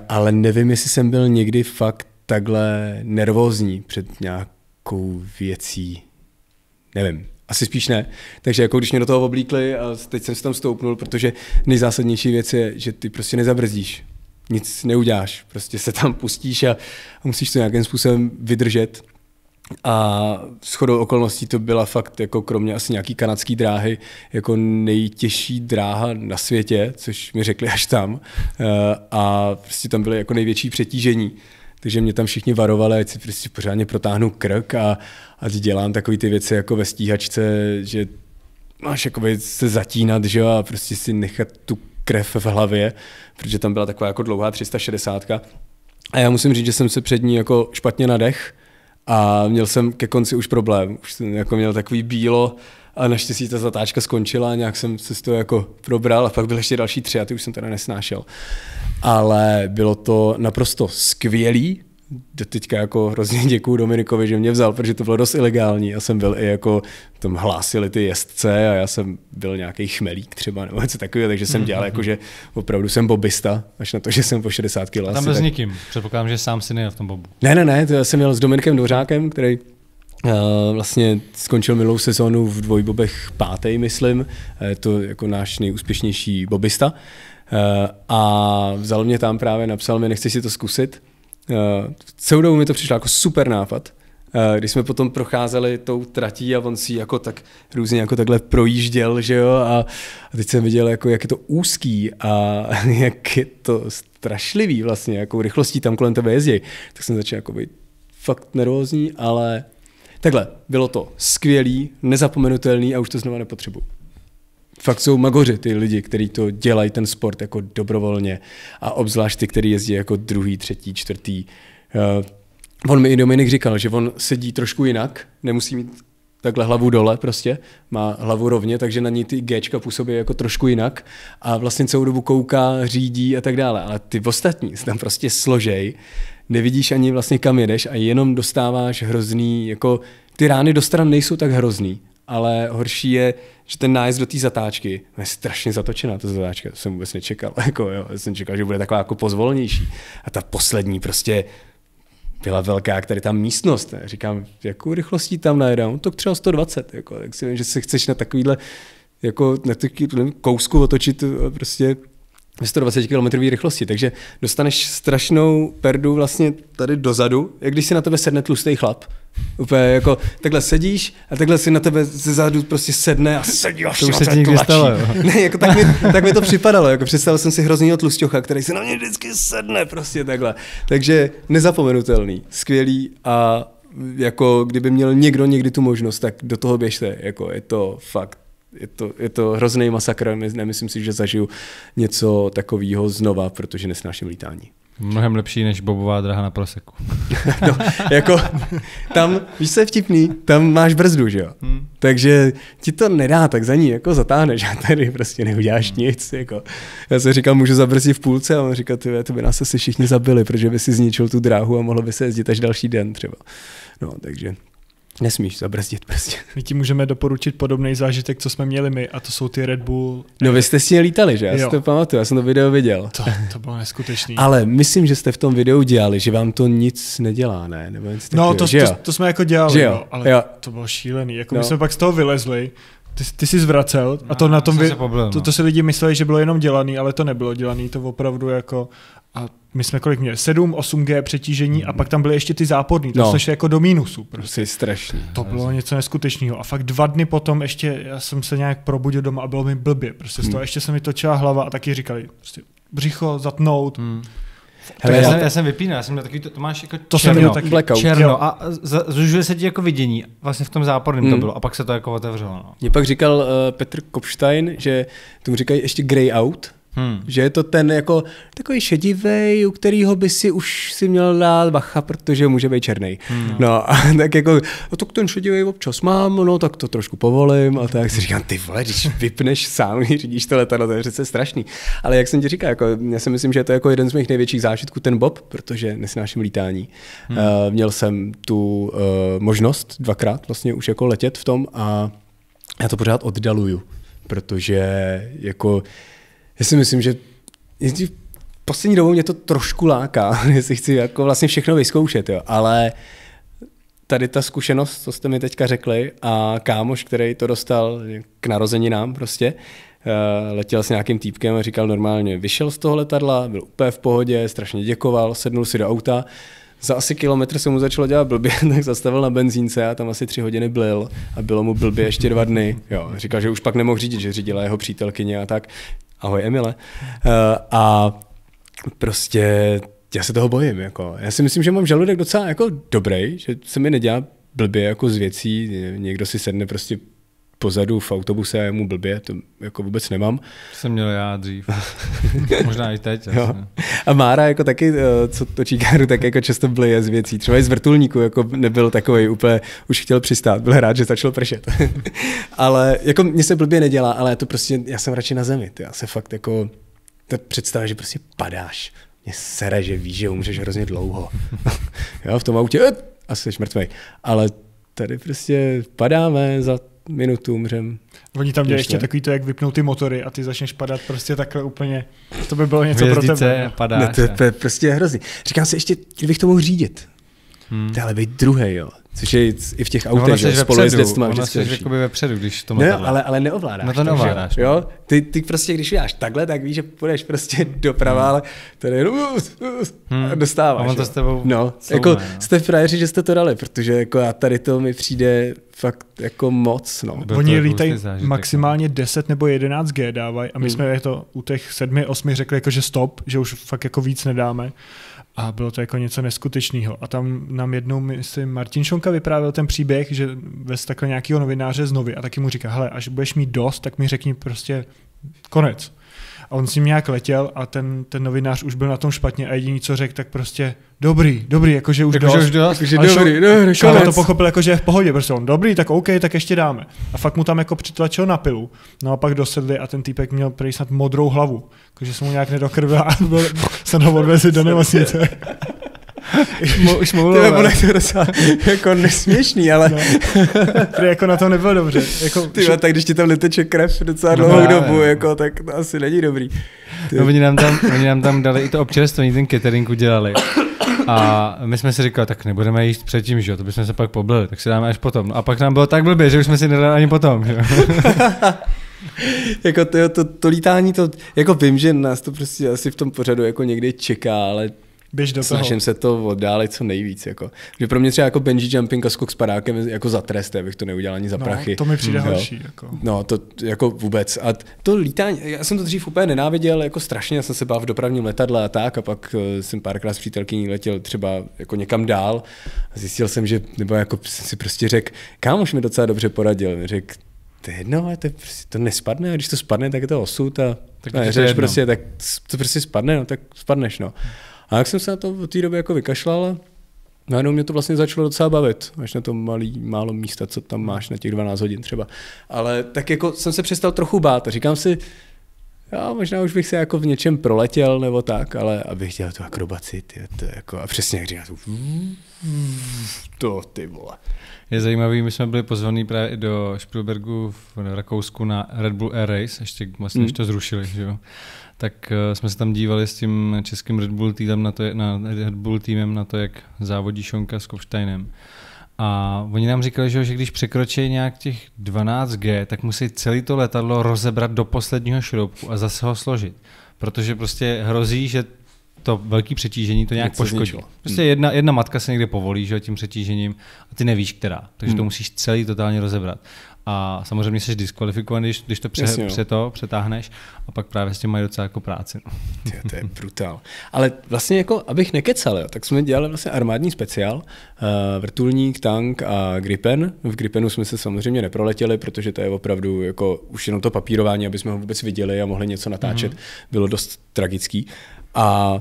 Ale nevím, jestli jsem byl někdy fakt takhle nervózní před nějakou věcí. Nevím, asi spíš ne. Takže jako když mě do toho oblíkli a teď jsem se tam stoupnul, protože nejzásadnější věc je, že ty prostě nezabrzdíš nic neuděláš. Prostě se tam pustíš a musíš to nějakým způsobem vydržet. A s chodou okolností to byla fakt, jako kromě asi nějaký kanadské dráhy, jako nejtěžší dráha na světě, což mi řekli až tam. Eh, a prostě tam byly jako největší přetížení. Takže mě tam všichni varovali, ať si prostě pořádně protáhnu krk a ať dělám takové ty věci jako ve stíhačce, že máš jako se zatínat, že a prostě si nechat tu krev v hlavě, protože tam byla taková jako dlouhá 360. A já musím říct, že jsem se před ní jako špatně nadech a měl jsem ke konci už problém. Už jsem jako měl takový bílo a naštěstí ta zatáčka skončila a nějak jsem se z toho jako probral a pak byly ještě další tři a ty už jsem teda nesnášel. Ale bylo to naprosto skvělý, teďka jako hrozně děkuju Dominikovi, že mě vzal, protože to bylo dost ilegální. Já jsem byl i jako, tam hlásili ty jezdce a já jsem byl nějaký chmelík třeba nebo něco takového, takže jsem dělal mhm, jako, mhm. že opravdu jsem bobista, až na to, že jsem po 60 kg. Tam byl s nikým, předpokládám, že sám si nejel v tom bobu. Ne, ne, ne, to já jsem měl s Dominikem Dvořákem, který Uh, vlastně skončil minulou sezónu v dvojbobech pátý, myslím. Je to jako náš nejúspěšnější bobista. Uh, a vzal mě tam právě, napsal mi, nechci si to zkusit celou eh, dobu mi to přišlo jako super nápad. Eh, když jsme potom procházeli tou tratí a on si jako tak různě jako takhle projížděl, že jo, a, a teď jsem viděl, jako, jak je to úzký a jak je to strašlivý vlastně, jakou rychlostí tam kolem tebe jezdí, tak jsem začal jako být fakt nervózní, ale takhle, bylo to skvělý, nezapomenutelný a už to znova nepotřebuji fakt jsou magoři ty lidi, kteří to dělají ten sport jako dobrovolně a obzvlášť ty, kteří jezdí jako druhý, třetí, čtvrtý. Uh, on mi i Dominik říkal, že on sedí trošku jinak, nemusí mít takhle hlavu dole prostě, má hlavu rovně, takže na ní ty Gčka působí jako trošku jinak a vlastně celou dobu kouká, řídí a tak dále, ale ty ostatní se tam prostě složej, nevidíš ani vlastně kam jedeš a jenom dostáváš hrozný, jako ty rány do stran nejsou tak hrozný, ale horší je, že ten nájezd do té zatáčky, je strašně zatočená ta zatáčka, to jsem vůbec nečekal, jako, jo, jsem čekal, že bude taková jako pozvolnější. A ta poslední prostě byla velká, jak tady ta místnost. Ne? Říkám, jakou rychlostí tam On no, To třeba 120, jako, tak si vím, že se chceš na takovýhle jako na takový kousku otočit prostě ve 120 km rychlosti, takže dostaneš strašnou perdu vlastně tady dozadu, jak když si na tebe sedne tlustý chlap. Úplně jako takhle sedíš a takhle si na tebe ze zadu prostě sedne a sedí a se ti někdy stalo. Ne, jako tak mi, tak mi, to připadalo, jako představil jsem si hroznýho tlustěcha, který se na mě vždycky sedne prostě takhle. Takže nezapomenutelný, skvělý a jako kdyby měl někdo někdy tu možnost, tak do toho běžte, jako je to fakt je to, je to hrozný masakr, nemyslím si, že zažiju něco takového znova, protože nesnáším lítání. Mnohem lepší než bobová draha na proseku. no, jako tam, víš, se je vtipný, tam máš brzdu, že jo? Hmm. Takže ti to nedá, tak za ní jako zatáhneš a tady prostě neuděláš hmm. nic. Jako. Já se říkal, můžu zabrzdit v půlce a on říkal, ty to by nás asi všichni zabili, protože by si zničil tu dráhu a mohlo by se jezdit až další den třeba. No, takže Nesmíš zabrzdit prostě. My ti můžeme doporučit podobný zážitek, co jsme měli my, a to jsou ty Red Bull. No vy jste s ní lítali, že? Já jo. si to pamatuju, já jsem to video viděl. To, to bylo neskutečné. Ale myslím, že jste v tom videu dělali, že vám to nic nedělá, ne? Nebo nic no, takového, to, to, to, jsme jako dělali, že jo? No, ale jo. to bylo šílený. Jako no. my jsme pak z toho vylezli ty, ty jsi zvracel a to no, na no, tom vy, poblil, no. to, to si lidi mysleli, že bylo jenom dělaný, ale to nebylo dělaný, to opravdu jako a my jsme kolik měli? 7, 8G přetížení a mm. pak tam byly ještě ty záporný, to no. se jako do mínusu. Prostě strašný. To no. bylo Jasně. něco neskutečného. A fakt dva dny potom ještě, já jsem se nějak probudil doma a bylo mi blbě. Prostě z toho mm. ještě se mi točila hlava a taky říkali, prostě břicho zatnout. Mm. Hele, já, jsem, já jsem vypínal, já jsem měl takový, to, to máš jako to černo, jsem měl taky. Blackout. černo a zužuje se ti jako vidění, vlastně v tom záporném mm. to bylo a pak se to jako otevřelo. No. Mě pak říkal uh, Petr Kopstein, že tomu říkají ještě grey out, Hmm. Že je to ten jako takový šedivý, u kterého by si už si měl dát bacha, protože může být černý. Hmm. No a tak jako, no to ten šedivý občas mám, no tak to trošku povolím a tak si říkám, ty vole, když vypneš sám, když řídíš to letadlo, to je přece strašný. Ale jak jsem ti říkal, jako, já si myslím, že to je jako jeden z mých největších zážitků, ten Bob, protože nesnáším lítání. Hmm. Uh, měl jsem tu uh, možnost dvakrát vlastně už jako letět v tom a já to pořád oddaluju, protože jako já si myslím, že poslední dobou mě to trošku láká, jestli chci jako vlastně všechno vyzkoušet, jo, ale tady ta zkušenost, co jste mi teďka řekli a kámoš, který to dostal k narozeninám prostě, eh, letěl s nějakým týpkem a říkal normálně, vyšel z toho letadla, byl úplně v pohodě, strašně děkoval, sednul si do auta, za asi kilometr se mu začalo dělat blbě, tak zastavil na benzínce a tam asi tři hodiny blil a bylo mu blbě ještě dva dny. Jo, říkal, že už pak nemohl řídit, že řídila jeho přítelkyně a tak. Ahoj Emile. Uh, a prostě já se toho bojím. Jako. Já si myslím, že mám žaludek docela jako dobrý, že se mi nedělá blbě jako z věcí. Někdo si sedne prostě pozadu v autobuse a mu blbě, to jako vůbec nemám. To jsem měl já dřív. Možná i teď. Jo. A Mára jako taky, eh, co točí káru, tak jako často blije z věcí. Třeba i z vrtulníku jako nebyl takový úplně, už chtěl přistát, byl rád, že začal pršet. ale jako mě se blbě nedělá, ale to prostě, já jsem radši na zemi. Ty, já se fakt jako, ta představa, že prostě padáš, mě sere, že víš, že umřeš hrozně dlouho. jo, v tom autě, eh, a jsi mrtvej. Ale tady prostě padáme za minutu umřem. Oni tam dělají ještě takový to, jak vypnou ty motory a ty začneš padat prostě takhle úplně. To by bylo něco pro tebe. No. Padáš, ne, to, je, to je prostě hrozný. Říkám si ještě, kdybych to mohl řídit. Hmm. Ale být druhý, jo. Což je i v těch no, autech, no, spolu s dětstvem. Ono jsi jakoby vepředu, když to máš. No, ale, ale neovládáš. No to neovládáš. jo? No. Ty, ty prostě, když děláš takhle, tak víš, že půjdeš prostě hmm. doprava, hmm. ale tady jenom hmm. dostáváš. A on to jo? s tebou No, soumá, jako no. jste prajeři, že jste to dali, protože jako já tady to mi přijde fakt jako moc. No. Oni lítají maximálně 10 no. nebo 11 G dávají a my hmm. jsme to u těch sedmi, osmi řekli, jako, že stop, že už fakt jako víc nedáme. A bylo to jako něco neskutečného. A tam nám jednou, si Martin Šonka vyprávěl ten příběh, že vez takhle nějakého novináře znovu. a taky mu říká, hele, až budeš mít dost, tak mi řekni prostě konec. A on s ním nějak letěl a ten, ten novinář už byl na tom špatně a jediný, co řekl, tak prostě dobrý, dobrý, jakože už jako dost. Už dost jakože dobrý, šo, dobrý, dobrý to pochopil, jakože je v pohodě, prostě on dobrý, tak OK, tak ještě dáme. A fakt mu tam jako přitlačil na pilu. No a pak dosedli a ten týpek měl prý snad modrou hlavu, jakože se mu nějak nedokrvil a byl, se ho odvezli do nemocnice. Už mu Nebo to docela jako nesměšný, ale... No. jako na to nebylo dobře. Jako, Ty, že... tak když ti tam neteče krev docela no, dlouhou no, dobu, jako, tak to asi není dobrý. Ty. No, oni, nám tam, oni nám tam dali i to občerstvení, ten catering udělali. A my jsme si říkali, tak nebudeme jíst předtím, že jo, to bychom se pak poblili, tak si dáme až potom. No a pak nám bylo tak blbě, že už jsme si nedali ani potom, že jako to, to, to, lítání, to, jako vím, že nás to prostě asi v tom pořadu jako někdy čeká, ale Běž do Snažím toho. se to oddálit co nejvíc. Jako. Že pro mě třeba jako bungee jumping a skok s padákem jako za trest, abych to neudělal ani za no, prachy. to mi přijde hmm. horší. Jako. No, to jako vůbec. A to lítání, já jsem to dřív úplně nenáviděl, jako strašně, já jsem se bál v dopravním letadle a tak, a pak eh, jsem párkrát s přítelkyní letěl třeba jako někam dál a zjistil jsem, že, nebo jako jsem si prostě řekl, kámoš mi docela dobře poradil, řekl, to je jedno, ale to, je prostě, to nespadne, a když to spadne, tak je to osud a tak a to je prostě, tak to prostě spadne, no, tak spadneš, no. A jak jsem se na to v té době jako vykašlal, najednou mě to vlastně začalo docela bavit, až na to malý, málo místa, co tam máš na těch 12 hodin třeba. Ale tak jako jsem se přestal trochu bát a říkám si, já možná už bych se jako v něčem proletěl nebo tak, ale abych dělal tu akrobaci, ty, to jako, a přesně jak říkám, to ty vole. Je zajímavý, my jsme byli pozvaní právě do Spielbergu v Rakousku na Red Bull Air Race, ještě vlastně, hmm. to zrušili, že jo tak eh, jsme se tam dívali s tím českým Red Bull týmem na to, na, Red Bull týmem na to jak závodí Šonka s Kopštajnem. A oni nám říkali, že, že když překročí nějak těch 12G, tak musí celé to letadlo rozebrat do posledního šroubku a zase ho složit. Protože prostě hrozí, že to velké přetížení to nějak poškodí. Prostě jedna, jedna matka se někde povolí že, tím přetížením a ty nevíš, která. Takže hmm. to musíš celý totálně rozebrat a samozřejmě jsi diskvalifikovaný, když, když to pře, Jasně, pře to přetáhneš a pak právě s tím mají docela jako práci. No. Tě, to je brutál. Ale vlastně jako, abych nekecal, jo, tak jsme dělali vlastně armádní speciál, uh, vrtulník, tank a Gripen. V Gripenu jsme se samozřejmě neproletěli, protože to je opravdu jako už jenom to papírování, aby jsme ho vůbec viděli a mohli něco natáčet, mm-hmm. bylo dost tragický. A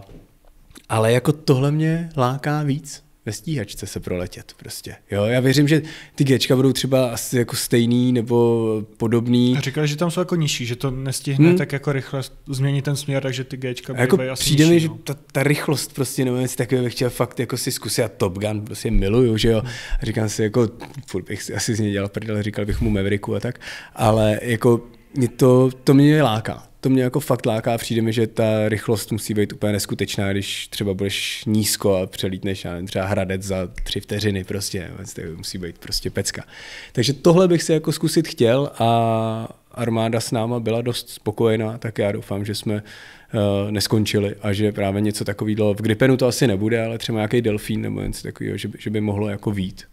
ale jako tohle mě láká víc ve stíhačce se proletět prostě. Jo, já věřím, že ty Gčka budou třeba asi jako stejný nebo podobný. A říkali, že tam jsou jako nižší, že to nestihne hmm. tak jako rychle změnit ten směr, takže ty Gčka budou jako asi vlastně přijde mi, no. že ta, ta, rychlost prostě, nevím, jestli takový bych chtěl fakt jako si zkusit, já Top Gun prostě miluju, že jo. Hmm. A říkám si jako, furt bych si asi z něj dělal prdel, říkal bych mu Mavericku a tak, ale jako mě to, to mě láká. To mě jako fakt láká a přijde mi, že ta rychlost musí být úplně neskutečná, když třeba budeš nízko a přelítneš a třeba Hradec za tři vteřiny prostě, to musí být prostě pecka. Takže tohle bych si jako zkusit chtěl a armáda s náma byla dost spokojená, tak já doufám, že jsme uh, neskončili a že právě něco takového, v Gripenu to asi nebude, ale třeba nějaký delfín nebo něco takového, že, by, že by mohlo jako vít.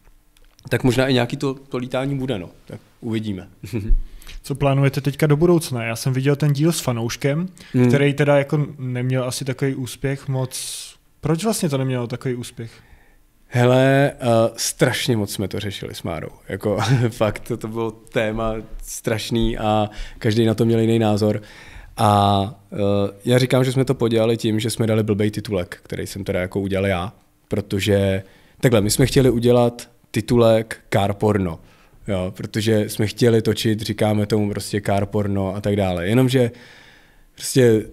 Tak možná i nějaký to, to lítání bude, no. Tak uvidíme. co plánujete teďka do budoucna. Já jsem viděl ten díl s fanouškem, hmm. který teda jako neměl asi takový úspěch moc. Proč vlastně to nemělo takový úspěch? Hele, uh, strašně moc jsme to řešili s Márou. Jako fakt, to, bylo téma strašný a každý na to měl jiný názor. A uh, já říkám, že jsme to podělali tím, že jsme dali blbej titulek, který jsem teda jako udělal já, protože takhle, my jsme chtěli udělat titulek Car Porno jo, protože jsme chtěli točit, říkáme tomu prostě car porno a tak dále. Jenomže prostě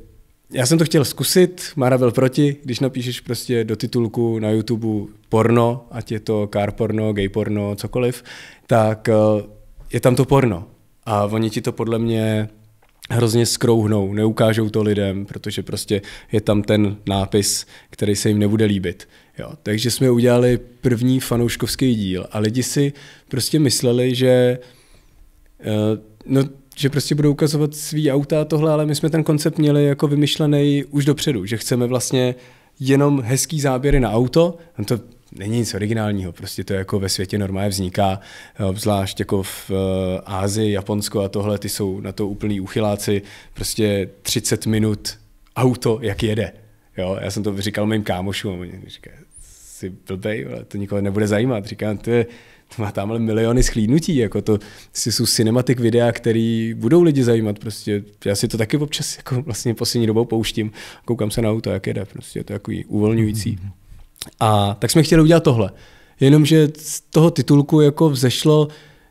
já jsem to chtěl zkusit, Mara byl proti, když napíšeš prostě do titulku na YouTube porno, ať je to car porno, gay porno, cokoliv, tak eh, je tam to porno. A oni ti to podle mě hrozně skrouhnou, neukážou to lidem, protože prostě je tam ten nápis, který se jim nebude líbit. Jo, takže jsme udělali první fanouškovský díl a lidi si prostě mysleli, že eh, no, že prostě budou ukazovat svý auta a tohle, ale my jsme ten koncept měli jako vymyšlený už dopředu, že chceme vlastně jenom hezký záběry na auto, no to není nic originálního, prostě to jako ve světě normálně vzniká, zvlášť jako v eh, Ázii, Japonsko a tohle, ty jsou na to úplný uchyláci, prostě 30 minut auto, jak jede. Jo, já jsem to říkal mým kámošům, oni říkají, jsi blbej, ale to nikoho nebude zajímat. Říkám, to, je, to má tamhle miliony schlídnutí, jako to jsou cinematik videa, který budou lidi zajímat. Prostě já si to taky občas jako vlastně poslední dobou pouštím, koukám se na auto, jak jede, prostě je to takový uvolňující. Mm-hmm. A tak jsme chtěli udělat tohle. Jenomže z toho titulku jako vzešlo,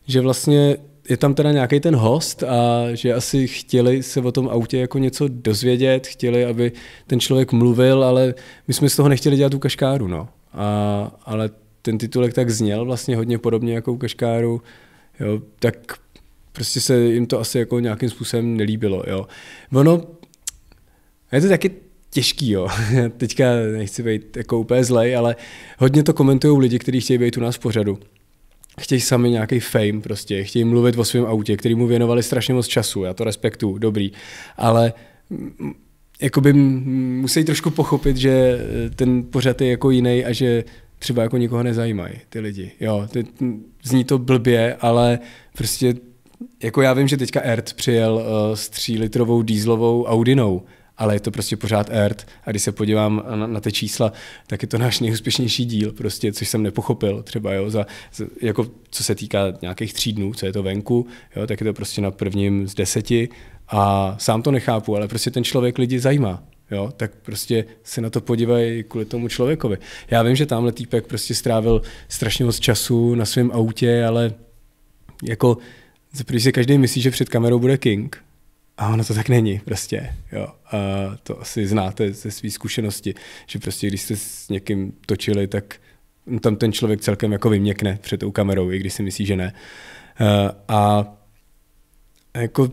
že vlastně je tam teda nějaký ten host a že asi chtěli se o tom autě jako něco dozvědět, chtěli, aby ten člověk mluvil, ale my jsme z toho nechtěli dělat tu kaškáru, no. A, ale ten titulek tak zněl vlastně hodně podobně jako u Kaškáru, jo, tak prostě se jim to asi jako nějakým způsobem nelíbilo. Jo. Ono, je to taky těžký, jo. Teďka nechci být jako úplně zlej, ale hodně to komentují lidi, kteří chtějí být u nás v pořadu. Chtějí sami nějaký fame prostě, chtějí mluvit o svém autě, který mu věnovali strašně moc času, já to respektuju, dobrý, ale jakoby musí trošku pochopit, že e, ten pořad je jako jiný a že třeba jako nikoho nezajímají ty lidi. Jo, ty, zní to blbě, ale prostě jako já vím, že teďka Ert přijel uh, s třílitrovou dýzlovou Audinou ale je to prostě pořád ERT. A když se podívám na, na ty čísla, tak je to náš nejúspěšnější díl, prostě, což jsem nepochopil třeba, jo, za, za, jako co se týká nějakých tří dnů, co je to venku, jo, tak je to prostě na prvním z deseti a sám to nechápu, ale prostě ten člověk lidi zajímá. Jo, tak prostě se na to podívají kvůli tomu člověkovi. Já vím, že tamhle týpek prostě strávil strašně moc času na svém autě, ale jako, protože si každý myslí, že před kamerou bude king, a ono to tak není prostě, jo. A to asi znáte ze své zkušenosti, že prostě když jste s někým točili, tak tam ten člověk celkem jako vyměkne před tou kamerou, i když si myslí, že ne. Eh, a jako,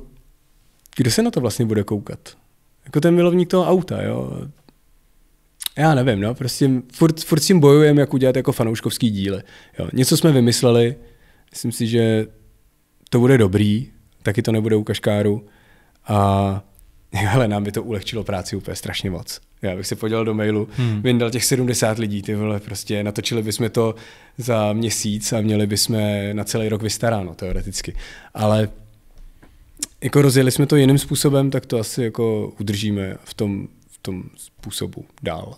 kdo se na to vlastně bude koukat? Jako ten milovník toho auta, jo. Já nevím, no, prostě furt, furt s tím bojujeme, jak udělat jako fanouškovský díl. Jo. Něco jsme vymysleli, myslím si, že to bude dobrý, taky to nebude u kaškáru, a hele, nám by to ulehčilo práci úplně strašně moc. Já bych se podělal do mailu, hmm. vyndal těch 70 lidí, ty vole, prostě natočili bychom to za měsíc a měli bychom na celý rok vystaráno, teoreticky. Ale jako rozjeli jsme to jiným způsobem, tak to asi jako udržíme v tom, v tom způsobu dál.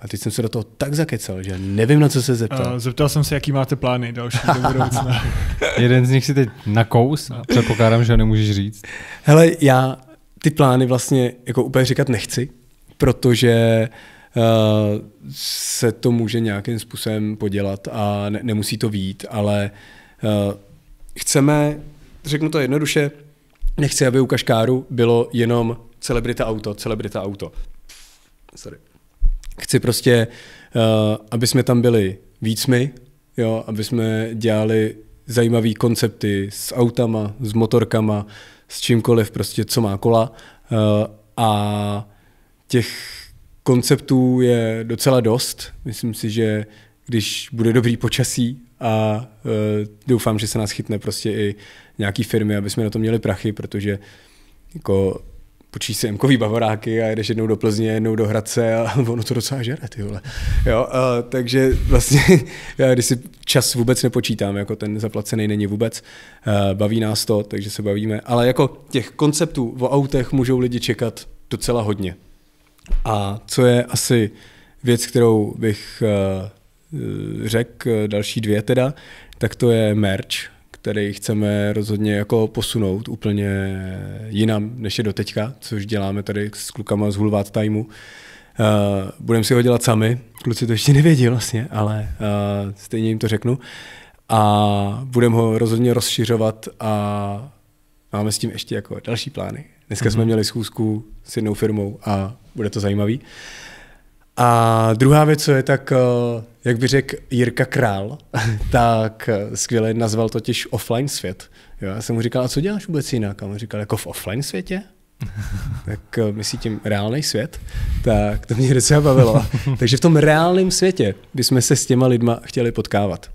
A teď jsem se do toho tak zakecal, že nevím, na co se zeptal. Uh, zeptal jsem se, jaký máte plány další do budoucna. Jeden z nich si teď nakous a předpokládám, že ho nemůžeš říct. Hele, já ty plány vlastně jako úplně říkat nechci, protože uh, se to může nějakým způsobem podělat a ne, nemusí to vít, ale uh, chceme, řeknu to jednoduše, nechci, aby u Kaškáru bylo jenom celebrita auto, celebrita auto. Sorry. Chci prostě, uh, aby jsme tam byli víc my, jo, aby jsme dělali zajímavé koncepty s autama, s motorkama, s čímkoliv prostě, co má kola. Uh, a těch konceptů je docela dost. Myslím si, že když bude dobrý počasí a uh, doufám, že se nás chytne prostě i nějaký firmy, aby jsme na to měli prachy, protože jako půjčíš si jemkový bavoráky a jedeš jednou do Plzně, jednou do Hradce a ono to docela žere, ty vole. Jo, a, takže vlastně, já, když si čas vůbec nepočítám, jako ten zaplacený není vůbec, a, eh, baví nás to, takže se bavíme, ale jako těch konceptů o autech můžou lidi čekat docela hodně. A co je asi věc, kterou bych eh, řekl, eh, další dvě teda, tak to je merch, který chceme rozhodně jako posunout úplně jinam, než je doteďka, což děláme tady s klukama z Hulvát Timeu. Uh, budeme si ho dělat sami, kluci to ještě nevědí vlastně, ale uh, stejně jim to řeknu. A budeme ho rozhodně rozšiřovat a máme s tím ještě jako další plány. Dneska mm-hmm. jsme mhm. měli schůzku s jednou firmou a bude to zajímavý. Uh, a druhá věc, co je, tak eh, jak by řekl Jirka Král, tak eh, skvěle nazval totiž offline svět. Jo, já jsem mu říkal, a co děláš vůbec jinak? A on říkal, jako v offline světě? tak eh, myslí tím reálný svět, tak to mě docela bavilo. Takže v tom reálném světě bychom se s těma lidma chtěli potkávat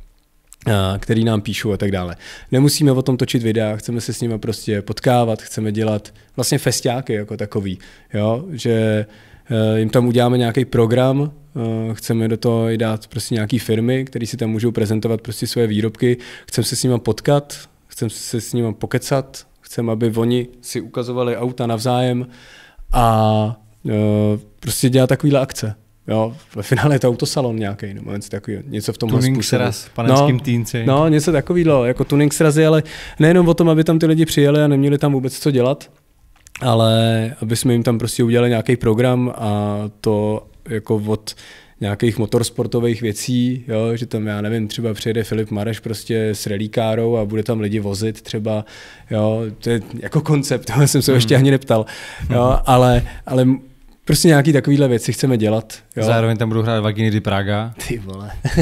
který nám píšou a tak dále. Nemusíme o tom točit videa, chceme se s nimi prostě potkávat, chceme dělat vlastně festiáky jako takový, jo? že uh, Eh, jim tam uděláme nějaký program, eh, chceme do toho i dát prostě nějaký firmy, které si tam můžou prezentovat prostě své výrobky, chceme se s nimi potkat, chceme se s nimi pokecat, chceme, aby oni si ukazovali auta navzájem a eh, prostě dělat takovýhle akce. Jo, ve finále je to autosalon nějaký, nebo něco takového, něco v tomhle tuning způsobu. sraz, no, panenským no, týnci. No, něco takového, jako tuning srazy, ale nejenom o tom, aby tam ty lidi přijeli a neměli tam vůbec co dělat, ale aby jsme jim tam prostě udělali nějaký program a to jako od nějakých motorsportových věcí, jo, že tam, já nevím, třeba přijede Filip Mareš prostě s relíkárou a bude tam lidi vozit třeba, jo, to je jako koncept, já jsem se hmm. ještě ani neptal, jo, hmm. ale, ale Prostě nějaký takovýhle věci chceme dělat. Jo? Zároveň tam budou hrát Vaginy di Praga. Ty vole.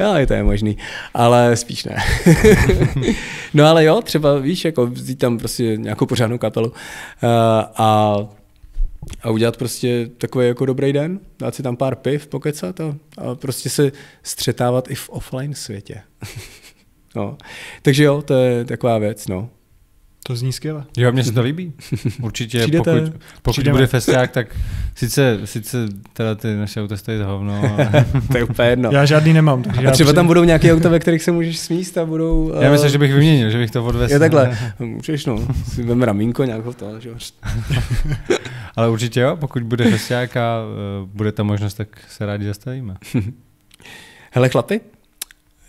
jo, je to je možný. Ale spíš ne. no ale jo, třeba víš, jako vzít tam prostě nějakou pořádnou kapelu uh, a, a udělat prostě takový jako dobrý den, dát si tam pár piv, pokecat a, a prostě se střetávat i v offline světě. no. Takže jo, to je taková věc, no. To zní skvěle. Jo, mně se to líbí. Určitě, Přijdete, pokud, pokud přijdeme. bude festiák, tak sice, sice teda ty naše auta stojí za hovno. Ale... to je úplně jedno. Já žádný nemám. Takže a třeba přijde. tam budou nějaké auta, ve kterých se můžeš smíst a budou... Uh... Já eh, myslím, že bych vyměnil, že bych to odvesl. Je takhle, no, můžeš no, si vem ramínko nějakou to, že Ale určitě jo, pokud bude festiák a uh, bude ta možnost, tak se rádi zastavíme. Hele chlapi,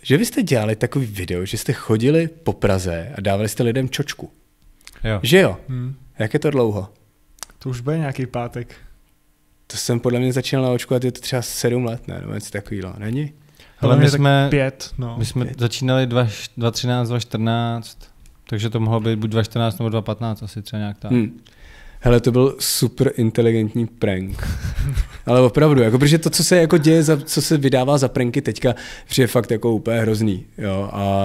že vy jste dělali takový video, že jste chodili po Praze a dávali jste lidem čočku. Jo. Že jo? Hmm. Jak je to dlouho? To už bude nějaký pátek. To jsem podle mě začínal naočkovat, je to třeba sedm let, ne? Nebo něco takového, není? Ale my jsme, pět, no. my jsme pět. začínali 2013, 2014, takže to mohlo být buď 2014 nebo 2015 asi třeba nějak tak. Hmm hele, to byl super inteligentní prank. Ale opravdu, jako, protože to, co se jako děje, za, co se vydává za pranky teďka, je fakt jako úplně hrozný. Jo? A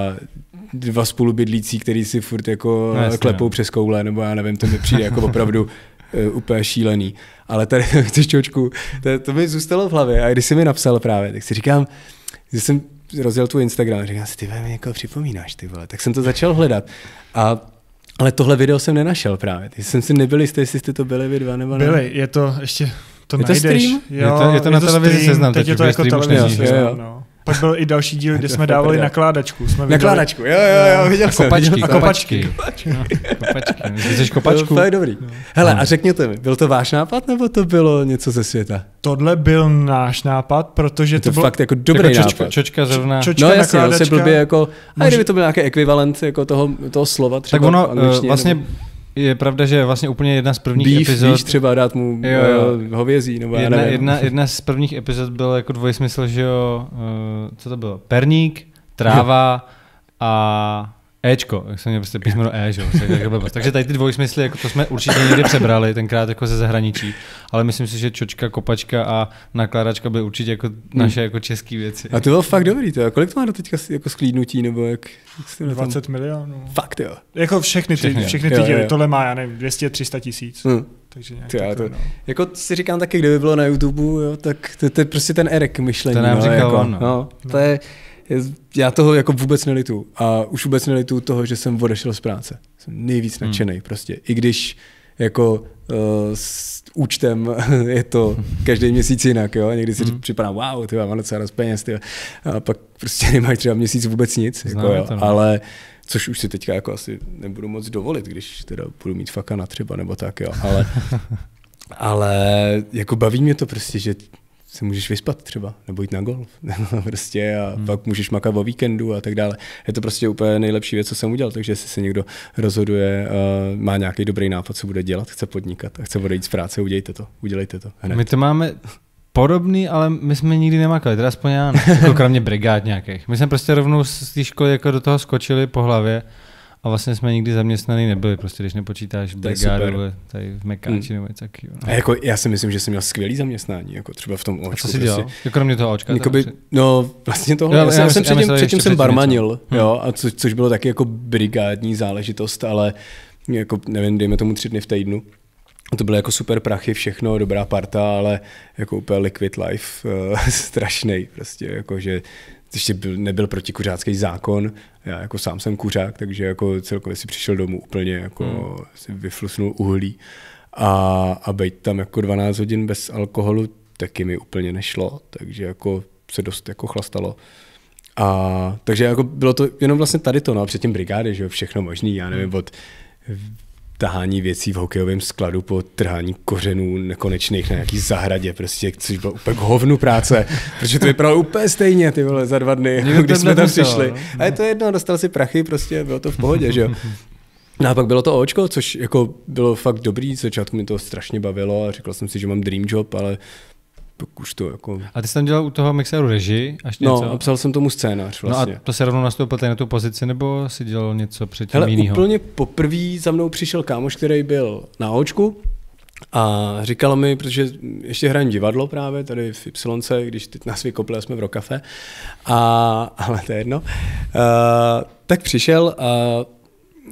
dva spolubydlící, který si furt jako no, jasný, klepou no. přes koule, nebo já nevím, to mi přijde jako opravdu uh, úplně šílený. Ale tady, čočku, to, to mi zůstalo v hlavě. A když jsi mi napsal právě, tak si říkám, že jsem rozjel tu Instagram, říkám si, ty mi jako připomínáš, ty vole. Tak jsem to začal hledat. A ale tohle video jsem nenašel právě. Ty Jsem si nebyl jistý, jestli jste to byli vy dva nebo ne. Byli, je to ještě to je to najdeš. stream? Jo, je to, je to je na to televizi stream, seznam. Teď, teď je to jako televizi seznam, no. Pak byl i další díl, kde jsme dávali nakládačku. Jsme vydali... Nakládačku, jo, jo, jo, viděl jsem. Kopačky, viděl kopačky. Kopačky. No, kopačky. Myslíš kopačku? To je dobrý. No. Hele, no. a řekněte mi, byl to váš nápad, nebo to bylo něco ze světa? Tohle byl náš nápad, protože to, to bylo... fakt jako dobrý jako čočka, nápad. Čočka zrovna. Čočka, no jasně, se blbě jako, a kdyby to byl nějaký ekvivalent jako toho, toho slova třeba tak ono, eh, vlastně je pravda, že vlastně úplně jedna z prvních Beef, epizod... Víš, třeba dát mu jo, eh, jo. hovězí, nebo jedna, nevím. Jedna, jedna z prvních epizod byl jako dvojsmysl, že jo, eh, co to bylo, perník, tráva a Ečko, jak jsem měl prostě písmeno E, že jo. Takže tady ty dvojsmysly, jako to jsme určitě někdy přebrali, tenkrát jako ze zahraničí, ale myslím si, že čočka, kopačka a nakládačka byly určitě jako hmm. naše jako české věci. A to bylo fakt dobrý, to. Kolik to má do teďka jako sklídnutí, nebo jak? 20 milionů. Fakt jo. Jako všechny ty, všechny, všechny ty jo, díly, jo. tohle má, já nevím, 200-300 tisíc. Hmm. Takže nějak Ty, to, no. Jako si říkám taky, kdyby bylo na YouTube, jo, tak to, to je prostě ten Erek myšlení. To nám no, říkal jako, on, no. No, to je, já toho jako vůbec nelitu. A už vůbec nelitu toho, že jsem odešel z práce. Jsem nejvíc hmm. nadšený hmm. prostě. I když jako uh, s účtem je to každý měsíc jinak, jo? Někdy si hmm. připadá, wow, ty mám docela dost peněz, tyhle. A pak prostě nemáš třeba měsíc vůbec nic, Znám jako, to, no. ale což už si teďka jako asi nebudu moc dovolit, když teda budu mít faka na třeba nebo tak, jo, ale, ale jako baví mě to prostě, že se můžeš vyspat třeba, nebo jít na golf, nebo prostě a hmm. pak můžeš makat o víkendu a tak dále. Je to prostě úplně nejlepší věc, co jsem udělal, takže jestli se někdo rozhoduje, uh, má nějaký dobrý nápad, co bude dělat, chce podnikat a chce odejít z práce, udělejte to, udělejte to. Hned. My to máme podobný, ale my jsme nikdy nemakali, teda aspoň já, jako kromě brigád nějakých. My jsme prostě rovnou z té školy jako do toho skočili po hlavě a vlastně jsme nikdy zaměstnaný nebyli, prostě když nepočítáš v brigádu tady v Mekáči hmm. nebo něco takového. No. jako, já si myslím, že jsem měl skvělý zaměstnání, jako třeba v tom Očku. A co jsi prostě. dělal? Prostě, kromě toho Očka? Jakoby, no vlastně toho, já, já, já, jsem já jsem předtím, předtím jsem barmanil, hmm. jo, a co, což bylo taky jako brigádní záležitost, ale jako nevím, dejme tomu tři dny v týdnu. To bylo jako super prachy, všechno, dobrá parta, ale jako úplně liquid life, eh, strašný prostě, jako že ještě byl, nebyl protikuřácký zákon, já jako sám jsem kuřák, takže jako celkově si přišel domů úplně, jako hmm. si vyflusnul uhlí a, a být tam jako 12 hodin bez alkoholu taky mi úplně nešlo, takže jako se dost jako chlastalo. A, takže jako bylo to jenom vlastně tady to, no a předtím brigády, že jo, všechno možný, já nevím, hmm. od tahání věcí v hokejovém skladu po trhání kořenů nekonečných na nějaký zahradě, prostě, což bylo úplně hovnu práce, protože to vypadalo úplně stejně, ty vole, za dva dny, Nikdo když jsme tam přišli. No. A je to jedno, dostal si prachy, prostě bylo to v pohodě, že jo. No a pak bylo to očko, což jako bylo fakt dobrý, začátku mi to strašně bavilo a říkal jsem si, že mám dream job, ale pak už to jako... A ty jsi tam dělal u toho mixéru režii až no, něco? No, a jsem tomu scénář vlastně. No a vlastně. to se rovnou nastoupil tady na tu pozici, nebo si dělal něco předtím Hele, jinýho? úplně poprvé za mnou přišel kámoš, který byl na očku a říkal mi, protože ještě hrajem divadlo právě tady v Y, když teď nás vykopli jsme v Rokafe, a, ale to je jedno, a, tak přišel a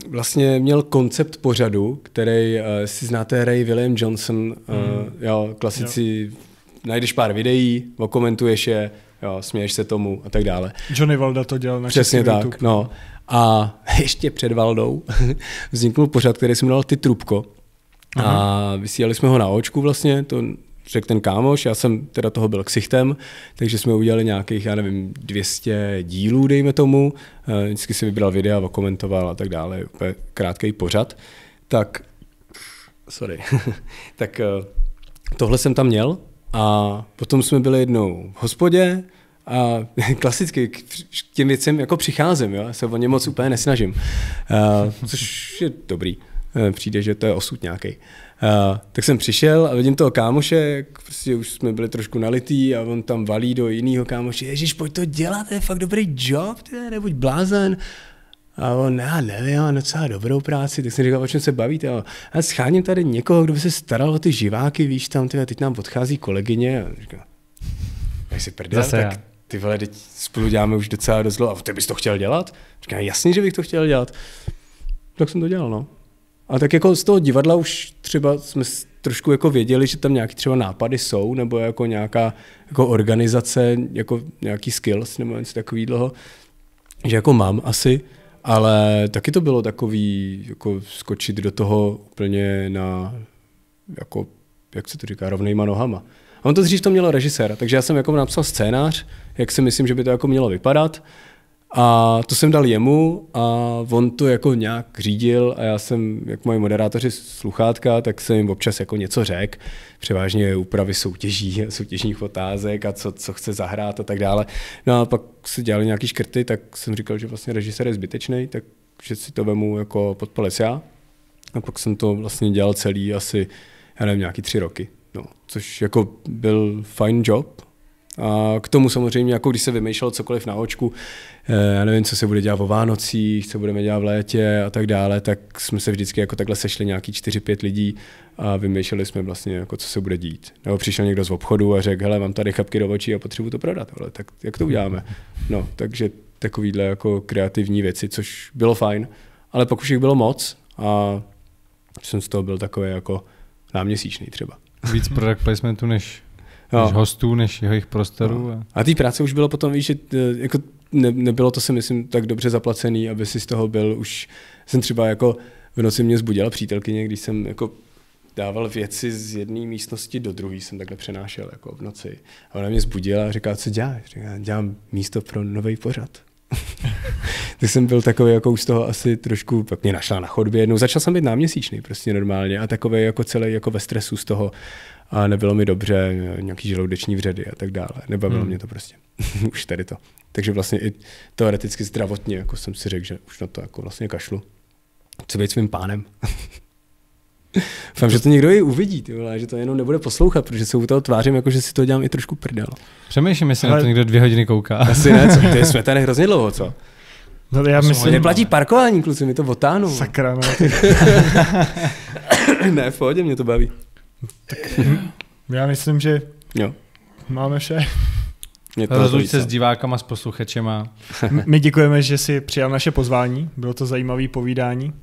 vlastně měl koncept pořadu, který, uh, si znáte, Ray William Johnson, uh, mm. jo, klasici jo najdeš pár videí, okomentuješ je, jo, směješ se tomu a tak dále. Johnny Valda to dělal na Přesně tak, YouTube. no. A ještě před Valdou vzniknul pořad, který jsem dal Ty Trubko. A vysílali jsme ho na očku vlastně, to řekl ten kámoš, já jsem teda toho byl ksichtem, takže jsme udělali nějakých, já nevím, 200 dílů, dejme tomu. Eh, vždycky si vybral videa, okomentoval a tak dále, úplně krátký pořad. Tak, sorry, tak eh, tohle jsem tam měl a potom jsme byli jednou v hospodě a klasicky k těm věcem jako přicházím, jo? se o ně moc úplně nesnažím, uh, což je dobrý. Eh, přijde, že to je osud nějaký. Uh, eh, tak jsem přišel a vidím toho kámoše, prostě už jsme byli trošku nalitý a on tam valí do jiného kámoše, ježiš, pojď to dělat, to je fakt dobrý job, ty, nebuď blázen. A on, já nevím, já docela dobrou práci, tak jsem říkal, o čem se bavíte. A já scháním tady někoho, kdo by se staral o ty živáky, víš, tam tyhle, teď nám podchází kolegyně. A říkal, já si prdel, Zase tak já. ty vole, teď spolu děláme už docela dost dlouho. A ty bys to chtěl dělat? Říkám, jasně, že bych to chtěl dělat. Tak jsem to dělal, no. A tak jako z toho divadla už třeba jsme trošku jako věděli, že tam nějaké třeba nápady jsou, nebo jako nějaká jako organizace, jako nějaký skills nebo něco takového, že jako mám asi. Ale taky to bylo takový, jako skočit do toho úplně na, jako, jak se to říká, rovnýma nohama. A on to dřív to mělo režiséra, takže já jsem jako napsal scénář, jak si myslím, že by to jako mělo vypadat. A to jsem dal jemu a on to jako nějak řídil a já jsem, jak mají moderátoři sluchátka, tak jsem jim občas jako něco řekl, převážně úpravy soutěží, soutěžních otázek a co, co chce zahrát a tak dále. No a pak se dělali nějaký škrty, tak jsem říkal, že vlastně režisér je zbytečný, takže si to vemu jako podpalec já. A pak jsem to vlastně dělal celý asi, já nevím, nějaký tři roky. No, což jako byl fajn job, a k tomu samozřejmě, jako když se vymýšlelo cokoliv na očku, eh, já nevím, co se bude dělat o Vánocích, co budeme dělat v létě a tak dále, tak jsme se vždycky jako takhle sešli nějaký 4-5 lidí a vymýšleli jsme vlastně, jako co se bude dít. Nebo přišel někdo z obchodu a řekl, hele, mám tady chapky do očí a potřebuji to prodat, ale tak jak to uděláme? No, takže takovýhle jako kreativní věci, což bylo fajn, ale pak už jich bylo moc a jsem z toho byl takový jako náměsíčný třeba. Víc product placementu než než hostů, než jeho jejich prostorů. No. A, a té práce už bylo potom, víš, že eh, jako ne, nebylo to si myslím tak dobře zaplacený, aby si z toho byl už, jsem třeba jako v noci mě zbudila přítelkyně, když jsem jako dával věci z jedné místnosti do druhé, jsem takhle přenášel jako v noci. A ona mě zbudila a říká, co děláš? Říká, dělám místo pro nový pořad. tak jsem byl takový jako už z toho asi trošku, pak mě našla na chodbě jednou, začal jsem být náměsíčný prostě normálně a takový jako celý jako ve stresu z toho a nebylo mi dobře, nějaký žaludeční vředy a tak dále. Nebavilo hmm. mě to prostě. už tady to. Takže vlastně i teoreticky zdravotně jako jsem si řekl, že už na to jako vlastně kašlu. Co být svým pánem. Fám, že to někdo i uvidí, ty vole, že to jenom nebude poslouchat, protože se u toho tvářím, jako že si to dělám i trošku prdel. Přemýšlím, jestli Ale... na to někdo dvě hodiny kouká. Asi ne, co? Ty jsme tady hrozně dlouho, co? No, já myslím, myslím... Neplatí parkování, kluci, mi to otáhnou. Sakra, ne. No. ne, v pohodě, mě to baví. Tak já myslím, že jo. máme vše. Rozluč se s divákama, s posluchačema. My děkujeme, že si přijal naše pozvání, bylo to zajímavé povídání.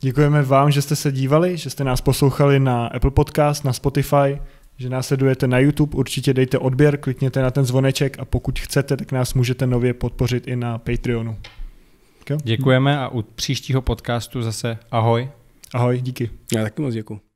Děkujeme vám, že jste se dívali, že jste nás poslouchali na Apple Podcast, na Spotify, že nás sledujete na YouTube, určitě dejte odběr, klikněte na ten zvoneček a pokud chcete, tak nás můžete nově podpořit i na Patreonu. Děkujeme a u příštího podcastu zase ahoj. Ahoj, díky. Já taky moc děkuji.